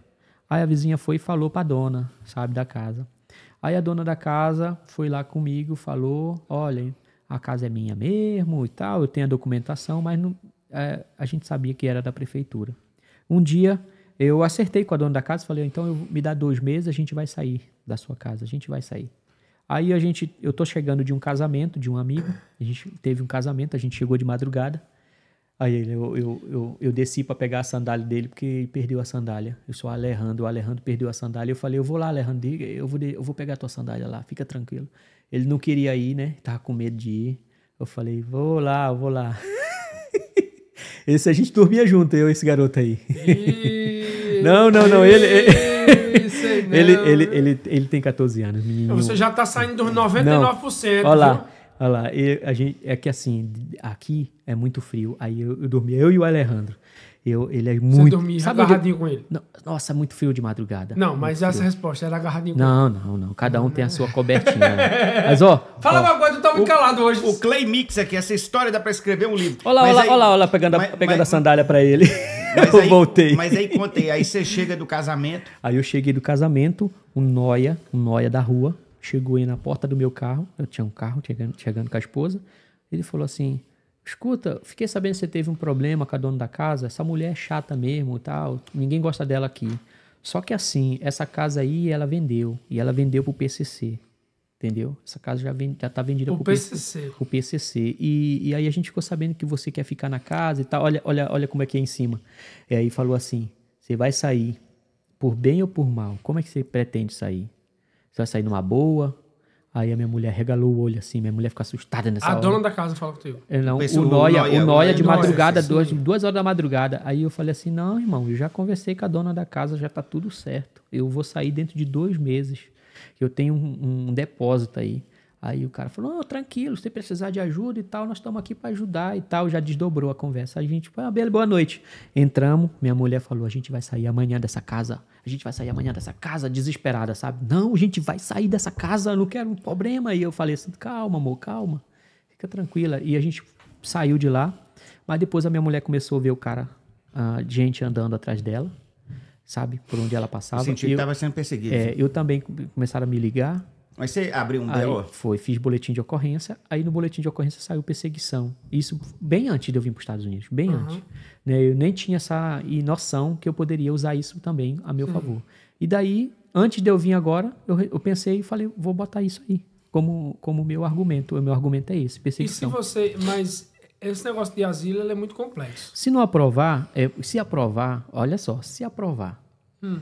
Aí a vizinha foi e falou para a dona, sabe, da casa. Aí a dona da casa foi lá comigo, falou, olhem a casa é minha mesmo e tal, eu tenho a documentação, mas não, é, a gente sabia que era da prefeitura. Um dia eu acertei com a dona da casa, falei, então eu, me dá dois meses, a gente vai sair da sua casa, a gente vai sair. Aí a gente, eu tô chegando de um casamento de um amigo, a gente teve um casamento, a gente chegou de madrugada. Aí ele, eu, eu, eu, eu desci para pegar a sandália dele porque perdeu a sandália. Eu sou Alejandro, o Alejandro perdeu a sandália. Eu falei, eu vou lá, Alejandro, eu vou, eu vou pegar a tua sandália lá, fica tranquilo. Ele não queria ir, né? Tava com medo de ir. Eu falei, vou lá, vou lá. Esse a gente dormia junto, eu e esse garoto aí. Não, não, não. Ele, ele, ele, ele, ele, tem 14 anos, menino. Você já tá saindo dos 99%. Olha lá. Olha lá, a gente, é que assim, aqui é muito frio. Aí eu, eu dormi, eu e o Alejandro. Eu, ele é muito. Você dormia agarradinho com ele? Não, nossa, é muito frio de madrugada. Não, mas essa resposta era agarradinho não, com ele. Não, não, não. Cada um tem a sua cobertinha. Né? Mas, ó. Fala ó, uma coisa, eu tô muito calado hoje. O Clay Mix aqui, essa história dá pra escrever um livro. Olha lá, olha lá, olha lá, pegando, mas, a, pegando mas, a sandália mas... pra ele. Mas eu aí, voltei. Mas aí contei, aí você chega do casamento. Aí eu cheguei do casamento, um noia, um noia da rua, chegou aí na porta do meu carro. Eu tinha um carro chegando, chegando com a esposa. Ele falou assim: Escuta, fiquei sabendo que você teve um problema com a dona da casa. Essa mulher é chata mesmo tal. Ninguém gosta dela aqui. Só que assim, essa casa aí ela vendeu. E ela vendeu pro PCC entendeu? Essa casa já está já tá vendida o pro PCC. O PCC. E, e aí a gente ficou sabendo que você quer ficar na casa e tal. Olha, olha, olha como é que é em cima. É, e aí falou assim: você vai sair por bem ou por mal? Como é que você pretende sair? Você vai sair numa boa? Aí a minha mulher regalou o olho assim, minha mulher ficou assustada nessa a hora. A dona da casa falou contigo. É, não, o Noia, o Noia de madrugada, duas, duas horas da madrugada. Aí eu falei assim: não, irmão, eu já conversei com a dona da casa, já tá tudo certo. Eu vou sair dentro de dois meses eu tenho um, um depósito aí. Aí o cara falou: oh, tranquilo, se precisar de ajuda e tal, nós estamos aqui para ajudar e tal. Já desdobrou a conversa. A gente, ah, bela, boa noite. Entramos, minha mulher falou: a gente vai sair amanhã dessa casa. A gente vai sair amanhã dessa casa, desesperada, sabe? Não, a gente vai sair dessa casa, não quero um problema. E eu falei assim: calma, amor, calma, fica tranquila. E a gente saiu de lá, mas depois a minha mulher começou a ver o cara, a gente andando atrás dela sabe? Por onde ela passava. Eu senti que estava sendo perseguido. É, eu também começaram a me ligar. Mas você abriu um BO? Foi, fiz boletim de ocorrência. Aí no boletim de ocorrência saiu perseguição. Isso bem antes de eu vir para os Estados Unidos, bem uhum. antes. Né? Eu nem tinha essa noção que eu poderia usar isso também a meu Sim. favor. E daí, antes de eu vir agora, eu, eu pensei e falei, vou botar isso aí como como meu argumento. O meu argumento é esse, perseguição. E se você, mas esse negócio de asilo é muito complexo. Se não aprovar, é, se aprovar, olha só, se aprovar. Hum.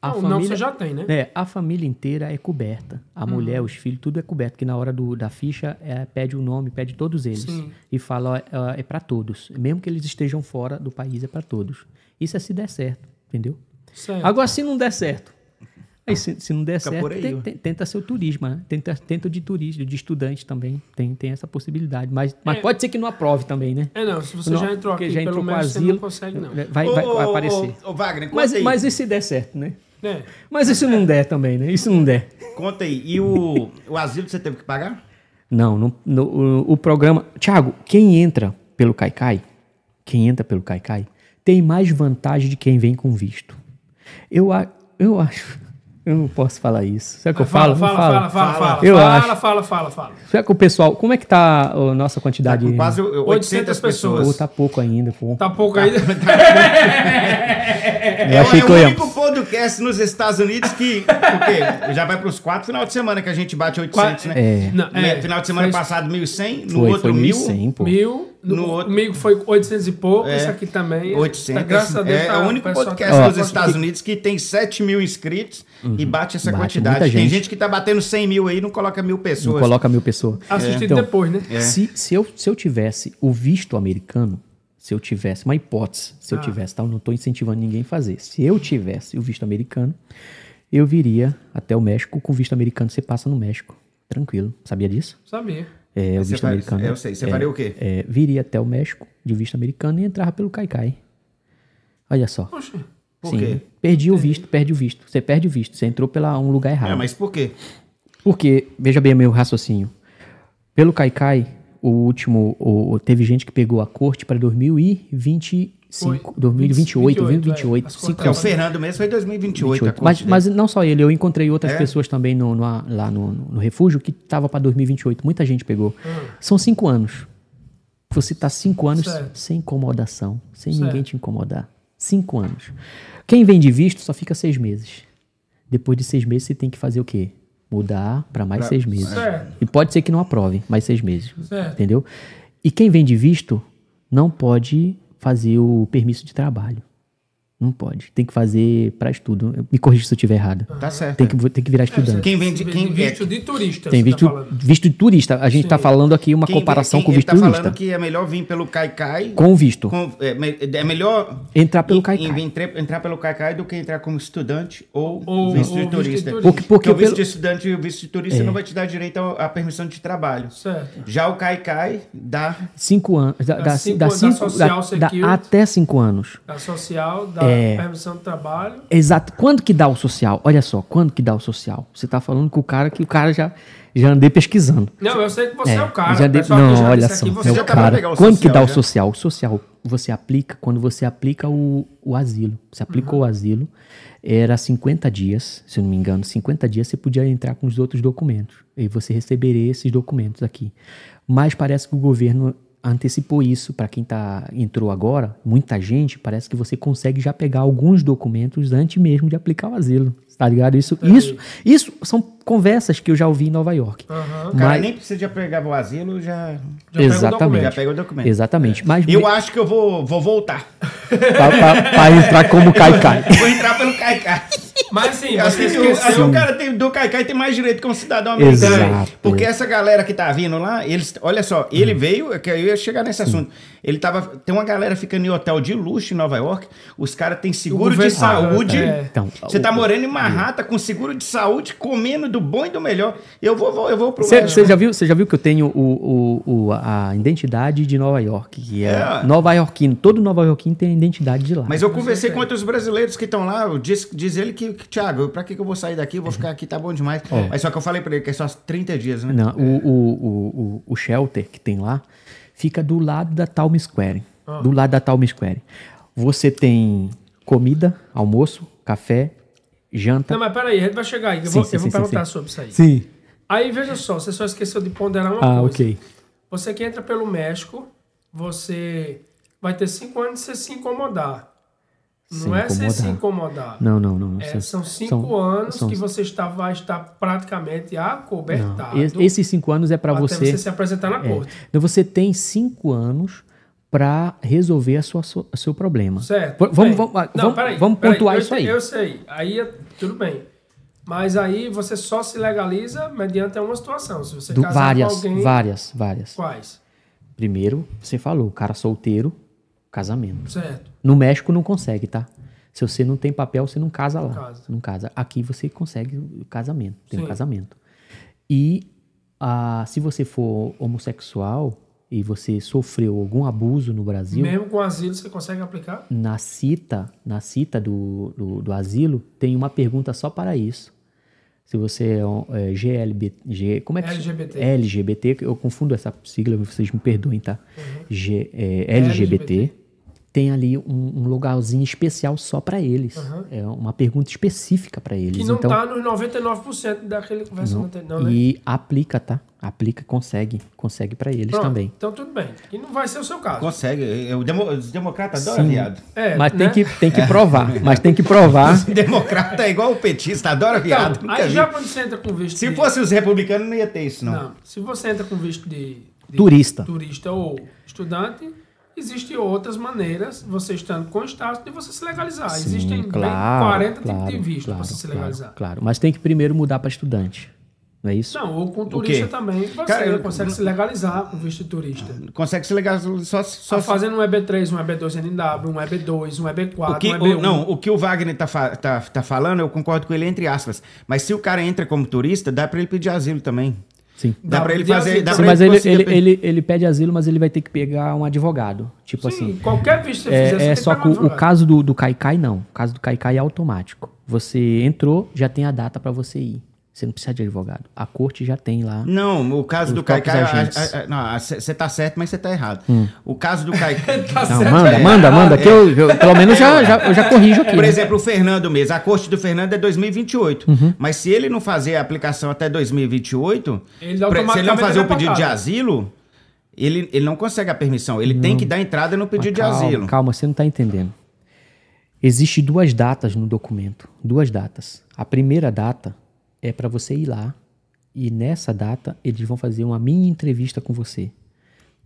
A não, família, não, você já tem, né? É, a família inteira é coberta. A hum. mulher, os filhos, tudo é coberto. Que na hora do, da ficha é, pede o nome, pede todos eles. Sim. E fala, ó, é, é para todos. Mesmo que eles estejam fora do país, é para todos. Isso é se der certo, entendeu? Certo. Agora, se não der certo, Aí se, se não der Fica certo, aí, tenta, ser o turismo, né? Tenta, tenta de turismo de estudante também. Tem, tem essa possibilidade. Mas, mas é. pode ser que não aprove também, né? É, não. Se você não, já entrou aqui, já entrou pelo menos asilo, você não consegue, não. Vai, né, ô, vai, vai ô, aparecer. Ô, Wagner, mas, aí. mas e se der certo, né? É. Mas isso não der também, né? Isso não der. Conta aí. E o, o asilo você teve que pagar? Não, no, no, o, o programa... Tiago, quem entra pelo Caicai, quem entra pelo Caicai, tem mais vantagem de quem vem com visto. Eu, eu acho... Eu não posso falar isso. Será que eu fala, falo? Fala, fala, fala, fala. Eu fala, acho. fala, fala, fala. Será que o pessoal. Como é que tá a nossa quantidade? Tá quase 800, 800 pessoas. tá pouco ainda, pô. Tá pouco ainda. Tá. é, achei é o único podcast nos Estados Unidos que. já vai para os quatro final de semana que a gente bate 800, né? É. Não, é. Final de semana passado 1.100, no foi, outro 1.100, pô. 1.000. No, no outro... Comigo foi 800 e pouco, é, isso aqui também. 800. Tá, graças a Deus. É, é tá, é o único podcast tá... dos Estados Unidos que tem 7 mil inscritos uhum. e bate essa bate quantidade. Gente. Tem gente que tá batendo 100 mil aí e não coloca mil pessoas. Não coloca mil pessoas. Assistindo é. então, depois, né? É. Se, se, eu, se eu tivesse o visto americano, se eu tivesse uma hipótese, se ah. Tá? eu tivesse, tal não estou incentivando ninguém a fazer. Se eu tivesse o visto americano, eu viria até o México com visto americano. Você passa no México, tranquilo. Sabia disso? Sabia. É, o visto americano. É, eu sei. Você é, faria o quê? É, viria até o México de visto americano e entrava pelo Caicai. Olha só. Poxa, por Sim, quê? Perdi o visto, perde o visto. Você perde o visto. Você entrou pela um lugar errado. É, mas por quê? Porque, veja bem meu raciocínio. Pelo Caicai, o último, o, teve gente que pegou a corte para 2025, 2028, 2028. É, é, o Fernando mesmo foi 2028. 28. mas, mas não só ele, eu encontrei outras é? pessoas também no, no, lá no, no refúgio que estava para 2028. Muita gente pegou. Hum. São cinco anos. Você está cinco anos certo. sem incomodação, sem certo. ninguém te incomodar. Cinco anos. Quem vem de visto só fica seis meses. Depois de seis meses, você tem que fazer o quê? mudar para mais pra... seis meses. Certo. E pode ser que não aprove mais seis meses. Certo. Entendeu? E quem vem de visto não pode fazer o permisso de trabalho. Não pode. Tem que fazer para estudo. me corrija se eu estiver errado. Tá certo. Tem que, tem que virar é, estudante. É, quem vende, quem visto de turista. Tem tá visto, tá visto de turista. A gente está falando aqui uma quem comparação vem, quem, com visto tá turista. falando que é melhor vir pelo Caicai. Com visto. Com, é, é, melhor entrar pelo Caicai. Em, entrar, entrar pelo Caicai do que entrar como estudante ou, ou visto, ou de, turista. visto de turista. Porque, porque o então, visto de estudante e o visto de turista é. não vai te dar direito à permissão de trabalho. Certo. Já o Caicai dá cinco anos. Dá, dá, cinco, dá, cinco, dá, social, dá até cinco anos. Da social, dá. É, é, permissão do trabalho. Exato. Quando que dá o social? Olha só, quando que dá o social? Você está falando com o cara que o cara já já andei pesquisando. Não, eu sei que você é, é o cara. Já não, já olha só, aqui, você é o tá cara. o quando social, que dá já? o social? O social você aplica quando você aplica o, o asilo. Você aplicou uhum. o asilo, era 50 dias, se eu não me engano, 50 dias você podia entrar com os outros documentos. E você receberia esses documentos aqui. Mas parece que o governo antecipou isso para quem tá, entrou agora, muita gente, parece que você consegue já pegar alguns documentos antes mesmo de aplicar o asilo. Tá ligado? Isso, Entendi. Tá isso, isso são conversas que eu já ouvi em Nova York. Uhum. Mas... Cara, nem precisa de pegar o asilo, já, já Exatamente. já pega o documento. Exatamente. É. Mas, eu me... acho que eu vou, vou voltar. Para entrar como Caicai. Cai. Vou entrar pelo Caicai. Mas sim, assim, aí o cara tem, do Caicai tem mais direito que um cidadão americano. Exato. Porque essa galera que tá vindo lá, eles, olha só, ele hum. veio, é que eu ia chegar nesse sim. assunto. Ele tava, tem uma galera ficando em hotel de luxo em Nova York, os caras têm seguro de saúde. Ah, é. Então, você tá morando em Mar rata com seguro de saúde, comendo do bom e do melhor. Eu vou, vou eu vou pro Você já viu? Você já viu que eu tenho o, o, o, a identidade de Nova York, que é, é. Nova Yorkino. Todo Nova Yorkino tem a identidade de lá. Mas eu é conversei com outros brasileiros que estão lá. Diz, diz ele que, que Thiago, pra que, que eu vou sair daqui? Eu vou ficar aqui, tá bom demais. É. Mas só que eu falei pra ele que é só 30 dias, né? Não, é. o, o, o, o shelter que tem lá fica do lado da Town Square. Ah. Do lado da Town Square. Você tem comida, almoço, café, janta. Não, mas peraí, a gente vai chegar aí. Eu sim, vou, sim, eu vou sim, perguntar sobre isso aí. Sim. Aí veja só, você só esqueceu de ponderar uma ah, coisa. Ah, ok. Você que entra pelo México, você vai ter cinco anos de você se incomodar. Não é você se incomodar. Não, não, não. É, são cinco são, anos são, que você está, vai estar praticamente acobertado. Não, esses cinco anos é para você. você se apresentar na é, corte. Então você tem cinco anos para resolver a sua, a seu problema. Certo. V vamos, vamos, Não, vamos, peraí, vamos pontuar isso aí. Eu sei. Aí é tudo bem. Mas aí você só se legaliza mediante uma situação. Se você Do, casar várias, com alguém. Várias, várias. Quais? Primeiro, você falou, cara solteiro, casamento. Certo. No México não consegue, tá? Se você não tem papel, você não casa não lá. Casa. Não casa. Aqui você consegue o casamento, tem Sim. um casamento. E ah, se você for homossexual, e você sofreu algum abuso no Brasil. Mesmo com asilo, você consegue aplicar? Na cita, na cita do, do, do asilo, tem uma pergunta só para isso. Se você é, é GLBT. G, como é que LGBT. LGBT, eu confundo essa sigla, vocês me perdoem, tá? Uhum. G, é, LGBT. LGBT tem ali um, um lugarzinho especial só para eles. Uhum. É uma pergunta específica para eles. Que não então, tá nos 99% daquele conversa não, anterior, não, né? E aplica, tá? Aplica, consegue. Consegue para eles Pronto, também. Então tudo bem. E não vai ser o seu caso. Consegue. Eu, é, é demo, os democratas adoram viado. É, mas né? tem, que, tem que é. provar. Mas tem que provar. Os democrata é igual o petista, adora então, viado. aí vi. já quando você entra com visto Se de... fosse os republicanos, não ia ter isso, não. Não. Se você entra com visto de, de turista. turista ou estudante Existem outras maneiras, você estando com o status, de você se legalizar. Sim, Existem claro, 40 claro, tipos de visto claro, para você se legalizar. Claro, mas tem que primeiro mudar para estudante. Não é isso? Não, ou com turista também. Você Cara, consegue eu... se legalizar com visto de turista. Ah, consegue se legalizar só, só tá fazendo um EB3, um EB2 NW, um EB2, um EB4, que, um EB1. O, não, o que o Wagner está tá, tá falando, eu concordo com ele entre aspas. Mas se o cara entra como turista, dá para ele pedir asilo também. Sim. Dá, pra ele fazer. Dá Sim, mas ele, ele, ele, ele, pede asilo, mas ele vai ter que pegar um advogado. Tipo Sim, assim. Qualquer visto que você é, fizer, você É só que, o caso do, do Kaikai, não. O caso do Kaikai é automático. Você entrou, já tem a data para você ir. Você não precisa de advogado. A corte já tem lá. Não, o caso do Caicai. Você tá certo, mas você tá errado. Hum. O caso do Caicai. tá não, certo, manda, é manda, errado. manda, que eu, eu pelo menos já, já, eu já corrijo aqui. Por exemplo, o Fernando mesmo. A corte do Fernando é 2028. Uhum. Mas se ele não fazer a aplicação até 2028, ele se ele não fazer é o pedido de asilo, ele, ele não consegue a permissão. Ele não. tem que dar entrada no pedido calma, de asilo. Calma, você não está entendendo. Existem duas datas no documento. Duas datas. A primeira data é para você ir lá e nessa data eles vão fazer uma mini entrevista com você.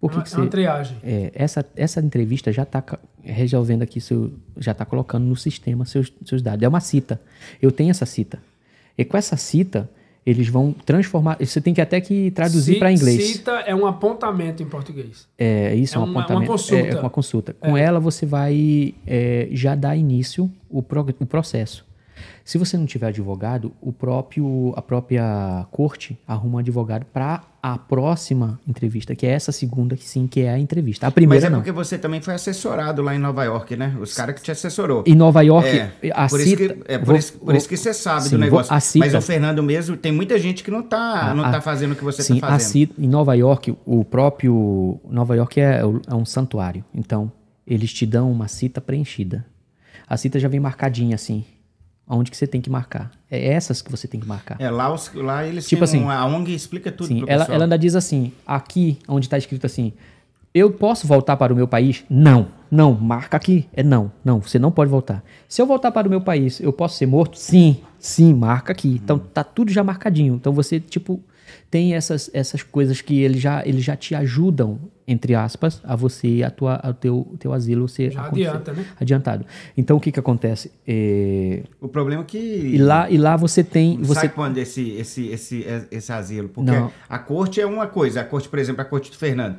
Por é que é, que você, é uma triagem. É, essa, essa entrevista já está resolvendo aqui, seu, já está colocando no sistema seus, seus dados. É uma cita. Eu tenho essa cita. E com essa cita, eles vão transformar. Você tem que até que traduzir para inglês. Cita é um apontamento em português. É, isso, é, um uma, é apontamento. Uma consulta. É, é uma consulta. Com é. ela, você vai é, já dar início o, o processo. Se você não tiver advogado, o próprio, a própria corte arruma um advogado para a próxima entrevista, que é essa segunda, que sim, que é a entrevista. A primeira Mas é não. porque você também foi assessorado lá em Nova York, né? Os caras que te assessorou. Em Nova York, é, a por cita, isso que, é por, vou, isso, por vou, isso, que você sabe sim, do negócio. Vou, cita, Mas o Fernando mesmo, tem muita gente que não está não tá a, tá fazendo o que você está fazendo. Cita, em Nova York, o próprio Nova York é, é, é um santuário. Então, eles te dão uma cita preenchida. A cita já vem marcadinha assim onde que você tem que marcar. É essas que você tem que marcar. É, lá, os, lá eles tipo assim, um, a ONG explica tudo sim, ela, ela ainda diz assim, aqui onde está escrito assim, eu posso voltar para o meu país? Não, não, marca aqui. É não, não, você não pode voltar. Se eu voltar para o meu país, eu posso ser morto? Sim, sim, marca aqui. Então, hum. Então tá tudo já marcadinho. Então você, tipo, tem essas, essas coisas que eles já, eles já te ajudam entre aspas, a você, e o teu, teu asilo ser adianta, né? adiantado. Então, o que que acontece? É... O problema é que... E lá, e lá você tem... Não você... sai quando esse, esse, esse, esse asilo, porque não. a corte é uma coisa. A corte, por exemplo, a corte do Fernando,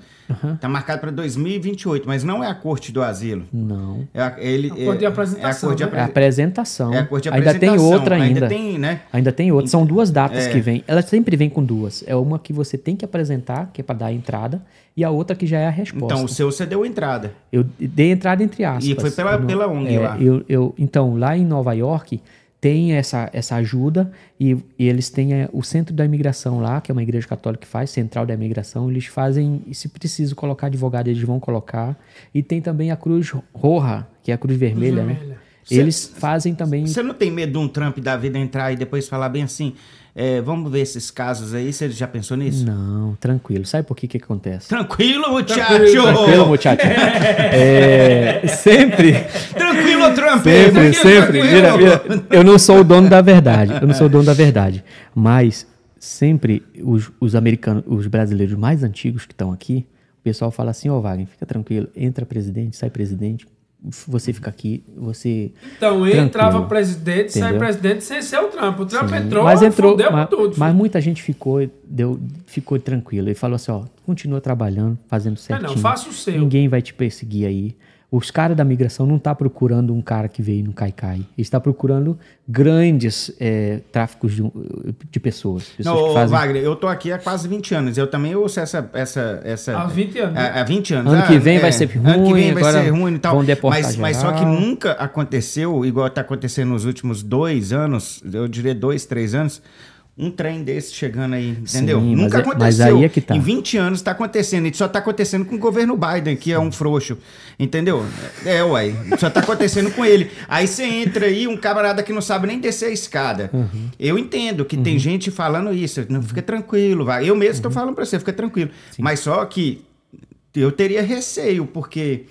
está uhum. marcada para 2028, mas não é a corte do asilo. Não. É a, ele, a corte de apresentação. É, é a corte de né? apre... é a apresentação. É a corte de apresentação. Ainda tem outra ainda. Ainda tem, né? Ainda tem outra. São duas datas é. que vem. Ela sempre vem com duas. É uma que você tem que apresentar, que é para dar a entrada, e a outra que já é a resposta. Então, o seu você deu entrada. Eu dei entrada entre aspas. E foi pela, não, pela ONG é, lá. Eu, eu, então, lá em Nova York tem essa, essa ajuda e, e eles têm é, o Centro da Imigração lá, que é uma igreja católica que faz, Central da Imigração, eles fazem, se preciso colocar advogado, eles vão colocar. E tem também a Cruz Roja, que é a Cruz Vermelha, Cruz né? Eles fazem também... Você não tem medo de um Trump da vida entrar e depois falar bem assim... É, vamos ver esses casos aí. Você já pensou nisso? Não, tranquilo. Sabe por que que acontece? Tranquilo, muchacho! Tranquilo, muchacho. É. é, sempre... Tranquilo, Trump Sempre, sempre. Mira, mira, eu não sou o dono da verdade. Eu não sou o dono da verdade. Mas sempre os, os americanos, os brasileiros mais antigos que estão aqui, o pessoal fala assim, ó oh, Wagner, fica tranquilo, entra presidente, sai presidente, você fica aqui, você. Então entrava presidente, entendeu? sai presidente sem ser o Trump. O Trump Sim, entrou, mas entrou, mas, tudo. Mas muita gente ficou, deu, ficou tranquila e falou assim: ó, continua trabalhando, fazendo certinho. não, faça o seu. Ninguém vai te perseguir aí. Os caras da migração não estão tá procurando um cara que veio no Caicai. Eles estão tá procurando grandes é, tráficos de, de pessoas. pessoas não, fazem... Wagner, eu tô aqui há quase 20 anos. Eu também ouço essa. essa, essa há 20 anos. Há, né? há 20 anos. Ano ah, que vem é, vai ser ruim. Ano que vem vai ser ruim e tal. Vão deportar mas, mas só que nunca aconteceu, igual está acontecendo nos últimos dois anos, eu diria dois, três anos, um trem desse chegando aí, entendeu? Sim, Nunca mas aconteceu. É, mas aí é que tá. Em 20 anos está acontecendo. E só está acontecendo com o governo Biden, que é um frouxo. Entendeu? É, uai. Só está acontecendo com ele. Aí você entra aí, um camarada que não sabe nem descer a escada. Uhum. Eu entendo que uhum. tem gente falando isso. Não, fica tranquilo, vai. Eu mesmo estou uhum. falando para você, fica tranquilo. Sim. Mas só que eu teria receio, porque...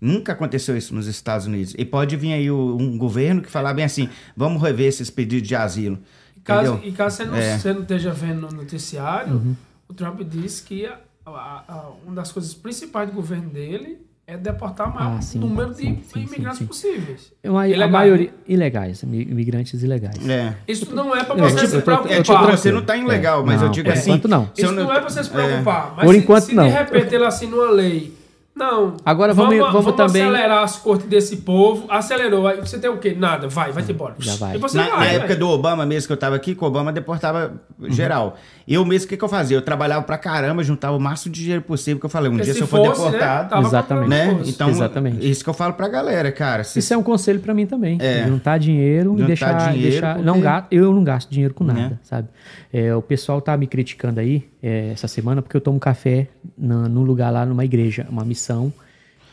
Nunca aconteceu isso nos Estados Unidos. E pode vir aí um governo que falar bem assim: vamos rever esses pedidos de asilo caso, e caso você não, é. você não esteja vendo no noticiário, uhum. o Trump disse que a, a, a, uma das coisas principais do governo dele é deportar o maior ah, sim, número sim, de sim, imigrantes possíveis. Uma, A maioria. Ilegais, imigrantes ilegais. É. Isso não é para é, você é, se preocupar. É, tipo, você não está ilegal, mas não, é. eu digo assim. Enquanto não. Isso não é para você se é. preocupar. Mas Por se, enquanto se não. de repente ele assina uma lei não. Agora vamos, vamos, vamos, vamos também... acelerar as cortes desse povo. Acelerou. Aí você tem o quê? Nada. Vai, vai hum, embora. Já vai. na, vai, na vai. época do Obama mesmo, que eu tava aqui, que o Obama deportava uhum. geral. Eu mesmo, o que, que eu fazia? Eu trabalhava pra caramba, juntava o máximo de dinheiro possível, que eu falei, um Porque dia se, eu fosse, for né, deportado... Né? Exatamente. Né? Então, Exatamente. isso que eu falo pra galera, cara. Se... Isso é um conselho pra mim também. É. Juntar dinheiro juntar e deixar... Dinheiro deixar não gasto, eu não gasto dinheiro com né? nada, sabe? É, o pessoal tá me criticando aí, é, essa semana, porque eu tomo café na, num lugar lá, numa igreja, uma missão,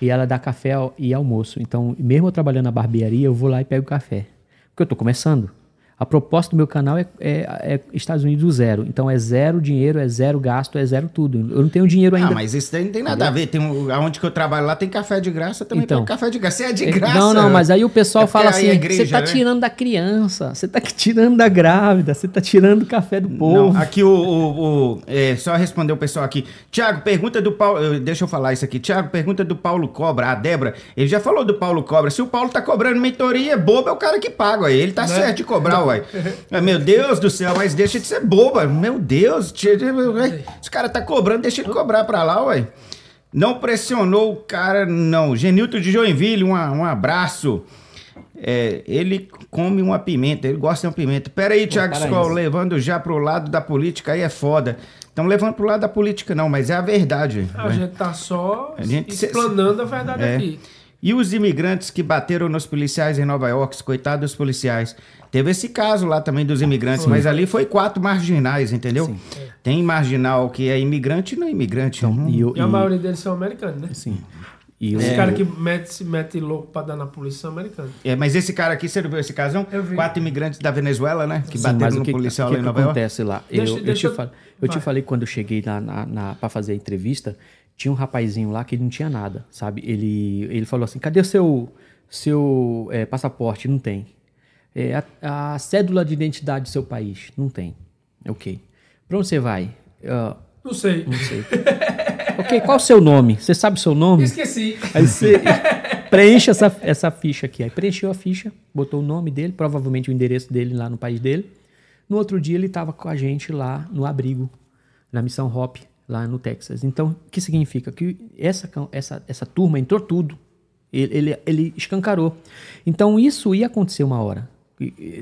e ela dá café e almoço. Então, mesmo eu trabalhando na barbearia, eu vou lá e pego café. Porque eu tô começando. A proposta do meu canal é, é, é, Estados Unidos zero. Então é zero dinheiro, é zero gasto, é zero tudo. Eu não tenho dinheiro ah, ainda. Ah, mas isso daí não tem nada a ver. Tem um, aonde que eu trabalho lá tem café de graça também. Então, café de graça. Você é de é, graça. Não, não, mas aí o pessoal é fala assim: é você tá né? tirando da criança, você tá tirando da grávida, você tá tirando o café do povo. Não, aqui o. o, o é, só responder o pessoal aqui. Tiago, pergunta do Paulo. Deixa eu falar isso aqui. Tiago, pergunta do Paulo Cobra. A Débora, ele já falou do Paulo Cobra. Se o Paulo tá cobrando mentoria, bobo é o cara que paga. Ele tá né? certo de cobrar, ué uai. É, meu Deus do céu, mas deixa de ser boba. Meu Deus, esse cara tá cobrando, deixa ele cobrar pra lá, uai. Não pressionou o cara, não. genilto de Joinville, um, um abraço. É, ele come uma pimenta, ele gosta de uma pimenta. Pera aí, Tiago Scol, levando já pro lado da política aí é foda. Estão levando pro lado da política, não, mas é a verdade. A né? gente tá só a gente explanando se... a verdade é. aqui. E os imigrantes que bateram nos policiais em Nova York, coitados dos policiais. Teve esse caso lá também dos imigrantes, mas ali foi quatro marginais, entendeu? Sim. Tem marginal que é imigrante e não é imigrante. Então, né? e, eu, e, a maioria deles são americanos, né? Sim. E esse é, cara que mete, se mete louco pra dar na polícia é americana. É, mas esse cara aqui, você não viu esse casão? Eu vi. Quatro imigrantes da Venezuela, né? Que Sim, bateram no que, policial que, lá que em Nova York. O que acontece lá? Deixa, eu, deixa eu, te eu, falei, eu te falei quando eu cheguei na, na, na, pra fazer a entrevista tinha um rapazinho lá que ele não tinha nada, sabe? Ele, ele falou assim: cadê o seu, seu é, passaporte? Não tem. É, a, a, cédula de identidade do seu país? Não tem. Ok. Pra onde você vai? Uh, não sei. Não sei. ok, qual o seu nome? Você sabe o seu nome? Esqueci. Aí você preenche essa, essa ficha aqui. Aí preencheu a ficha, botou o nome dele, provavelmente o endereço dele lá no país dele. No outro dia ele estava com a gente lá no abrigo, na missão Hop, lá no Texas. Então, o que significa? Que essa, essa, essa turma entrou tudo. Ele, ele, ele escancarou. Então, isso ia acontecer uma hora.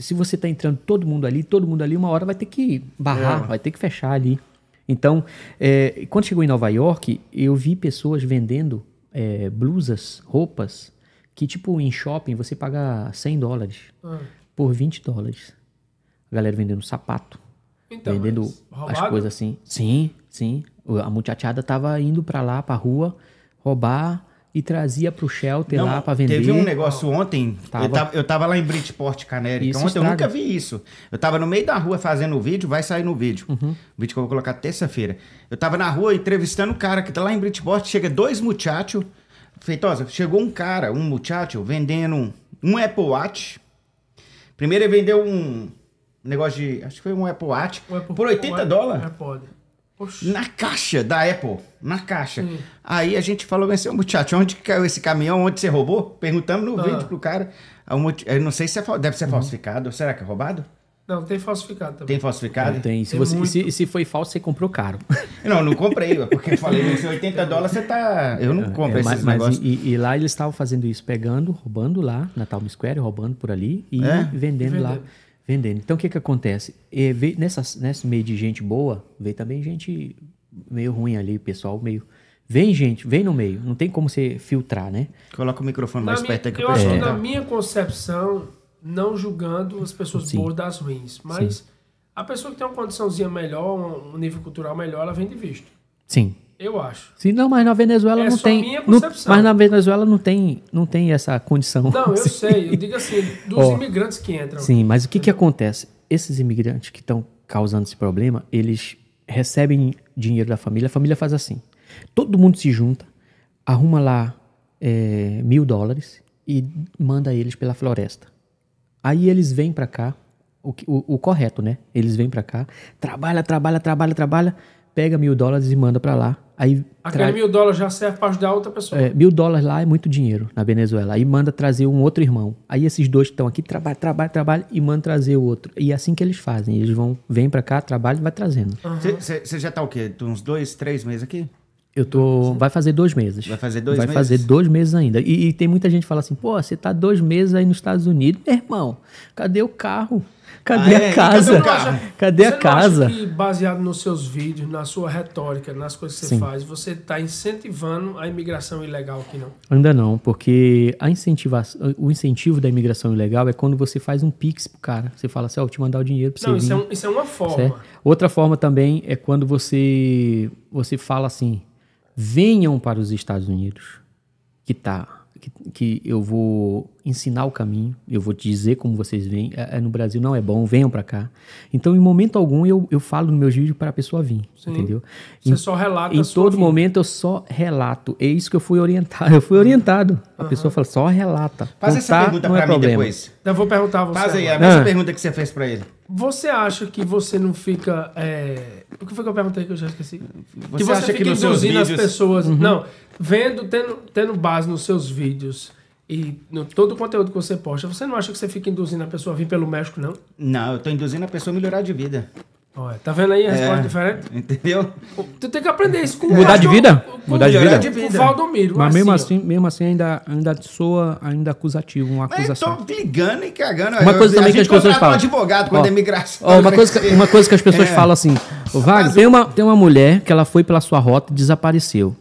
Se você está entrando todo mundo ali, todo mundo ali, uma hora vai ter que barrar, é. vai ter que fechar ali. Então, é, quando chegou em Nova York, eu vi pessoas vendendo é, blusas, roupas, que tipo em shopping você paga 100 dólares hum. por 20 dólares. A galera vendendo sapato, então, vendendo as coisas assim. Sim, sim. A muchachada tava indo para lá, pra rua, roubar e trazia pro shelter Não, lá para vender. Teve um negócio ontem, tava. Eu, tava, eu, tava, lá em Bridgeport, Canérica, então, ontem estraga. eu nunca vi isso. Eu tava no meio da rua fazendo o vídeo, vai sair no vídeo. Uhum. O vídeo que eu vou colocar terça-feira. Eu tava na rua entrevistando o cara que tá lá em Bridgeport, chega dois muchachos, Feitosa, chegou um cara, um muchacho, vendendo um Apple Watch. Primeiro ele vendeu um negócio de, acho que foi um Apple Watch, Apple, por 80 dólares. É Oxi. Na caixa da Apple. Na caixa. Hum. Aí a gente falou assim, muchacho, onde caiu esse caminhão? Onde você roubou? Perguntamos no ah. vídeo pro cara. Eu não sei se é, deve ser uhum. falsificado. Será que é roubado? Não, tem falsificado também. Tem falsificado? tem. Se, tem você, se, se, foi falso, você comprou caro. Não, não comprei, porque eu falei, 80 dólares você tá. Eu não é, compro é, esses mas, negócios. e, e, lá eles estavam fazendo isso, pegando, roubando lá na Town Square, roubando por ali e é? vendendo, vendendo lá. Vendendo. Então o que que acontece? veio, nessa, nesse meio de gente boa, veio também gente meio ruim ali, pessoal meio. Vem gente, vem no meio. Não tem como você filtrar, né? Coloca o microfone na mais minha, perto aqui. Eu acho que na minha concepção, não julgando as pessoas Sim. boas das ruins, mas Sim. a pessoa que tem uma condiçãozinha melhor, um nível cultural melhor, ela vem de visto. Sim. Eu acho. Sim, não, mas na Venezuela é não tem. No, mas na Venezuela não tem, não tem essa condição. Não, assim. eu sei. Eu digo assim, dos oh, imigrantes que entram. Sim, mas o que, é. que acontece? Esses imigrantes que estão causando esse problema, eles recebem dinheiro da família. A família faz assim: todo mundo se junta, arruma lá é, mil dólares e manda eles pela floresta. Aí eles vêm para cá, o, o, o correto, né? Eles vêm para cá, trabalha, trabalha, trabalha, trabalha pega mil dólares e manda para lá. Aí Aquele tra... mil dólares já serve para ajudar outra pessoa. É, mil dólares lá é muito dinheiro na Venezuela. Aí manda trazer um outro irmão. Aí esses dois que estão aqui trabalham, trabalham, trabalham e manda trazer o outro. E é assim que eles fazem. Eles vão, vêm para cá, trabalham e vai trazendo. Você uhum. já tá o quê? Uns dois, três meses aqui? Eu tô. Vai fazer dois meses. Vai fazer dois vai meses? Vai fazer dois meses ainda. E, e, tem muita gente que fala assim: pô, você tá dois meses aí nos Estados Unidos, meu irmão, cadê o carro? Cadê ah, a é? casa? Cadê, a casa? Acha que baseado nos seus vídeos, na sua retórica, nas coisas que Sim. você faz, você está incentivando a imigração ilegal aqui não? Ainda não, porque a incentivação, o incentivo da imigração ilegal é quando você faz um pix pro cara. Você fala assim, ó, oh, eu te mandar o dinheiro para você Não, isso é, um, isso é, uma forma. Certo? Outra forma também é quando você você fala assim, venham para os Estados Unidos, que tá que, que eu vou ensinar o caminho, eu vou te dizer como vocês vêm. É, é, no Brasil não é bom, venham para cá. Então, em momento algum, eu, eu falo no meu vídeo para a pessoa vir, Sim. entendeu? Você em, só relata Em todo vida. momento eu só relato. É isso que eu fui orientado. Eu fui orientado. A uhum. pessoa fala, só relata. Faz Contar, essa pergunta para é mim problema. depois. Então, eu vou perguntar a você. Faz aí, a mesma ah. pergunta que você fez para ele. Você acha que você não fica. É... O que foi que eu perguntei que eu já esqueci? Você que você acha fica que induzindo vídeos... as pessoas. Uhum. Não, vendo, tendo, tendo base nos seus vídeos e no todo o conteúdo que você posta, você não acha que você fica induzindo a pessoa a vir pelo México, não? Não, eu tô induzindo a pessoa a melhorar de vida. Olha, tá vendo aí a resposta É, diferente? Entendeu? Tu tem que aprender isso com o Mudar de vida? com- Mudar de vida? com o Valdomiro. Mas é mesmo assim, assim, mesmo assim ainda, ainda soa ainda acusativo, uma Mas acusação. tô ligando e cagando. Uma coisa também que as pessoas falam. um advogado quando Ó, é migração. ó, uma, né? coisa que, uma coisa que as pessoas É. falam assim, "Ô, Wagner, tem uma, tem uma mulher que ela foi pela sua rota e desapareceu.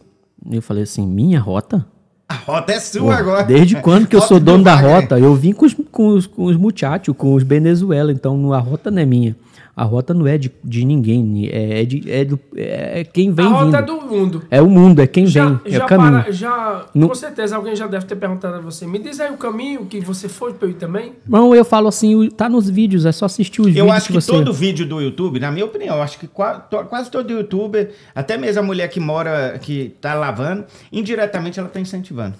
E eu falei assim, minha rota? A rota é sua Pô, agora. Desde quando que eu sou do dono da rota? Eu vim com os, com os, com os muchachos, com os Venezuela, então a rota não é minha. A rota não é de, de ninguém, é, é, de, é, do, é, é quem vem. A rota vindo. é do mundo. É o mundo, é quem já, vem. É já é o caminho. Para, já, Com certeza, alguém já deve ter perguntado a você. Me diz aí o caminho que você foi para eu ir também? Não, eu falo assim, tá nos vídeos, é só assistir os eu vídeos. Eu acho que, que você... todo vídeo do YouTube, na minha opinião, acho que quase, quase todo youtuber, até mesmo a mulher que mora, que tá lavando, indiretamente ela tá incentivando.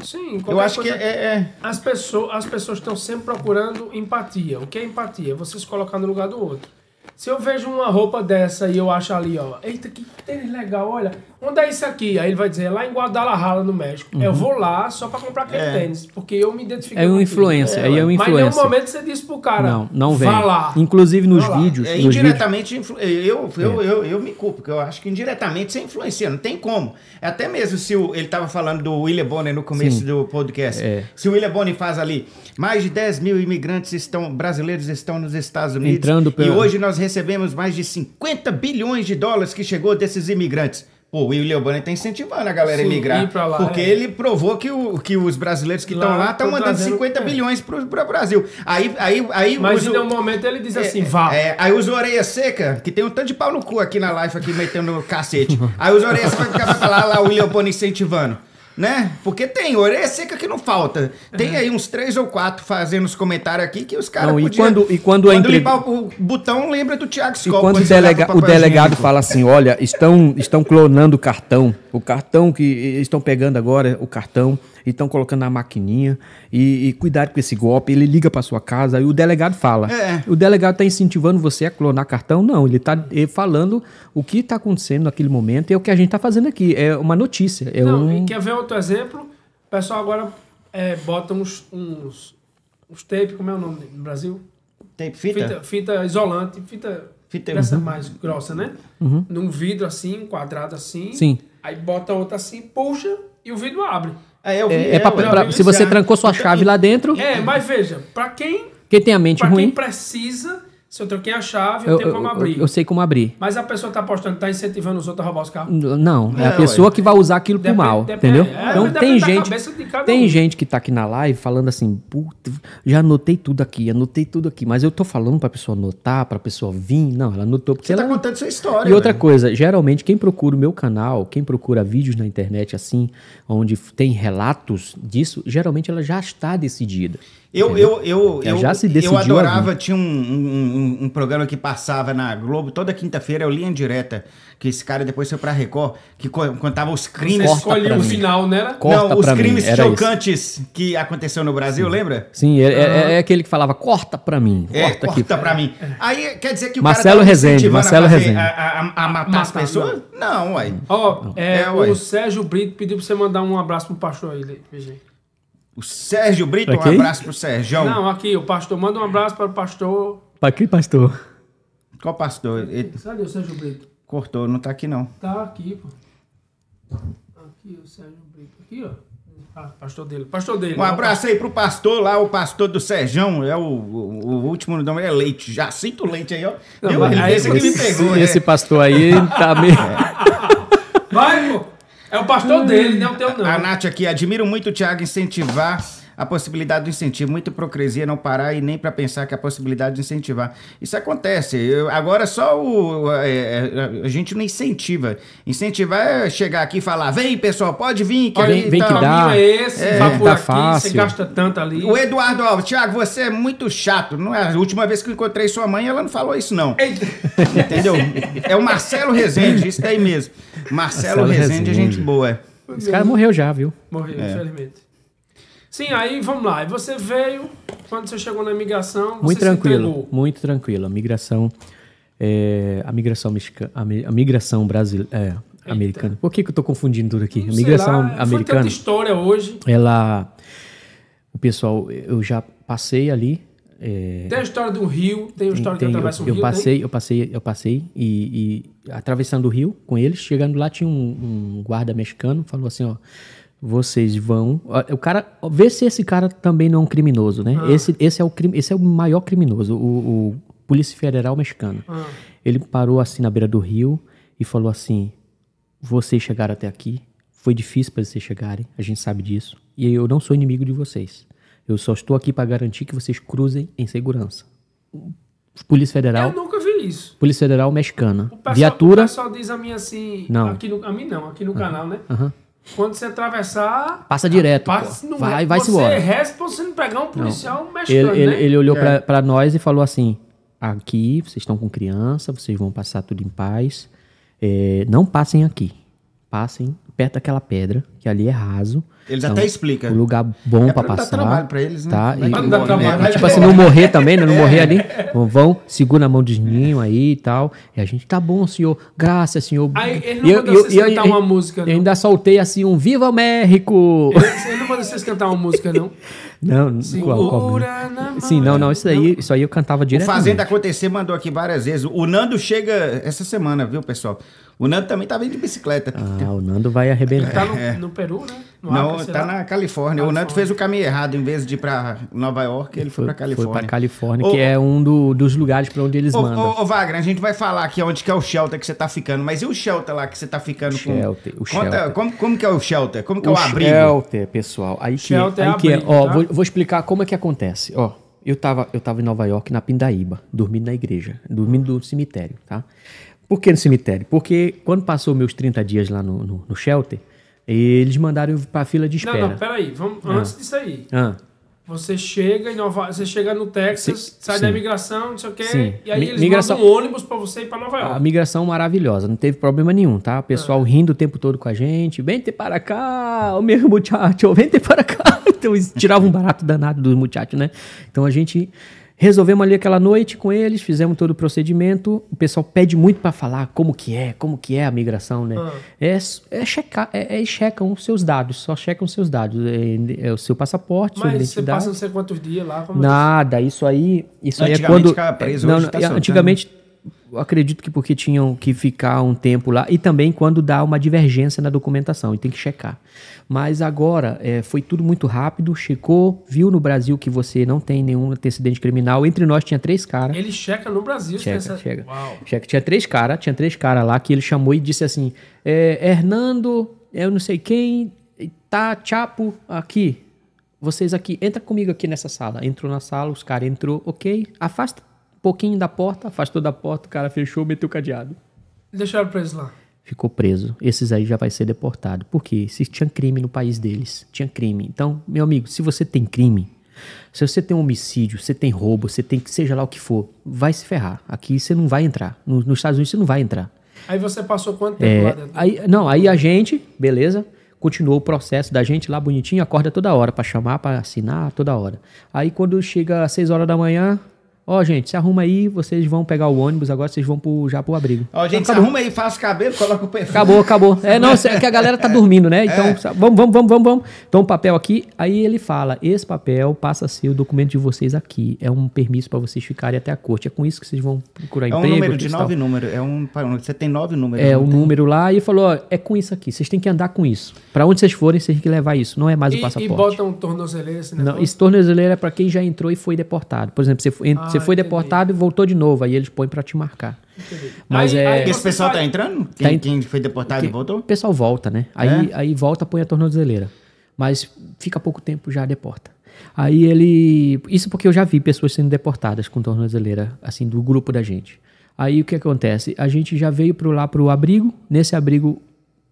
Sim, eu acho coisa, que é, é, As, pessoas, as pessoas estão sempre procurando empatia. O que é empatia? Você se colocar no lugar do outro. Se eu vejo uma roupa dessa e eu acho ali, ó, eita, que tênis legal, olha, onde é isso aqui? Aí ele vai dizer, é lá em Guadalajara, no México. Uhum. Eu vou lá só pra comprar aquele é. tênis, porque eu me identifico É um influência, é, aí é um influência. Mas em nenhum momento você diz pro cara. Não, não vem. Inclusive nos Olá. vídeos. É, nos indiretamente, vídeos. Eu, eu, é. eu, eu, eu, me culpo, porque eu acho que indiretamente você influencia, não tem como. É até mesmo se o, ele tava falando do William Bonner no começo Sim. do podcast. É. Se o William Bonner faz ali, mais de 10 mil imigrantes estão, brasileiros estão nos Estados Unidos. Entrando pelo... E hoje nós nós recebemos mais de 50 bilhões de dólares que chegou desses imigrantes. Pô, o William Bonner está incentivando a galera a emigrar. Lá, porque é. ele provou que, o, que os brasileiros que estão lá estão mandando 50 é. bilhões para o Brasil. Aí, aí, aí, Mas em um momento ele diz é, assim, vá. É, aí os orelha seca, que tem um tanto de pau no cu aqui na live, aqui metendo cacete. Aí os orelha seca vai falar lá o William Bonner incentivando né? Porque tem, orelha seca que não falta. Tem uhum. aí uns três ou quatro fazendo os comentários aqui que os caras podiam... E quando, e quando, quando limpar o botão, lembra do Tiago Scott. E quando, quando o, delega... o delegado fala assim, olha, estão, estão clonando o cartão. O cartão que estão pegando agora, o cartão e estão colocando na maquininha. E, e, cuidado com esse golpe. Ele liga para sua casa e o delegado fala. É. O delegado está incentivando você a clonar cartão? Não, ele está eh, falando o que está acontecendo naquele momento e é o que a gente está fazendo aqui. É uma notícia. É Não, um... e quer ver outro exemplo? O pessoal agora é, bota uns, uns, uns tape, como é o nome no Brasil? Tape, fita? Fita, fita isolante, fita Fita dessa uhum. mais grossa, né? Uhum. Num vidro assim, um quadrado assim. Sim. Aí bota outra assim, puxa e o vidro abre. É, eu é, vi. É, é, pra, eu pra, vi se você trancou sua chave lá dentro. É, mas veja, para quem. Quem tem a mente pra ruim. quem precisa se eu troquei a chave, eu, eu tenho como abrir. Eu, eu, sei como abrir. Mas a pessoa está apostando, está incentivando os outros a roubar os carros? Não, é, é a pessoa ué. que vai usar aquilo depende, pro mal, depende, entendeu? É, então tem gente, tem um. gente que está aqui na live falando assim, puta, já anotei tudo aqui, anotei tudo aqui, mas eu tô falando para a pessoa anotar, para a pessoa vir, não, ela anotou porque Você tá ela... tá contando sua história. E outra coisa, geralmente quem procura o meu canal, quem procura vídeos na internet assim, onde tem relatos disso, geralmente ela já está decidida. Eu, eu, eu, é, eu, já se decidiu, eu adorava, tinha um, um, um, programa que passava na Globo, toda quinta-feira eu é lia em direta, que esse cara depois foi pra Record, que contava os crimes. Você escolhia o final, né? Corta Não, os crimes chocantes que aconteceu no Brasil, lembra? Sim, é, é, aquele que falava, corta pra mim, corta aqui. Corta pra mim. Aí quer dizer que o Marcelo cara Rezende, Marcelo Rezende. A, matar, as pessoas? Não, uai. Ó, o Sérgio Brito pediu pra você mandar um abraço pro pastor aí, Virgínia. O Sérgio Brito, okay. um abraço pro Sérgio. Não, aqui, o pastor. Manda um abraço para o pastor. Para que pastor? Qual pastor? Ele... Sabe o Sérgio Brito? Cortou, não tá aqui não. Tá aqui, pô. Aqui, o Sérgio Brito. Aqui, ó. Ah, pastor dele. Pastor dele. Um abraço aí pro pastor lá, o pastor do Serjão. É o, o, o último nome, é Leite. Já sinto leite aí, ó. Não, esse aí, esse, esse, pegou, esse é. pastor aí tá meio. É. Vai, irmão. É o pastor dele, não é o teu não. A Nath aqui, admiro muito o Thiago incentivar a possibilidade do incentivo, muita hipocrisia não parar e nem para pensar que a possibilidade de incentivar. Isso acontece. Eu, agora só o, é, é, a gente não incentiva. Incentivar é chegar aqui e falar: vem pessoal, pode vir, que Olha, vem, vem tá, que dá. É esse, é, aqui, fácil. Você gasta tanto ali. O Eduardo Alves, Thiago, você é muito chato. Não é a última vez que eu encontrei sua mãe, ela não falou isso, não. Entendeu? É o Marcelo Rezende, isso daí mesmo. Marcelo, Marcelo Rezende, Rezende é gente boa. É. Esse cara morreu já, viu? Morreu, é. infelizmente. Sim, aí vamos lá. E você veio, quando você chegou na migração, muito tranquilo, muito tranquilo. A migração, é, a migração mexicana, a migração brasileira, é, americana. Por que, que eu estou confundindo tudo aqui? A migração lá, americana. Tanta história hoje. Ela, o pessoal, eu já passei ali. É, tem a história do rio, tem a história tem, que atravessa o rio. Eu passei, eu passei, eu passei e, e, atravessando o rio com eles, chegando lá tinha um, um guarda mexicano, falou assim, ó vocês vão. O cara. Vê se esse cara também não é um criminoso, né? Ah. Esse, esse, é o, esse é o maior criminoso, o, o Polícia Federal Mexicano. Ah. Ele parou assim na beira do rio e falou assim: Vocês chegaram até aqui. Foi difícil para vocês chegarem, a gente sabe disso. E eu não sou inimigo de vocês. Eu só estou aqui para garantir que vocês cruzem em segurança. Polícia Federal. Eu nunca vi isso. Polícia Federal Mexicana. O pessoal, Viatura. O pessoal diz a mim assim. Não. Aqui no, a mim não, aqui no canal, né? Aham. Quando você atravessar. Passa direto. Passa, não, vai, vai se embora. Você resta pra não pegar um policial não. mexicano. Ele, né? ele, ele olhou é. para nós e falou assim: aqui vocês estão com criança, vocês vão passar tudo em paz. É, não passem aqui. Passem perto daquela pedra que ali é raso. Eles então, até explicam. Um lugar bom é para passar. Dá trabalho para eles, né? Tá? não dá trabalho, né, Tipo assim, não morrer também, né? Não morrer ali. Vão, vão, segura a mão de ninho aí e tal. E a gente, tá bom, senhor. Graças, senhor. Aí, ele não eu, mandou vocês cantar uma música, não. ainda soltei assim um Viva o Ele, não mandou vocês cantar uma música, não? Não, Sim, qual, qual, não. Sim, não, não, isso aí, isso aí eu cantava direto. Fazendo Acontecer mandou aqui várias vezes. O Nando chega essa semana, viu, pessoal? O Nando também tá vindo de bicicleta. Ah, o Nando vai arrebentar. Ele tá no, no Peru, né? No não, tá na Califórnia. Califórnia. O Neto fez o caminho errado. Em vez de ir pra Nova York, ele, foi, foi pra Califórnia. Foi pra Califórnia, ô, que é um do, dos lugares pra onde eles ô, mandam. Ô, ô, Wagner, a gente vai falar aqui onde que é o shelter que você tá ficando. Mas e o shelter lá que você tá ficando o com... Shelter, o Conta, shelter. Como, como que é o shelter? Como que é o é o abrigo? shelter, pessoal. Aí que, shelter é aí é abrigo, que ó, tá? vou, vou explicar como é que acontece. Ó, eu tava, eu tava em Nova York, na Pindaíba, dormindo na igreja, dormindo no cemitério, tá? Por que no cemitério? Porque quando passou meus 30 dias lá no, no, no shelter, eles mandaram para fila de espera. Não, não, peraí. Vamos, ah. Antes disso aí. Ah. Você chega em Nova você chega no Texas, sim, sai sim. da imigração, não sei o quê, sim. e aí eles migração... mandam um ônibus para você ir para Nova York. A migração maravilhosa, não teve problema nenhum, tá? O pessoal ah. rindo o tempo todo com a gente, vem ter para cá, o meu muchacho, vem ter para cá. Então eles tiravam um barato danado do muchacho, né? Então a gente Resolvemos ali aquela noite com eles, fizemos todo o procedimento. O pessoal pede muito para falar como que é, como que é a migração, né? Ah. É, é checar, é, é, checam os seus dados, só checam os seus dados, é, é o seu passaporte, Mas sua identidade. Mas você passa não sei quantos dias lá. É Nada, isso aí, isso aí é quando. Preso, é, não, tá é, não, antigamente acredito que porque tinham que ficar um tempo lá e também quando dá uma divergência na documentação e tem que checar. Mas agora é, foi tudo muito rápido, checou, viu no Brasil que você não tem nenhum antecedente criminal. Entre nós tinha três caras. Ele checa no Brasil, checa, essa... checa. Uau. checa. Tinha três caras, tinha três caras lá que ele chamou e disse assim: é, Hernando, eu não sei quem, tá Chapo aqui. Vocês aqui, entra comigo aqui nessa sala. Entrou na sala, os caras entrou, ok, afasta pouquinho da porta, afastou da porta, o cara fechou, meteu o cadeado. Deixaram preso lá. Ficou preso. Esses aí já vai ser deportado. Por quê? Se tinha crime no país deles. Tinha crime. Então, meu amigo, se você tem crime, se você tem homicídio, você tem roubo, você tem que seja lá o que for, vai se ferrar. Aqui você não vai entrar. nos Estados Unidos você não vai entrar. Aí você passou quanto é, tempo é, lá dentro? Aí, não, aí a gente, beleza, continuou o processo da gente lá bonitinho, acorda toda hora para chamar, para assinar, toda hora. Aí quando chega às 6 horas da manhã, Ó, oh, gente, se arruma aí, vocês vão pegar o ônibus, agora vocês vão pro, já pro abrigo. Ó, oh, gente, se arruma aí, faz o cabelo, coloca o perfume. Acabou, acabou. É, não, é que a galera tá é. dormindo, né? Então, é. vamos, vamos, vamos, vamos, vamos. Então, o papel aqui, aí ele fala, esse papel passa a ser o documento de vocês aqui. É um permisso para vocês ficarem até a corte. É com isso que vocês vão procurar emprego. É um número de nove números. É um, você tem nove números. É, um tem. número lá e falou, é com isso aqui. Vocês têm que andar com isso. Para onde vocês forem, vocês têm que levar isso. Não é mais e, o passaporte. E botam um tornozeleiro, Não, esse tornozeleiro é para quem já entrou e foi deportado. Por exemplo, você entrou... Ah você foi entendi. deportado e voltou de novo. Aí eles põem para te marcar. Entendi. Mas aí, é. Aí esse pessoal tá entrando? Tá quem, tá quem foi deportado e voltou? O pessoal volta, né? Aí, é. aí volta, põe a tornozeleira. Mas fica pouco tempo já deporta. Aí ele. Isso porque eu já vi pessoas sendo deportadas com tornozeleira, assim, do grupo da gente. Aí o que acontece? A gente já veio pro, lá pro abrigo. Nesse abrigo,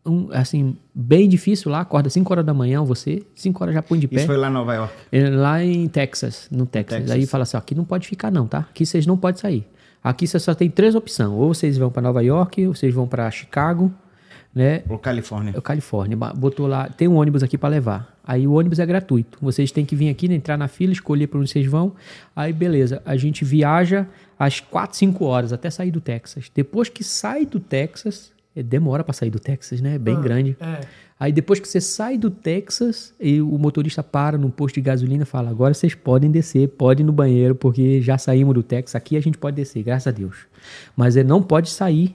um, assim, bem difícil lá, acorda 5 horas da manhã, você, 5 horas já põe de pé. Isso foi lá em Nova York? É, lá em Texas, no Texas. Texas. Aí fala assim, ó, aqui não pode ficar não, tá? Aqui vocês não podem sair. Aqui você só tem três opções, ou vocês vão para Nova York, ou vocês vão para Chicago, né? Ou Califórnia. Ou Califórnia. Botou lá, tem um ônibus aqui para levar. Aí o ônibus é gratuito. Vocês têm que vir aqui, entrar na fila, escolher para onde vocês vão. Aí beleza, a gente viaja às 4, 5 horas até sair do Texas. Depois que sai do Texas, é, demora para sair do Texas, né? É bem ah, grande. É. Aí depois que você sai do Texas e o motorista para num posto de gasolina, fala: "Agora vocês podem descer, podem ir no banheiro, porque já saímos do Texas, aqui a gente pode descer, graças a Deus". Mas ele não pode sair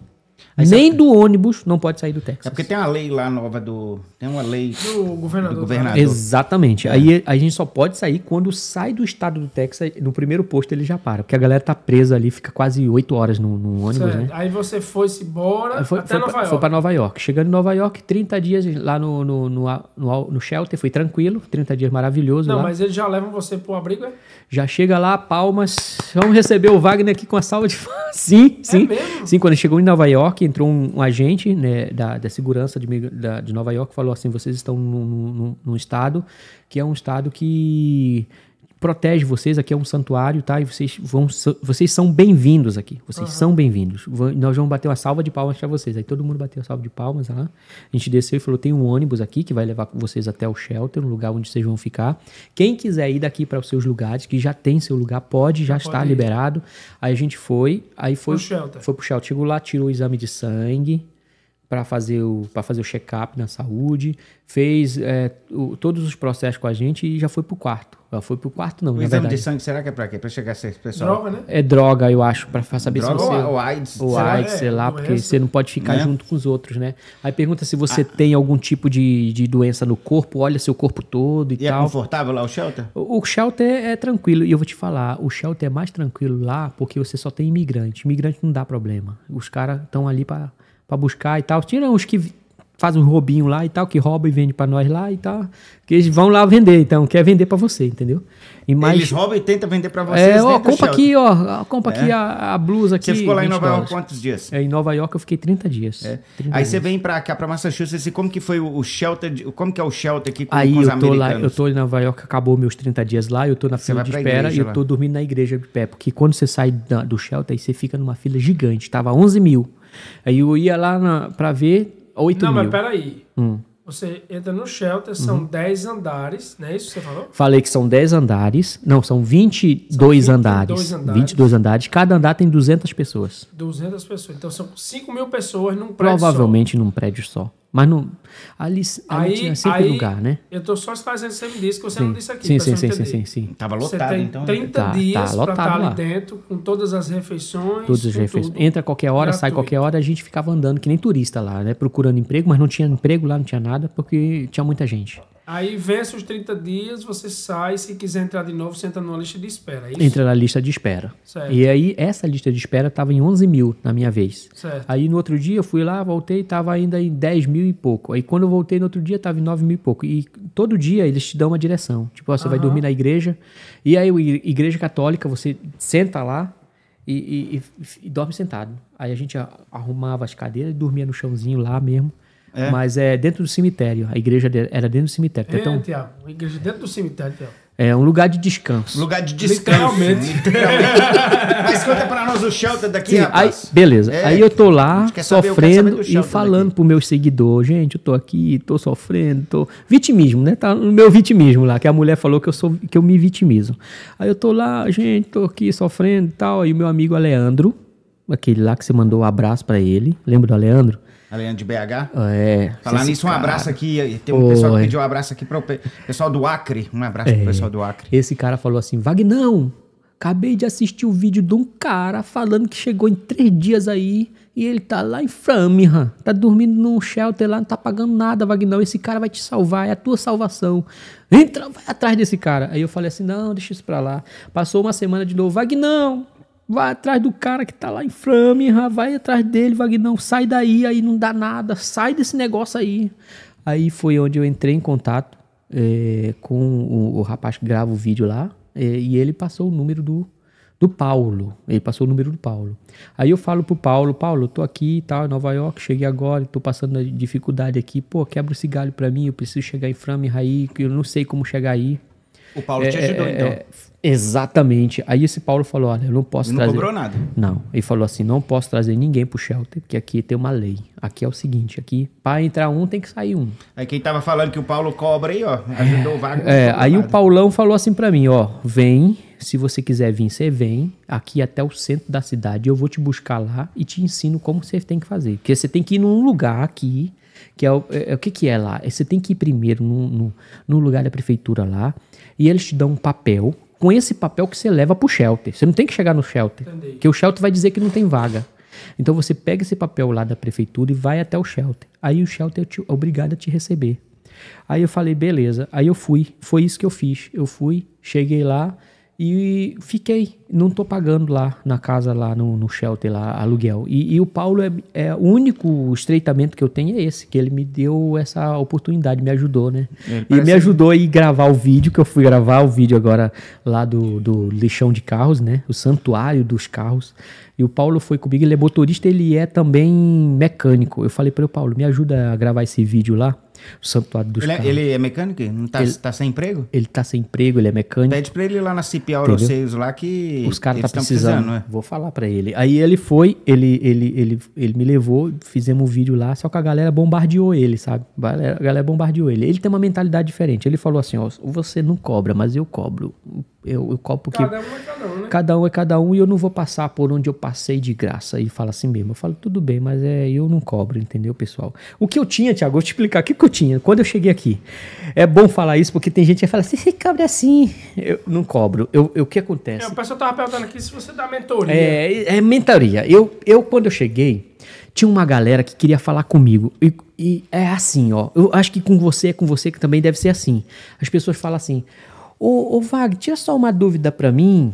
Aí Nem sabe. do ônibus não pode sair do Texas. É porque tem uma lei lá nova do. Tem uma lei. Do governador. Do governador. Exatamente. É. Aí a gente só pode sair quando sai do estado do Texas, no primeiro posto ele já para. Porque a galera tá presa ali, fica quase oito horas no, no ônibus, certo. né? Aí você foi-se embora foi, até foi Nova pra, York. Foi pra Nova York. Chegando em Nova York, 30 dias lá no, no, no, no, no shelter, foi tranquilo, 30 dias maravilhoso. Não, lá. mas eles já levam você pro abrigo, é? Já chega lá, palmas. Vamos receber o Wagner aqui com a salva de. sim, sim. É mesmo? Sim, quando chegou em Nova York. York entrou um, um agente né, da, da, segurança de, da, de Nova York falou assim: vocês estão num, num, num, estado que é um estado que protege vocês. Aqui é um santuário, tá? E vocês vão, vocês são bem-vindos aqui. Vocês uhum. são bem-vindos. Nós vamos bater uma salva de palmas para vocês. Aí todo mundo bateu a salva de palmas lá. Tá? A gente desceu e falou: tem um ônibus aqui que vai levar vocês até o shelter, um lugar onde vocês vão ficar. Quem quiser ir daqui para os seus lugares, que já tem seu lugar, pode, já pode está liberado. Aí a gente foi, aí foi pro shelter. Foi pro shelter. Chegou lá, tirou o exame de sangue para fazer o, fazer o check-up na saúde, fez é, o, todos os processos com a gente e já foi pro quarto. Já foi pro quarto, não. O exame verdade. de sangue será que é para quê? Para chegar a ser pessoal? Droga, né? É droga, eu acho, para saber droga se você. Ou AIDS. Ou será AIDS, é? sei lá, porque você não pode ficar não. Né? junto com os outros, né? Aí pergunta se você ah. tem algum tipo de, de doença no corpo, olha seu corpo todo e, e é tal. É confortável lá o shelter? O, o shelter é, é tranquilo, e eu vou te falar, o shelter é mais tranquilo lá porque você só tem imigrante. Imigrante não dá problema. Os caras estão ali para para buscar e tal. Tira os que faz um roubinho lá e tal, que rouba e vende para nós lá e tal. Que eles vão lá vender, então, quer vender para você, entendeu? E mais, eles roubam e tentam vender para você. É, ó, compra aqui, ó, compra é. aqui a, a, blusa aqui. Você ficou lá em Nova York quantos dias? É, em Nova York eu fiquei 30 dias. É. 30 Aí você vem para cá, para Massachusetts, e como que foi o shelter, como que é o shelter aqui com, Aí com os eu tô americanos? Lá, eu tô em Nova York, acabou meus 30 dias lá, eu tô na você fila de espera e eu tô dormindo na igreja de pé, porque quando você sai da, do shelter, aí você fica numa fila gigante, tava 11 mil Aí eu ia lá na, pra ver 8 Não, mil. Não, mas peraí. Hum. Você entra no shelter, são uhum. 10 andares, não é isso que você falou? Falei que são 10 andares. Não, são 22, são 22 andares. andares. 22 andares. Cada andar tem 200 pessoas. 200 pessoas. Então são 5 mil pessoas num prédio Provavelmente só. num prédio só. Mas não, ali, ali aí, tinha sempre aí, lugar, né? Eu estou só fazendo o que você que você sim. não disse aqui. Sim, sim, sim, sim, sim, sim. Tava lotado, você tem então. 30 tá, tá, dias tá, para estar ali dentro, com todas as refeições. Todas as refeições. Entra qualquer hora, gratuito. sai qualquer hora, a gente ficava andando, que nem turista lá, né? Procurando emprego, mas não tinha emprego lá, não tinha nada, porque tinha muita gente. Aí vence os 30 dias, você sai, se quiser entrar de novo, você entra numa lista de espera, é isso? Entra na lista de espera. Certo. E aí, essa lista de espera estava em 11 mil na minha vez. Certo. Aí, no outro dia, eu fui lá, voltei, estava ainda em 10 mil e pouco. Aí, quando eu voltei no outro dia, estava em 9 mil e pouco. E todo dia, eles te dão uma direção. Tipo, ó, você uhum. vai dormir na igreja. E aí, igreja católica, você senta lá, e, e, e, dorme sentado. Aí a gente arrumava as cadeiras e dormia no chãozinho lá mesmo. É. Mas é dentro do cemitério. A igreja era dentro do cemitério. É, então, Tiago, uma igreja dentro do cemitério, Tiago. É um lugar de descanso. Lugar de descanso. Literalmente. Mas conta pra nós o shelter daqui, Sim, aí, beleza. É, aí eu tô lá é sofrendo e falando daqui. pro meus seguidores, gente, eu tô aqui, tô sofrendo, tô... Vitimismo, né? Tá no meu vitimismo lá, que a mulher falou que eu, sou, que eu me vitimizo. Aí eu tô lá, gente, tô aqui sofrendo e tal. Aí o meu amigo Aleandro, aquele lá que você mandou um abraço para ele, lembra do Aleandro? A Leandro de BH? É. Falar nisso, cara... um abraço aqui. Tem um pessoal que pediu um abraço aqui para o pessoal do Acre. Um abraço é. pro pessoal do Acre. Esse cara falou assim: Vagnão, acabei de assistir o vídeo de um cara falando que chegou em três dias aí e ele tá lá em Framingham, tá dormindo num shelter lá, não tá pagando nada, Vagnão, esse cara vai te salvar, é a tua salvação. Entra, vai atrás desse cara. Aí eu falei assim, não, deixa isso para lá. Passou uma semana de novo, Vagnão, Vai atrás do cara que tá lá em flame, vai atrás dele, Vagnão, sai daí, aí não dá nada, sai desse negócio aí. Aí foi onde eu entrei em contato é, com o, o, rapaz que grava o vídeo lá, é, e ele passou o número do, do Paulo. Ele passou o número do Paulo. Aí eu falo pro Paulo, Paulo, eu tô aqui e tá, tal, em Nova York, cheguei agora, tô passando dificuldade aqui, pô, quebra esse galho pra mim, eu preciso chegar em Framingham aí, que eu não sei como chegar aí. O Paulo é, te é, ajudou, então. é, então. Exatamente. Aí esse Paulo falou: olha, eu não posso ele trazer. Não cobrou nada. Não. Ele falou assim: não posso trazer ninguém pro shelter, porque aqui tem uma lei. Aqui é o seguinte: aqui, para entrar um, tem que sair um. Aí quem tava falando que o Paulo cobra aí, ó, ajudou o Wagner. É, aí nada. o Paulão falou assim para mim: ó, vem, se você quiser vir, você vem aqui até o centro da cidade, eu vou te buscar lá e te ensino como você tem que fazer. Porque você tem que ir num lugar aqui, que é o, é, é o que, que é lá? É, você tem que ir primeiro num, num, num lugar da prefeitura lá e eles te dão um papel com esse papel que você leva para o shelter. Você não tem que chegar no shelter, Entendi. que o shelter vai dizer que não tem vaga. Então você pega esse papel lá da prefeitura e vai até o shelter. Aí o shelter é obrigado a te receber. Aí eu falei, beleza. Aí eu fui. Foi isso que eu fiz. Eu fui, cheguei lá, e fiquei, não tô pagando lá na casa, lá no, no shelter, lá, aluguel. E, e o Paulo é, é, o único estreitamento que eu tenho é esse, que ele me deu essa oportunidade, me ajudou, né? É, ele e me ajudou a gravar o vídeo, que eu fui gravar o vídeo agora lá do, do lixão de carros, né? O santuário dos carros. E o Paulo foi comigo, ele é motorista, ele é também mecânico. Eu falei para o Paulo, me ajuda a gravar esse vídeo lá o santuário dos ele, é- carros. Ele é mecânico? Não tá, ele, tá sem emprego? Ele tá sem emprego, ele é mecânico. Pede pra ele ir lá na CIP Auroceios lá que. Os caras tá precisando. precisando é? Vou falar para ele. Aí ele foi, ele, ele, ele, ele me levou, fizemos um vídeo lá, só que a galera bombardeou ele, sabe? A galera, a galera bombardeou ele. Ele tem uma mentalidade diferente. Ele falou assim: ó, você não cobra, mas eu cobro. Eu, eu cobro porque. Cada um é cada um, né? Cada um é cada um e eu não vou passar por onde eu passei de graça. E fala assim mesmo. Eu falo, tudo bem, mas é, eu não cobro, entendeu, pessoal? O que eu tinha, Tiago, vou te explicar. O que que eu tinha quando eu cheguei aqui. É bom falar isso porque tem gente que fala assim, você cobra é assim. Eu não cobro. Eu, eu o que acontece? É, o pessoal estava perguntando aqui se você dá mentoria. É, é mentoria. Eu, eu, quando eu cheguei, tinha uma galera que queria falar comigo. E, e é assim, ó. Eu acho que com você, é com você que também deve ser assim. As pessoas falam assim, ô, ô Vag, tira só uma dúvida para mim.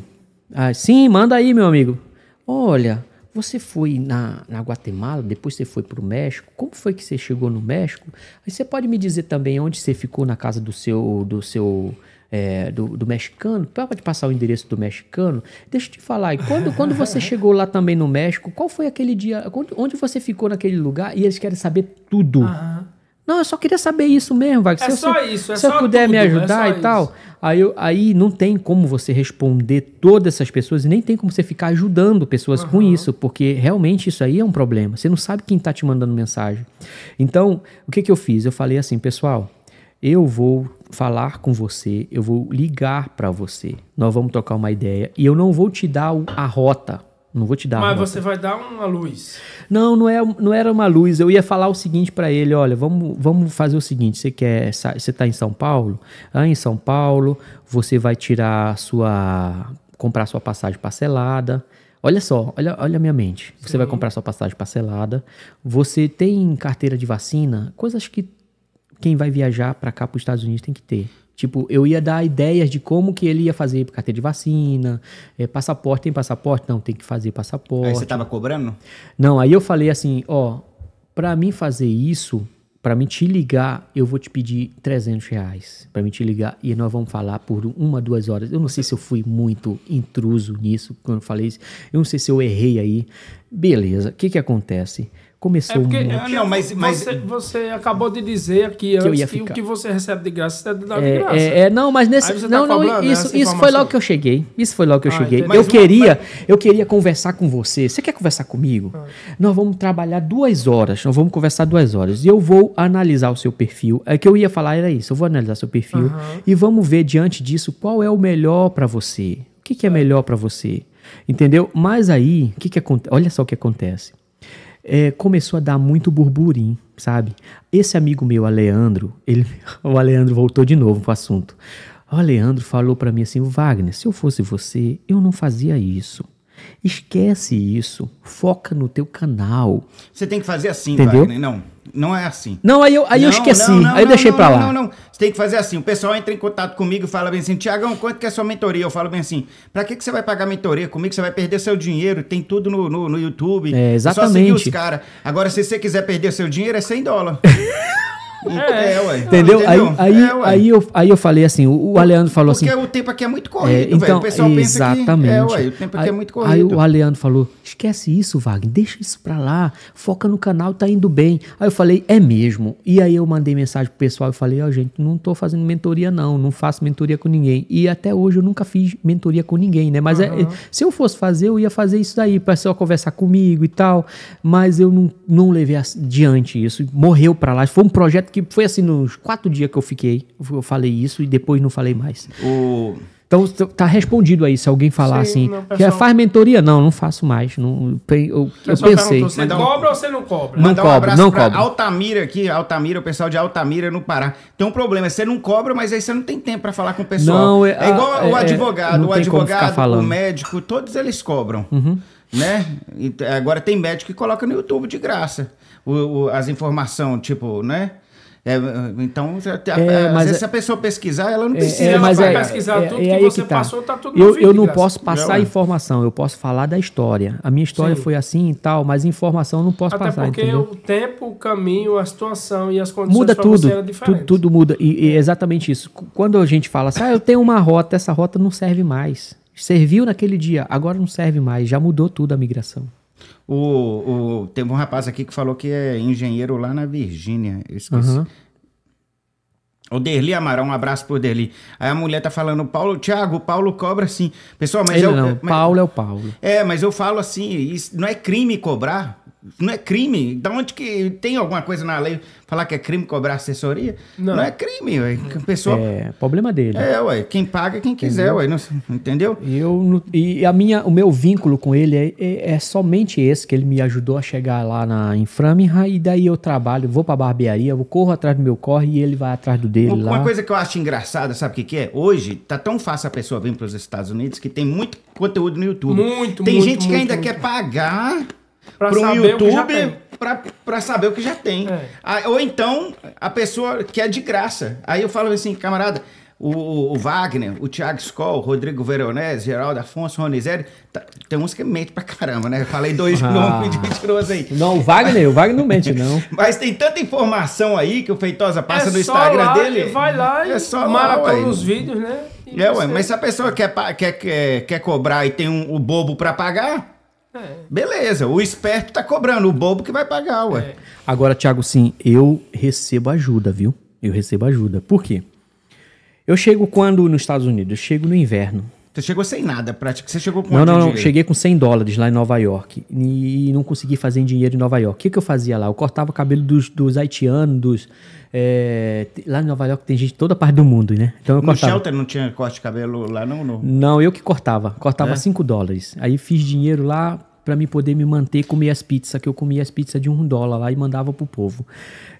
Ah, sim, manda aí, meu amigo. Olha, você foi na, na Guatemala, depois você foi para o México. Como foi que você chegou no México? Aí você pode me dizer também onde você ficou na casa do seu do seu é, do, do, mexicano, pode passar o endereço do mexicano. Deixa eu te falar, e quando, quando você chegou lá também no México, qual foi aquele dia, onde você ficou naquele lugar? E eles querem saber tudo. Uhum. Não, eu só queria saber isso mesmo, vai É se só isso, é se só eu puder tudo, me é ajudar é e tal. Aí, eu, aí não tem como você responder todas essas pessoas e nem tem como você ficar ajudando pessoas uhum. com isso, porque realmente isso aí é um problema. Você não sabe quem está te mandando mensagem. Então, o que, que eu fiz? Eu falei assim, pessoal, eu vou falar com você, eu vou ligar para você, nós vamos tocar uma ideia e eu não vou te dar a rota não vou te dar. Mas você vai dar uma luz. Não, não, é, não era uma luz. Eu ia falar o seguinte para ele: olha, vamos, vamos fazer o seguinte. Você quer, você tá em São Paulo? Ah, em São Paulo, você vai tirar sua, comprar sua passagem parcelada. Olha só, olha, olha a minha mente. Você Sim. vai comprar sua passagem parcelada. Você tem carteira de vacina, coisas que quem vai viajar para cá para os Estados Unidos tem que ter. Tipo, eu ia dar ideias de como que ele ia fazer carteira de vacina, é, passaporte, tem passaporte? Não, tem que fazer passaporte. Aí você tava cobrando? Não, aí eu falei assim, ó, para mim fazer isso, para mim te ligar, eu vou te pedir 300 reais para mim te ligar e nós vamos falar por uma, duas horas. Eu não sei se eu fui muito intruso nisso quando eu falei isso, eu não sei se eu errei aí. Beleza, o que que acontece? começou é porque, um é, monte. Não, mas, mas você, você, acabou de dizer aqui antes que, eu ia ficar. que o que você recebe de graça é dado é, de graça. É, é não, mas nesse não, tá não, isso, isso foi logo que eu cheguei. Isso foi logo que eu ah, cheguei. Eu queria, eu queria conversar com você. Você quer conversar comigo? Ah. Nós vamos trabalhar duas horas. Nós vamos conversar duas horas. E eu vou analisar o seu perfil. É que eu ia falar era isso. Eu vou analisar seu perfil e vamos ver diante disso qual é o melhor para você. O que, que é ah. melhor para você? Entendeu? Mas aí, que que acontece? Olha só o que acontece é, começou a dar muito burburinho, sabe? Esse amigo meu, Aleandro, ele, o Aleandro voltou de novo pro assunto. O Aleandro falou para mim assim: Wagner, se eu fosse você, eu não fazia isso. Esquece isso, foca no teu canal. Você tem que fazer assim, Entendeu? Wagner, não. Não é assim. Não, aí eu, aí não, eu esqueci. Não, não, aí eu deixei para lá. Não, não, Você tem que fazer assim. O pessoal entra em contato comigo e fala bem assim: Tiagão, quanto que é sua mentoria? Eu falo bem assim: para que, que você vai pagar mentoria comigo? Você vai perder seu dinheiro. Tem tudo no, no, no YouTube. É, exatamente. É só seguir os caras. Agora, se você quiser perder seu dinheiro, é 100 dólares. É, é ué. Entendeu? Aí, aí, é, aí, eu, aí eu falei assim, o, o Aleandro falou Porque assim... Porque o tempo aqui é muito corrido, é, então, velho. O então, pessoal exatamente. pensa que... É, ué, o tempo aqui é aí, é muito corrido. Aí o Aleandro falou, esquece isso, Wagner, deixa isso pra lá, foca no canal, tá indo bem. Aí eu falei, é mesmo. E aí eu mandei mensagem pro pessoal e falei, ó, oh, gente, não tô fazendo mentoria não, não faço mentoria com ninguém. E até hoje eu nunca fiz mentoria com ninguém, né? Mas uhum. é, se eu fosse fazer, eu ia fazer isso daí, pra pessoal conversar comigo e tal. Mas eu não, não levei adiante isso, morreu pra lá. Foi um projeto que foi assim, nos quatro dias que eu fiquei, eu falei isso e depois não falei mais. O... Então tá respondido aí, se alguém falar Sim, assim, não, pessoal... faz mentoria? Não, não faço mais. Não, eu, eu pensei. Você Mandar cobra um... ou você não cobra? Não Mandar cobra, um não cobra. Altamira aqui, Altamira, o pessoal de Altamira no Pará. Tem um problema, você não cobra, mas aí você não tem tempo para falar com o pessoal. Não, é, é igual o advogado, é, o é, advogado, o médico, todos eles cobram. Uhum. Né? Agora tem médico que coloca no YouTube de graça o, o as informações, tipo, né? É, então, a, é, às vezes, se é- a pessoa pesquisar, ela não é, precisa. É, mas ela vai é, pesquisar tudo que você tá. passou, tá tudo Eu, eu não posso passar não, informação, eu posso falar da história. A minha história Sim. foi assim e tal, mas informação eu não posso Até passar. Até porque entendeu? o tempo, o caminho, a situação e as condições muda tudo, tudo, tudo, muda. E, e exatamente isso. Quando a gente fala assim, ah, eu tenho uma rota, essa rota não serve mais. Serviu naquele dia, agora não serve mais. Já mudou tudo a migração. O, o, teve um rapaz aqui que falou que é engenheiro lá na Virgínia. Eu esqueci. Uhum. O Derli Amaral, um abraço pro Derli. Aí a mulher tá falando, Paulo, Thiago, o Paulo cobra sim Pessoal, mas Ele eu. Não, mas, Paulo é o Paulo. É, mas eu falo assim, não é crime cobrar. Não é crime? Da onde que tem alguma coisa na lei falar que é crime cobrar assessoria? Não, não é crime, ué. pessoa É, problema dele. É, ué. Quem paga é quem quiser, entendeu? ué. Não, entendeu? E, eu, e a minha, o meu vínculo com ele é, é, é, somente esse, que ele me ajudou a chegar lá na Inframinha e daí eu trabalho, vou pra barbearia, vou corro atrás do meu corre e ele vai atrás do dele uma, lá. Uma coisa que eu acho engraçada, sabe o que, que é? Hoje, tá tão fácil a pessoa vir pros Estados Unidos que tem muito conteúdo no YouTube. Muito, Tem muito, gente muito, que ainda muito. quer pagar para um YouTube para saber o que já tem. É. Ah, ou então a pessoa que é de graça. Aí eu falo assim, camarada, o, o Wagner, o Thiago o Rodrigo Veronese, Geraldo Afonso, Ronizeri, tá, tem uns que mentem pra caramba, né? falei dois ah. nomes de mentiroso aí. Não, o Wagner, o Wagner não mente, não. Mas tem tanta informação aí que o Feitosa passa é no Instagram lá, dele. Vai lá é e é só maratona os vídeos, né? é, ué, mas se a pessoa quer, quer, quer, quer cobrar e tem um, o bobo para pagar, é. Beleza, o esperto tá cobrando, o bobo que vai pagar, ué. É. Agora, Thiago, sim, eu recebo ajuda, viu? Eu recebo ajuda. Por quê? Eu chego quando nos Estados Unidos? Eu chego no inverno. Você chegou sem nada, praticamente. Você chegou com Não, não, não. Cheguei com 100 dólares lá em Nova York. E não consegui fazer dinheiro em Nova York. O que, que eu fazia lá? Eu cortava o cabelo dos, dos haitianos, dos, é, lá em Nova York tem gente de toda parte do mundo, né? Então eu no cortava. shelter não tinha corte de cabelo lá, não? Não, não eu que cortava. Cortava 5 é? dólares. Aí fiz dinheiro lá para me poder me manter comer as pizzas, que eu comia as pizzas de um dólar lá e mandava pro povo.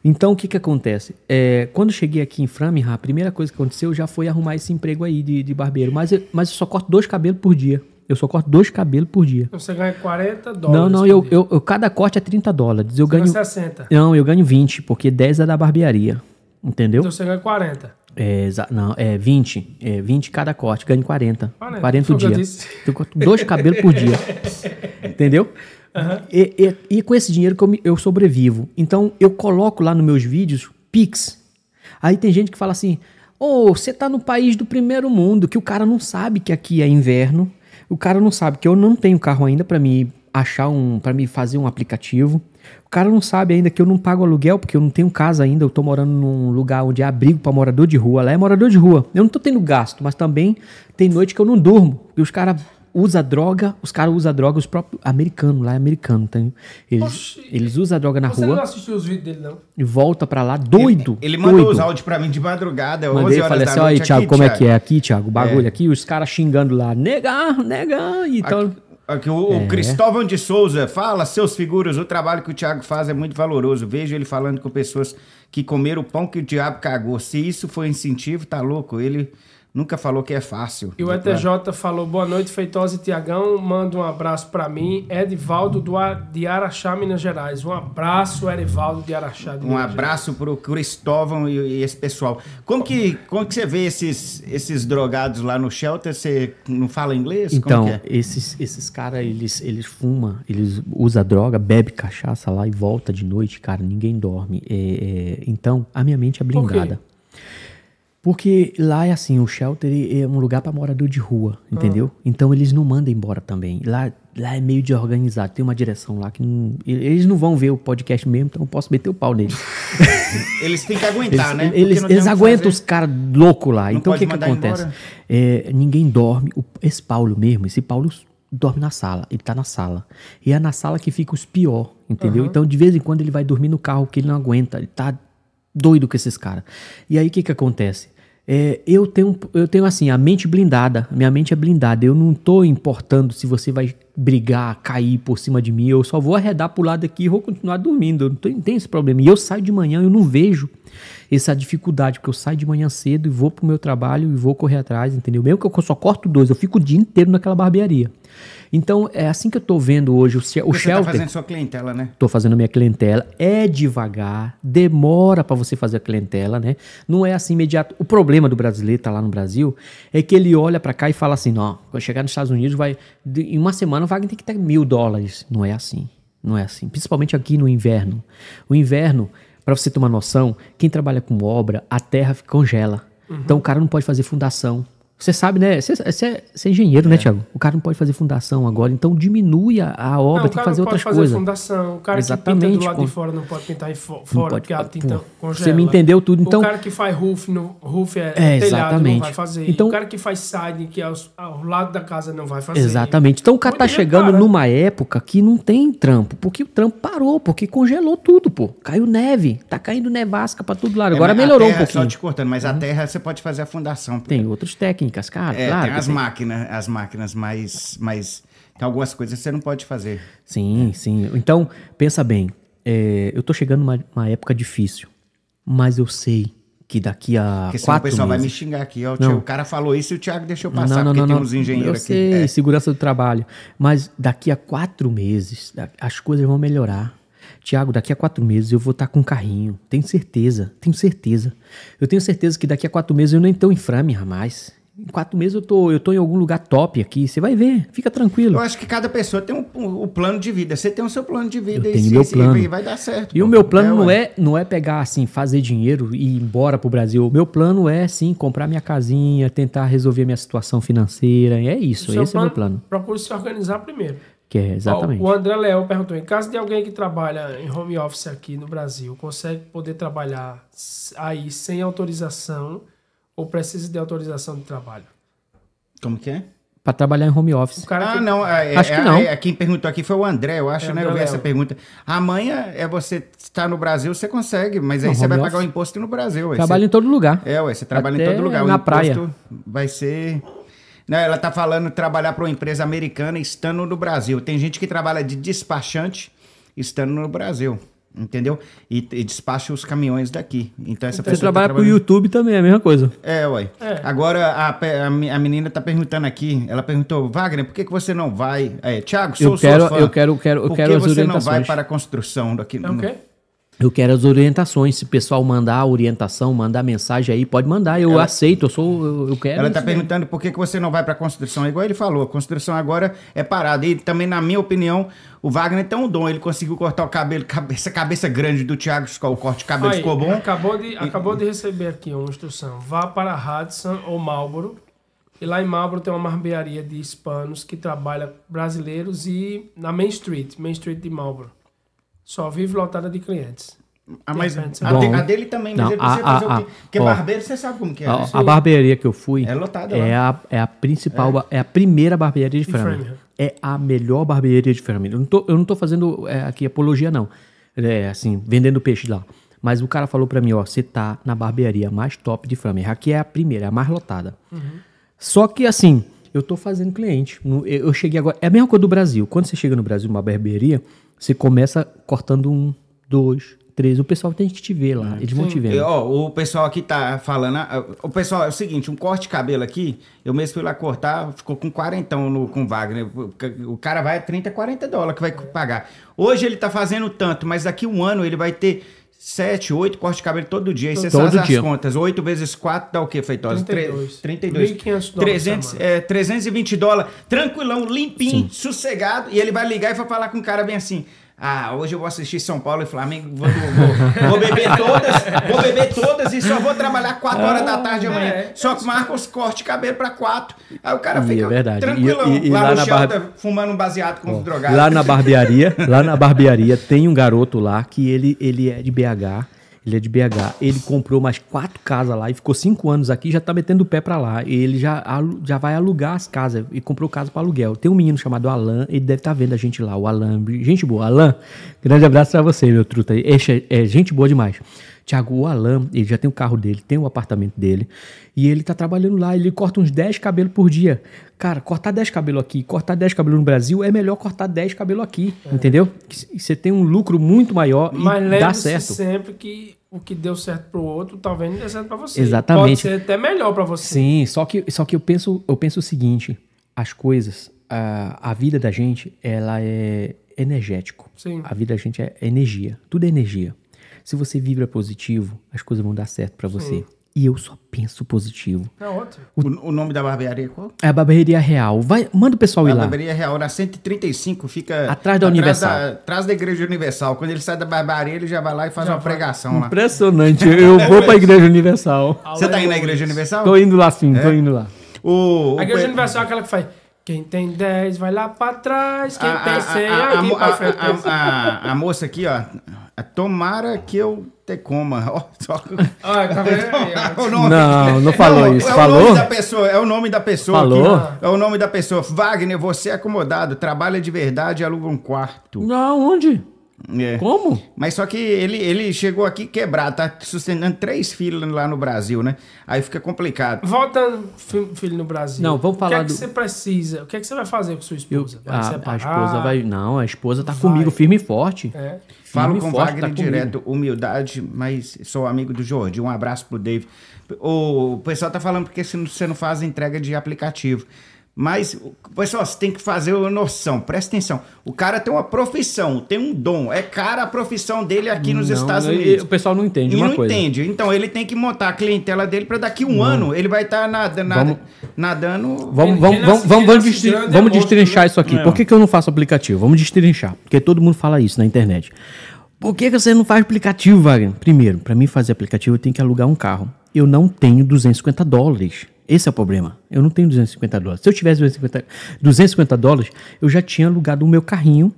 Então o que que acontece? É, quando cheguei aqui em Framingham, a primeira coisa que aconteceu já foi arrumar esse emprego aí de, de barbeiro. Mas eu, mas eu só corto dois cabelos por dia. Eu só corto dois cabelos por dia. Então você ganha 40 dólares. Não, não, eu, eu, eu, cada corte é 30 dólares. Eu você ganho 60. Não, eu ganho 20, porque 10 é da barbearia. Entendeu? Então você ganha 40. É, não, é 20. É 20 cada corte, ganho 40. 40, 40 o dia. Eu corto dois cabelos por dia. Entendeu? Uhum. E, e, e, com esse dinheiro que eu, eu sobrevivo. Então eu coloco lá nos meus vídeos Pix. Aí tem gente que fala assim: Ô, oh, você tá no país do primeiro mundo, que o cara não sabe que aqui é inverno o cara não sabe que eu não tenho carro ainda para me achar um, para me fazer um aplicativo. O cara não sabe ainda que eu não pago aluguel porque eu não tenho casa ainda. Eu tô morando num lugar onde é abrigo para morador de rua. Lá é morador de rua. Eu não tô tendo gasto, mas também tem noite que eu não durmo. E os caras usa droga, os caras usam droga, os próprios americanos lá, é americano, tá? Eles, eles usam droga na você rua. Você não assistiu os vídeos dele, não? E volta pra lá, doido. Ele, ele mandou doido. os áudios pra mim de madrugada, Mandei, 11 horas falei assim, olha aí, Thiago, como é Thiago. é que é aqui, Thiago, o bagulho é. aqui, os caras xingando lá, nega, nega, então... Aqui. Aqui, o, é. Cristóvão de Souza fala, seus figuras, o trabalho que o Thiago faz é muito valoroso. Vejo ele falando com pessoas que comeram o pão que o diabo cagou. Se isso foi incentivo, tá louco. Ele nunca falou que é fácil. E o né? ETJ falou: boa noite, Feitosa e Tiagão. Manda um abraço para mim, Edivaldo do de Araxá, Minas Gerais. Um abraço, Edivaldo de Araxá. De um Minas abraço para o Cristóvão e, e, esse pessoal. Como que, como que você vê esses, esses drogados lá no shelter? Você não fala inglês? Então, é? esses, esses caras, eles, eles fumam, eles usam droga, bebe cachaça lá e volta de noite, cara, ninguém dorme. É, é então, a minha mente é blindada. Porque lá é assim, o shelter é um lugar para morador de rua, entendeu? Ah. Então eles não mandam embora também. Lá, lá é meio de organizado, tem uma direção lá que não, eles não vão ver o podcast mesmo, então eu posso meter o pau neles. eles têm que aguentar, eles, né? eles, eles aguentam os caras loucos lá. Não então o que, que acontece? É, ninguém dorme. Esse Paulo mesmo, esse Paulo dorme na sala, ele tá na sala. E é na sala que fica os pior, entendeu? Uhum. Então de vez em quando ele vai dormir no carro que ele não aguenta, ele tá doido com esses caras. E aí o que que acontece? é, eu tenho eu tenho assim a mente blindada minha mente é blindada eu não tô importando se você vai brigar cair por cima de mim eu só vou arredar pro lado aqui e vou continuar dormindo eu não, tô, não tenho esse problema e eu saio de manhã eu não vejo essa dificuldade porque eu saio de manhã cedo e vou pro meu trabalho e vou correr atrás entendeu mesmo que eu só corto dois eu fico o dia inteiro naquela barbearia então, é assim que eu estou vendo hoje o, o Você shelter. Você tá fazendo sua clientela, né? Estou fazendo minha clientela. É devagar, demora para você fazer a clientela, né? Não é assim imediato. O problema do brasileiro, tá lá no Brasil, é que ele olha para cá e fala assim, não, quando chegar nos Estados Unidos, vai em uma semana o Wagner tem que ter mil dólares. Não é assim. Não é assim. Principalmente aqui no inverno. O inverno, para você ter uma noção, quem trabalha com obra, a terra congela. Uhum. Então o cara não pode fazer fundação. Você sabe, né? Você, você, é, você é engenheiro, né, é. né, Tiago? O cara não pode fazer fundação agora, então diminui a, a obra, não, tem que fazer outras coisas. O cara não pode fazer fundação, o cara Exatamente, que pinta do lado com... de fora não pode pintar em fora, pode, porque a tinta congela. Você me entendeu tudo, então... O cara que faz roof, no, roof é, é telhado, exatamente. não vai fazer. Então, o cara que faz siding, que é o ao, lado da casa, não vai fazer. Exatamente. Então o cara Onde tá chegando cara? Né? numa época que não tem trampo, porque o trampo parou, porque congelou tudo, pô. Caiu neve, tá caindo nevasca pra tudo lado. É, agora é, melhorou terra, um pouquinho. Só te cortando, mas a uhum. terra você pode fazer a fundação. Tem outros técnicos técnicas, cara. É, claro tem as tem. máquinas, as máquinas mais, mais. Tem algumas coisas que você não pode fazer. Sim, sim. Então, pensa bem. É, eu tô chegando numa, época difícil, mas eu sei que daqui a porque quatro o pessoal meses... vai me xingar aqui. Ó, o cara falou isso e o Thiago deixou passar, não, não, porque não, tem uns engenheiros eu sei, aqui. É. segurança do trabalho. Mas daqui a quatro meses, as coisas vão melhorar. Tiago, daqui a quatro meses eu vou estar tá com um carrinho. Tenho certeza, tenho certeza. Eu tenho certeza que daqui a quatro meses eu nem estou em frame mais. Em quatro meses eu tô, eu tô em algum lugar top aqui. Você vai ver, fica tranquilo. Eu acho que cada pessoa tem um, um, um plano de vida. Você tem o seu plano de vida eu e, tenho meu plano. E vai dar certo. E pô. o meu né, plano não, é, não é pegar assim, fazer dinheiro e ir embora pro Brasil. O meu plano é sim comprar minha casinha, tentar resolver minha situação financeira. É isso, esse plano, é o meu plano. Procure se organizar primeiro. Que é, exatamente. O André Léo perguntou: em caso de alguém que trabalha em home office aqui no Brasil, consegue poder trabalhar aí sem autorização? ou precisa de autorização de trabalho? Como que é? Para trabalhar em home office. ah, que... não. É, é acho é, que não. É, quem perguntou aqui foi o André, eu acho, é, né? Eu vi essa pergunta. Amanhã é você estar no Brasil, você consegue, mas aí não, você vai office. pagar o imposto no Brasil. Trabalha em todo lugar. É, ué, você trabalha Até em todo lugar. Na o praia. vai ser. Não, ela está falando trabalhar para uma empresa americana estando no Brasil. Tem gente que trabalha de despachante estando no Brasil. Entendeu? E, e despacha os caminhões daqui. Então essa Você tá trabalha tá pro YouTube também, é a mesma coisa. É, ué. É. Agora a, a, a, menina tá perguntando aqui, ela perguntou, Wagner, por que, que você não vai. É, Tiago, sou eu quero, sou fã. Eu quero, quero, eu por quero. Por que você não vai para a construção daqui? É o quê? Eu quero as orientações. Se o pessoal mandar a orientação, mandar mensagem aí, pode mandar. Eu ela, aceito, eu sou, eu, quero. Ela está perguntando por que, que você não vai para a Constituição. Igual ele falou, a Constituição agora é parada. E também, na minha opinião, o Wagner tem um dom. Ele conseguiu cortar o cabelo, cabeça, cabeça grande do Thiago Scholl. O corte de cabelo aí, ficou bom. Acabou de, e, acabou de receber aqui uma instrução. Vá para Hudson ou Marlboro. E lá em Marlboro tem uma barbearia de hispanos que trabalha brasileiros e na Main Street, Main Street de Marlboro. Só vive lotada de clientes. Ah, mas a, de, a, dele também, mas não, ele precisa a, fazer o quê? Porque barbeiro, você sabe como que é. Né? a, barbearia que eu fui é, lotada, é, a, é a principal, é, é a primeira barbearia de, de Framingham. É a melhor barbearia de Framingham. Eu não tô, eu não tô fazendo é, aqui apologia, não. É, assim, vendendo peixe lá. Mas o cara falou para mim, ó, você tá na barbearia mais top de Framingham. Aqui é a primeira, é a mais lotada. Uhum. Só que assim, eu tô fazendo cliente. Eu cheguei agora... É a mesma coisa do Brasil. Quando você chega no Brasil, uma barbearia... Você começa cortando um, dois, três. O pessoal tem que te ver lá. É. Eles Sim. vão te ver. Ó, o pessoal aqui tá falando. Ah, o pessoal, é o seguinte: um corte de cabelo aqui, eu mesmo fui lá cortar, ficou com quarentão no, com o Wagner. O cara vai a 30, 40 dólares que vai pagar. Hoje ele tá fazendo tanto, mas daqui um ano ele vai ter 7, 8 cortes de cabelo todo dia. Aí você todo faz dia. as contas. 8 vezes 4 dá o quê, Feitosa? 32. 32. 1.500 dólares. 300, é, 320 dólares. Tranquilão, limpinho, Sim. sossegado. E ele vai ligar e vai falar com o cara bem assim: ah, hoje eu vou assistir São Paulo e Flamengo, vou, vou, vou beber todas, vou beber todas e só vou trabalhar 4 horas da tarde amanhã. É, só que Marcos corte cabelo para 4. Aí o cara fica é tranquilão e, e, e lá, lá, no na fumando um baseado com Bom, os drogados. Lá na barbearia, lá na barbearia tem um garoto lá que ele, ele é de BH. Ele é de BH. Ele comprou mais quatro casas lá e ficou cinco anos aqui já tá metendo o pé para lá. Ele já, já vai alugar as casas e comprou casa para aluguel. Tem um menino chamado Alan, ele deve estar tá vendo a gente lá, o Alan. Gente boa, Alan. Grande abraço para você, meu truta. É, é gente boa demais. Tiago, o Alan, ele já tem o carro dele, tem o apartamento dele, e ele tá trabalhando lá, ele corta uns 10 cabelos por dia. Cara, cortar 10 cabelos aqui, cortar 10 cabelos no Brasil, é melhor cortar 10 cabelos aqui, é. entendeu? Você tem um lucro muito maior Mas e dá certo. sempre que o que deu certo para o outro talvez tá não dê certo para você. Exatamente. Pode ser até melhor para você. Sim, só que, só que eu, penso, eu penso o seguinte, as coisas, a, a vida da gente, ela é energético. Sim. A vida da gente é energia, tudo é energia. Se você vibra positivo, as coisas vão dar certo para você. E eu só penso positivo. É o, o, nome da barbearia é qual? É a Barbearia Real. Vai, manda o pessoal ir lá. A Barbearia Real, na 135, fica... Atrás da atrás Universal. Da, atrás da Igreja Universal. Quando ele sai da barbearia, ele já vai lá e faz já uma vai. pregação lá. Impressionante. Eu vou pra Igreja Universal. Você tá indo na Igreja Universal? Tô indo lá sim, é? tô indo lá. O, o a Igreja Universal é aquela que faz... Quem tem 10 vai lá pra trás, quem a, tem 100 a, a, frente. A, moça aqui, ó. É, tomara que eu te coma. Ó, só... Tá é não, não é falou não, isso. É falou? o nome da pessoa. É o nome da pessoa. Falou? é o nome da pessoa. Wagner, você é acomodado, trabalha de verdade e aluga um quarto. Não, onde? É. Como? Mas só que ele, ele chegou aqui quebrado, tá sustentando três filhos lá no Brasil, né? Aí fica complicado. Volta filho no Brasil. Não, vamos falar do... O que, é que você precisa? O que, é que você vai fazer com sua esposa? Eu, a, ah, a, esposa vai... Não, a esposa tá vai. comigo firme e forte. É. Falo com forte, Wagner tá direto, comigo. humildade, mas sou amigo do Jordi. Um abraço pro David. O pessoal tá falando porque você não faz entrega de aplicativo. Mas, pessoal, você tem que fazer uma noção, presta atenção. O cara tem uma profissão, tem um dom. É cara a profissão dele aqui nos não, Estados Unidos. O pessoal não entende, e uma não coisa. entende. Então, ele tem que montar a clientela dele para daqui um não. ano ele vai estar tá nada, nada, nadando. Vamos, vamos, vamos, é vamos, vamos, vamos destrinchar né? isso aqui. É. Por que, que eu não faço aplicativo? Vamos destrinchar. Porque todo mundo fala isso na internet. Por que, que você não faz aplicativo, Wagner? Primeiro, para mim fazer aplicativo, eu tenho que alugar um carro. Eu não tenho 250 dólares esse é o problema. Eu não tenho 250 dólares. Se eu tivesse 250, 250 dólares, eu já tinha alugado o meu carrinho.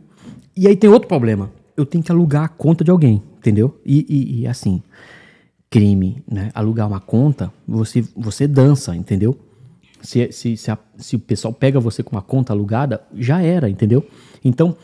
E aí tem outro problema. Eu tenho que alugar a conta de alguém, entendeu? E, e, e assim, crime, né? Alugar uma conta, você, você dança, entendeu? Se, se, se, a, se o pessoal pega você com uma conta alugada, já era, entendeu? Então,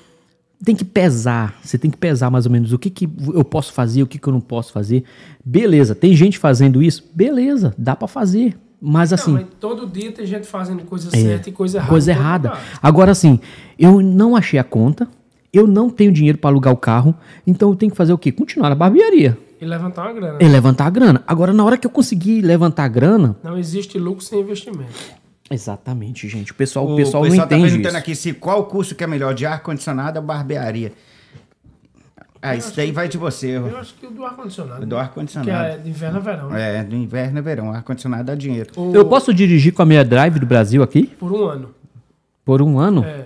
tem que pesar, você tem que pesar mais ou menos o que, que eu posso fazer, o que, que eu não posso fazer. Beleza, tem gente fazendo isso? Beleza, dá para fazer, mas assim. Não, mas todo dia tem gente fazendo coisa é, certa e coisa errada. Coisa errada. Agora, assim, eu não achei a conta, eu não tenho dinheiro para alugar o carro, então eu tenho que fazer o quê? Continuar na barbearia. E levantar a grana. E levantar a grana. Agora, na hora que eu conseguir levantar a grana. Não existe lucro sem investimento. Exatamente, gente. O pessoal, o pessoal, o pessoal não pessoal tá entende. Tá perguntando isso. aqui se qual curso que é melhor, de ar-condicionado ou barbearia. Ah, isso daí que, vai de você. Eu acho que o do ar-condicionado. Do ar-condicionado. Que é de inverno a verão. Né? É, do inverno a é verão. Ar-condicionado dá dinheiro. O... Eu posso dirigir com a minha drive do Brasil aqui? Por um ano. Por um ano? É.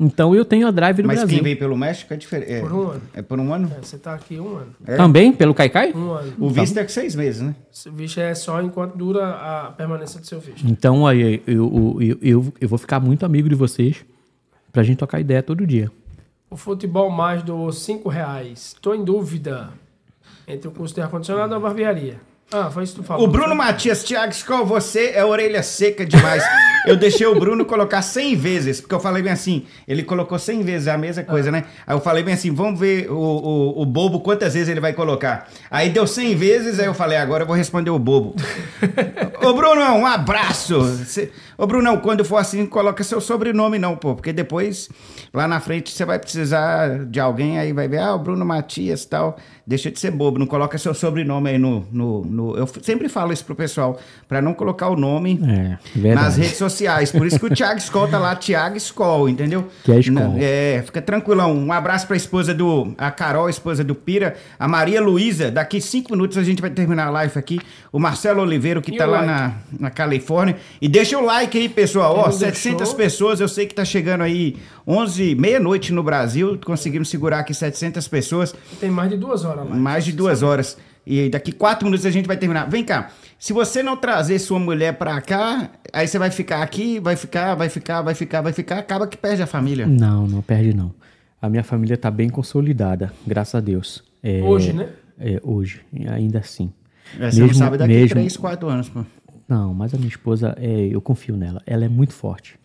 Então eu tenho a drive do Mas Brasil. Mas quem vem pelo México é diferente. É, por um ano. É, é por um ano? É, você está aqui um ano. É. Também? Pelo Caicai? Um ano. O tá visto então, é que seis meses, né? O visto é só enquanto dura a permanência do seu visto. Então aí eu, eu, eu, eu, eu vou ficar muito amigo de vocês pra gente tocar ideia todo dia. O Futebol Mais do 5 reais. Tô em dúvida entre o custo de ar-condicionado e a barbearia. Ah, foi isso que tu falou. O Bruno Matias, Thiago Skol, você é orelha seca demais. eu deixei o Bruno colocar 100 vezes, porque eu falei bem assim, ele colocou 100 vezes é a mesma coisa, ah. né? Aí eu falei bem assim, vamos ver o, o, o, bobo quantas vezes ele vai colocar. Aí deu 100 vezes, aí eu falei, agora eu vou responder o bobo. Ô Bruno, um abraço! Ô, Brunão, quando for assim, coloca seu sobrenome, não, pô, porque depois, lá na frente, você vai precisar de alguém, aí vai ver, ah, o Bruno Matias e tal. Deixa de ser bobo, não coloca seu sobrenome aí no. no, no... Eu sempre falo isso pro pessoal, para não colocar o nome é, nas redes sociais. Por isso que o Thiago Skoll tá lá, Thiago Skoll, entendeu? Que é Skoll. É, fica tranquilão. Um abraço pra esposa do. A Carol, esposa do Pira, a Maria Luísa. Daqui cinco minutos a gente vai terminar a live aqui. O Marcelo Oliveiro, que e tá lá like. na, na Califórnia. E deixa o like like aí, pessoal. Ó, 700 deixou? pessoas, eu sei que tá chegando aí 11, meia-noite no Brasil. Conseguimos segurar aqui 700 pessoas. Tem mais de duas horas Mais de duas sabe? horas. E daqui quatro minutos a gente vai terminar. Vem cá. Se você não trazer sua mulher pra cá, aí você vai ficar aqui, vai ficar, vai ficar, vai ficar, vai ficar. Acaba que perde a família. Não, não perde não. A minha família tá bem consolidada, graças a Deus. É, hoje, né? É, hoje, ainda assim. É, você mesmo, não sabe daqui mesmo, quatro anos, pô. Não, mas a minha esposa, é, eu confio nela. Ela é muito forte.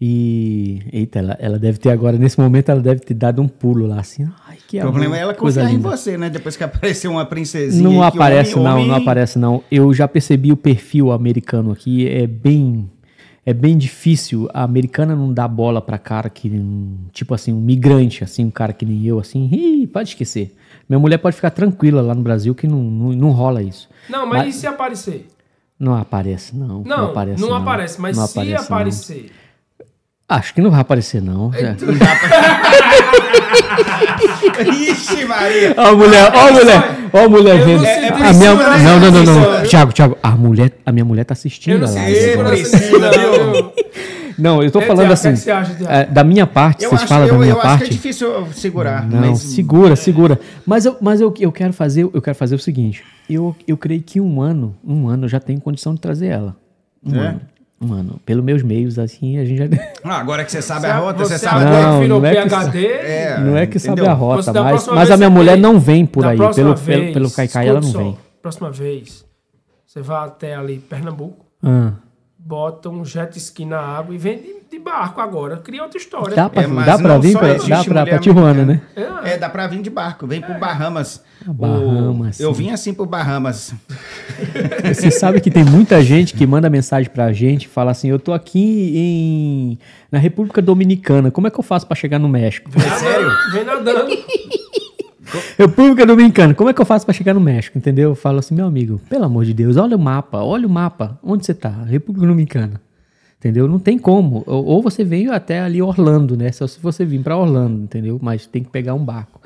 E, eita, ela, ela deve ter agora, nesse momento, ela deve ter dado um pulo lá, assim. Ai, que O problema é ela confiar em você, né? Depois que apareceu uma princesinha. Não aparece, homem, não, homem... não aparece, não. Eu já percebi o perfil americano aqui, é bem. É bem difícil. A americana não dá bola pra cara que. Tipo assim, um migrante, assim, um cara que nem eu, assim. Ih, pode esquecer. Minha mulher pode ficar tranquila lá no Brasil que não, não, não rola isso. Não, mas, mas e se aparecer? Não aparece, não. Não, não aparece, não. não. aparece mas não se aparece, aparecer. Acho que não vai aparecer, não. É, é. Ixi, Maria. Ó, mulher, ó, mulher, ó, mulher gente! É, a minha, não, não, não, não. É- Tiago, Tiago, a mulher, a minha mulher tá assistindo. Eu não sei, é Priscila, viu? Não, eu tô falando é assim. Que acha, é, da minha parte, eu vocês acho, falam eu, da minha eu parte. Eu acho que é difícil segurar. Não, mas... segura, é. segura. Mas, eu, mas eu, eu, quero fazer, eu quero fazer o seguinte. Eu, eu creio que um ano, um ano já tenho condição de trazer ela. Um é? ano. Um ano. Pelos meus meios, assim, a gente já. Ah, agora que você sabe você, a rota, você, você sabe não, não é que PHD. É, não é que entendeu? sabe a rota, você, mas, mas a minha mulher vem, não vem por aí. Pelo, vez, pelo, pelo Caicai, ela não só, vem. Próxima vez, você vai até ali, Pernambuco. Ah bota um jet ski na água e vem de barco agora. Cria outra história. Dá pra, é, dá pra vir pra, dá pra, pra Tijuana, né? É. é, dá pra vir de barco. Vem é. pro Bahamas. Ah, Bahamas. O... Eu vim assim pro Bahamas. Você sabe que tem muita gente que manda mensagem pra gente fala assim, eu tô aqui em... na República Dominicana, como é que eu faço pra chegar no México? é sério? Vem nadando. República Dominicana. Como é que eu faço para chegar no México? Entendeu? Eu falo assim, meu amigo, pelo amor de Deus, olha o mapa, olha o mapa. Onde você tá? República Dominicana. Entendeu? Não tem como. Ou, você veio até ali Orlando, né? Só se você vir para Orlando, entendeu? Mas tem que pegar um barco.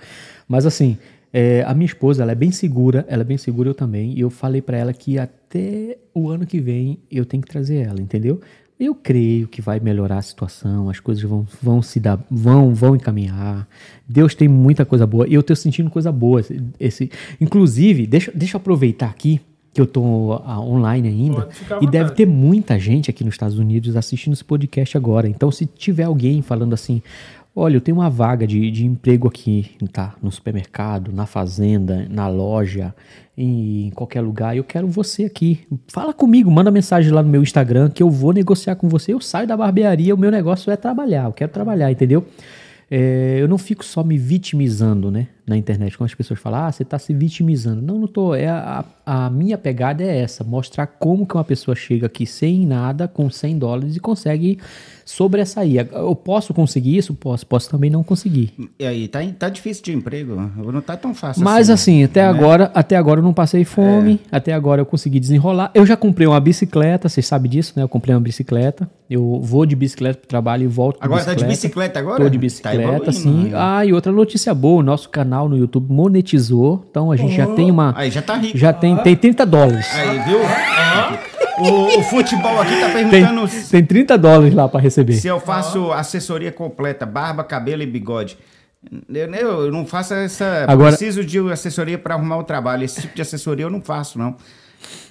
Mas assim, é, a minha esposa, ela é bem segura, ela é bem segura eu também. E eu falei para ela que até o ano que vem eu tenho que trazer ela, entendeu? Eu creio que vai melhorar a situação, as coisas vão, vão se dar, vão, vão encaminhar. Deus tem muita coisa boa. Eu estou sentindo coisa boa. Esse, inclusive, deixa, deixa eu aproveitar aqui que eu estou ah, online ainda. E deve ter muita gente aqui nos Estados Unidos assistindo esse podcast agora. Então, se tiver alguém falando assim, Olha, eu tenho uma vaga de, de emprego aqui, tá? No supermercado, na fazenda, na loja, em qualquer lugar. Eu quero você aqui. Fala comigo, manda mensagem lá no meu Instagram que eu vou negociar com você. Eu saio da barbearia, o meu negócio é trabalhar. Eu quero trabalhar, entendeu? É, eu não fico só me vitimizando, né? na internet, quando as pessoas falam, ah, você está se vitimizando. Não, não tô. É a, a minha pegada é essa: mostrar como que uma pessoa chega aqui sem nada, com 100 dólares e consegue sobressair. Eu posso conseguir isso? Posso, posso também não conseguir. E aí, tá, tá difícil de emprego? Não tá tão fácil Mas assim, assim até, né? agora, até agora eu não passei fome, é. até agora eu consegui desenrolar. Eu já comprei uma bicicleta, vocês sabem disso, né? Eu comprei uma bicicleta. Eu vou de bicicleta pro trabalho e volto agora, bicicleta. Agora tá de bicicleta agora? Tô de tá bicicleta, tá sim. Né? Ah, e outra notícia boa: o nosso canal canal no YouTube, monetizou. Então a gente já oh. tem uma. Aí já tá rico. Já tem, tem 30 dólares. Aí, viu? O, o, futebol aqui tá perguntando. Tem, tem 30 dólares lá para receber. Se eu faço assessoria completa, barba, cabelo e bigode. Eu, eu não faço essa. Agora, preciso de assessoria para arrumar o trabalho. Esse tipo de assessoria eu não faço, não.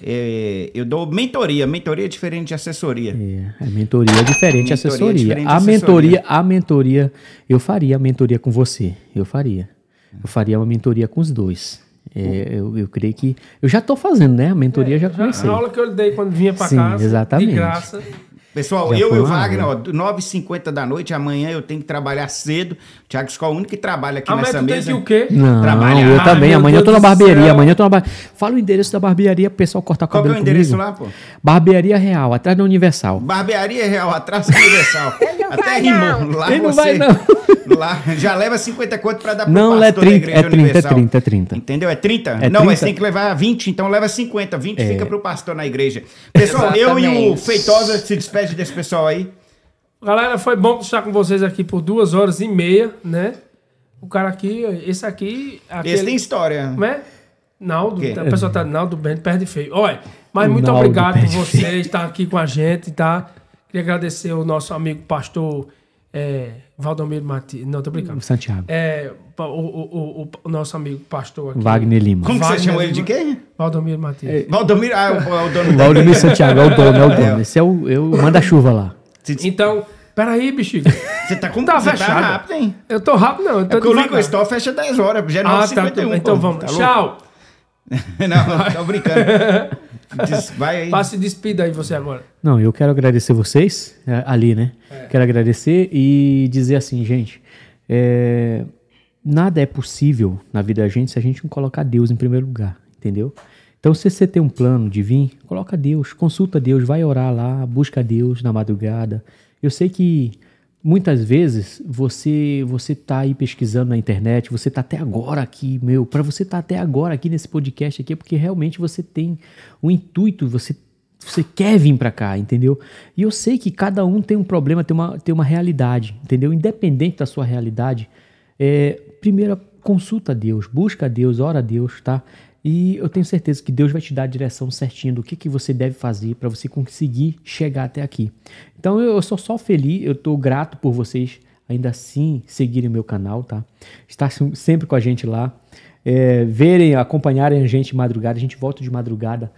É, eu dou mentoria. Mentoria é diferente de assessoria. É, mentoria é diferente de é assessoria. É diferente a assessoria. mentoria, a mentoria, eu faria a mentoria com você. Eu faria eu faria uma mentoria com os dois. É, eu, eu creio que. Eu já estou fazendo, né? A mentoria é, já comecei. Já, a aula que eu dei quando vinha para casa. Exatamente. De graça. Pessoal, já eu e o Wagner, ó, 9h50 da noite, amanhã eu tenho que trabalhar cedo. O Thiago Scott é o único que trabalha aqui amanhã nessa tu mesa. Tem que o quê? Não, Trabalha. eu ah, também. amanhã eu tô na barbearia. Amanhã eu tô Fala o endereço da barbearia pro pessoal cortar Qual cabelo Qual é o comigo. endereço lá, pô? Barbearia Real, atrás da Universal. Barbearia Real, atrás da Universal. Até rimou. Lá Ele você... não vai, não lá, já leva 50 conto para dar pro Não, é 30, é 30, é Universal. é 30, é 30. Entendeu? É 30? É não, 30. mas tem que levar 20, então leva 50. 20 é. fica pro pastor na igreja. Pessoal, eu e o Feitosa se despede desse pessoal aí. Galera, foi bom estar com vocês aqui por duas horas e meia, né? O cara aqui, esse aqui. Aquele... Esse tem história. Né? é? Naldo, a pessoa tá. Naldo Bento perde feio. Olha, mas muito Naldo obrigado por você estar aqui com a gente, tá? Queria agradecer o nosso amigo pastor é, Valdomiro Matias. Não, tô brincando. Santiago. É, o, o, o, o nosso amigo pastor aqui. Wagner Lima. Como você chama ele de quem? Valdomiro Matias. É, Valdomiro, ah, é o, é dono Valdomiro Santiago, é o dono, é o dono. É. Esse é o, eu é manda-chuva lá. Então, Peraí, bichinho. Você tá com tá você Tá rápido, hein? Eu tô rápido, não. Eu tô é o Store fecha 10 horas. Já é ah, 9h51. Tá, então pô, vamos. Tá Tchau. não, tô brincando. Des, vai aí. Passe e despida aí você agora. Não, eu quero agradecer vocês é, ali, né? É. Quero agradecer e dizer assim, gente. É, nada é possível na vida da gente se a gente não colocar Deus em primeiro lugar, entendeu? Então, se você tem um plano de vir, coloca Deus, consulta Deus, vai orar lá, busca Deus na madrugada. Eu sei que muitas vezes você você tá aí pesquisando na internet, você tá até agora aqui, meu, para você tá até agora aqui nesse podcast aqui é porque realmente você tem um intuito, você você quer vir para cá, entendeu? E eu sei que cada um tem um problema, tem uma, tem uma realidade, entendeu? Independente da sua realidade, é, primeira consulta a Deus, busca a Deus, ora a Deus, tá? E eu tenho certeza que Deus vai te dar a direção certinha do que, que você deve fazer para você conseguir chegar até aqui. Então eu, eu sou só feliz, eu estou grato por vocês ainda assim seguirem meu canal, tá? Estar sempre com a gente lá, é, verem, acompanharem a gente de madrugada. A gente volta de madrugada,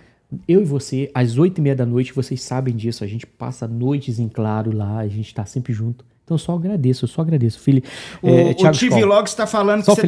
eu e você, às oito e meia da noite, vocês sabem disso. A gente passa noites em claro lá, a gente está sempre junto. Então só agradeço, só agradeço, filho. O, é, o TV Log está falando que você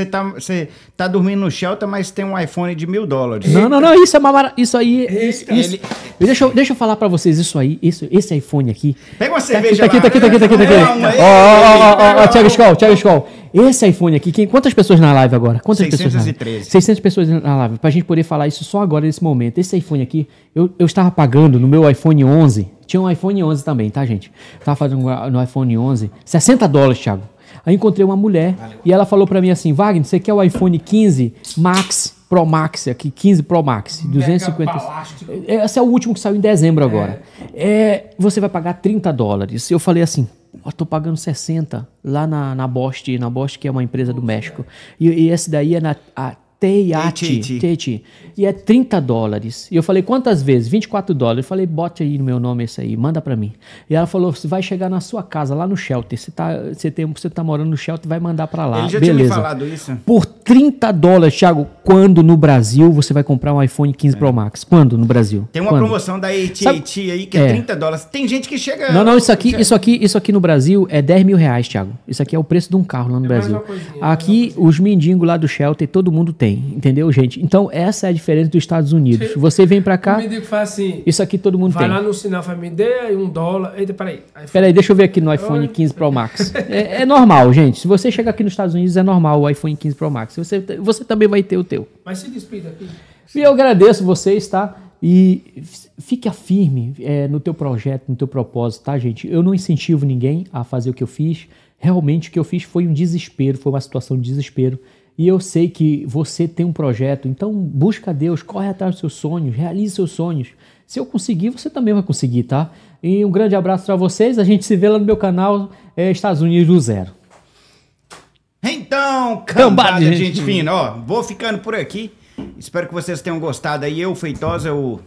está você tá, tá dormindo no shelter, mas tem um iPhone de mil dólares. Não, não, não, isso é mamara, isso aí, isso, isso. Ele... Deixa, eu, deixa eu falar para vocês isso aí, isso, esse iPhone aqui. Pega uma tá cerveja tá, tá, tá né? aqui, Tá aqui, tá aqui, tá aqui, tá aqui. Ó, ó, ó, ó, Thiago Scholl, Thiago Scholl. Esse iPhone aqui, quem, quantas pessoas na live agora? Quantas 613. Pessoas na 600 pessoas na live. Pra gente poder falar isso só agora, nesse momento. Esse iPhone aqui, eu, eu estava pagando no meu iPhone 11. Tinha um iPhone 11 também, tá, gente? Tava fazendo no iPhone 11. 60 dólares, Thiago. Aí encontrei uma mulher Valeu. e ela falou para mim assim: Wagner, você quer o iPhone 15 Max Pro Max aqui, 15 Pro Max, 250. Esse é o último que saiu em dezembro é. agora. É. é você vai pagar 30 dólares. Eu falei assim: tô pagando 60 lá na, na Bost na Bost que é uma empresa do México. E, e esse daí é na a TIAT. E é 30 dólares. E eu falei, quantas vezes? 24 dólares. Eu falei, bote aí no meu nome esse aí, manda para mim. E ela falou, você vai chegar na sua casa, lá no shelter. Você tá, você tem, você tá morando no shelter, vai mandar para lá. Ele já Beleza. tinha me falado isso. Por 30 dólares, Thiago, quando no Brasil você vai comprar um iPhone 15 é. Pro Max? Quando no Brasil? Tem uma quando? promoção da AT&T aí que é, é 30 dólares. Tem gente que chega... Não, não, isso aqui, isso aqui, isso aqui no Brasil é 10 mil reais, Thiago. Isso aqui é o preço de um carro lá no é Brasil. Coisinha, né? aqui, os mendigos lá do shelter, todo mundo tem entendeu, gente? Então, essa é a diferença dos Estados Unidos. Você vem para cá. assim, isso aqui todo mundo vai tem. Vai lá no sinal, fala, me dê um dólar. Eita, peraí. Peraí, deixa eu ver aqui no iPhone 15 Pro Max. É, é, normal, gente. Se você chegar aqui nos Estados Unidos, é normal o iPhone 15 Pro Max. Você, você também vai ter o teu. Mas se despida aqui. E eu agradeço vocês, tá? E fique firme é, no teu projeto, no teu propósito, tá, gente? Eu não incentivo ninguém a fazer o que eu fiz. Realmente, o que eu fiz foi um desespero, foi uma situação de desespero. E eu sei que você tem um projeto, então busca Deus, corre atrás dos seus sonhos, realize seus sonhos. Se eu conseguir, você também vai conseguir, tá? E um grande abraço para vocês. A gente se vê lá no meu canal é, Estados Unidos do Zero. Então, cambada gente, gente fina, ó, vou ficando por aqui. Espero que vocês tenham gostado aí. Eu, Feitosa, o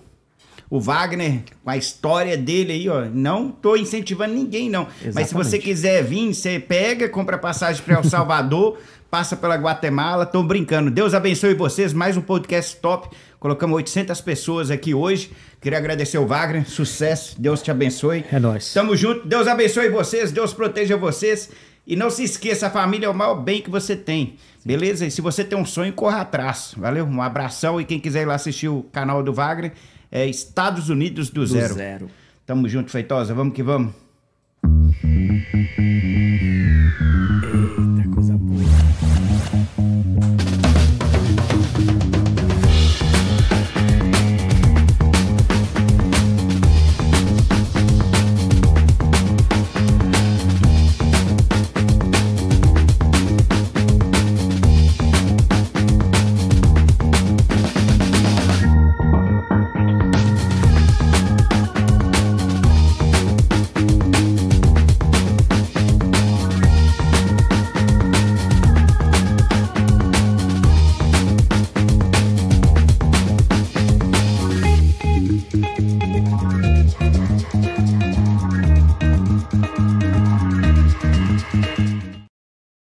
o Wagner, com a história dele aí, ó. Não tô incentivando ninguém, não. Exatamente. Mas se você quiser vir, você pega, compra passagem para El Salvador, passa pela Guatemala. Tô brincando. Deus abençoe vocês. Mais um podcast top. Colocamos 800 pessoas aqui hoje. Queria agradecer o Wagner. Sucesso. Deus te abençoe. É nóis. Tamo junto. Deus abençoe vocês. Deus proteja vocês. E não se esqueça, a família é o maior bem que você tem. Beleza? E se você tem um sonho, corra atrás. Valeu? Um abração. E quem quiser ir lá assistir o canal do Wagner, é Estados Unidos do, do zero. zero. Tamo junto, Feitosa. Vamos que vamos.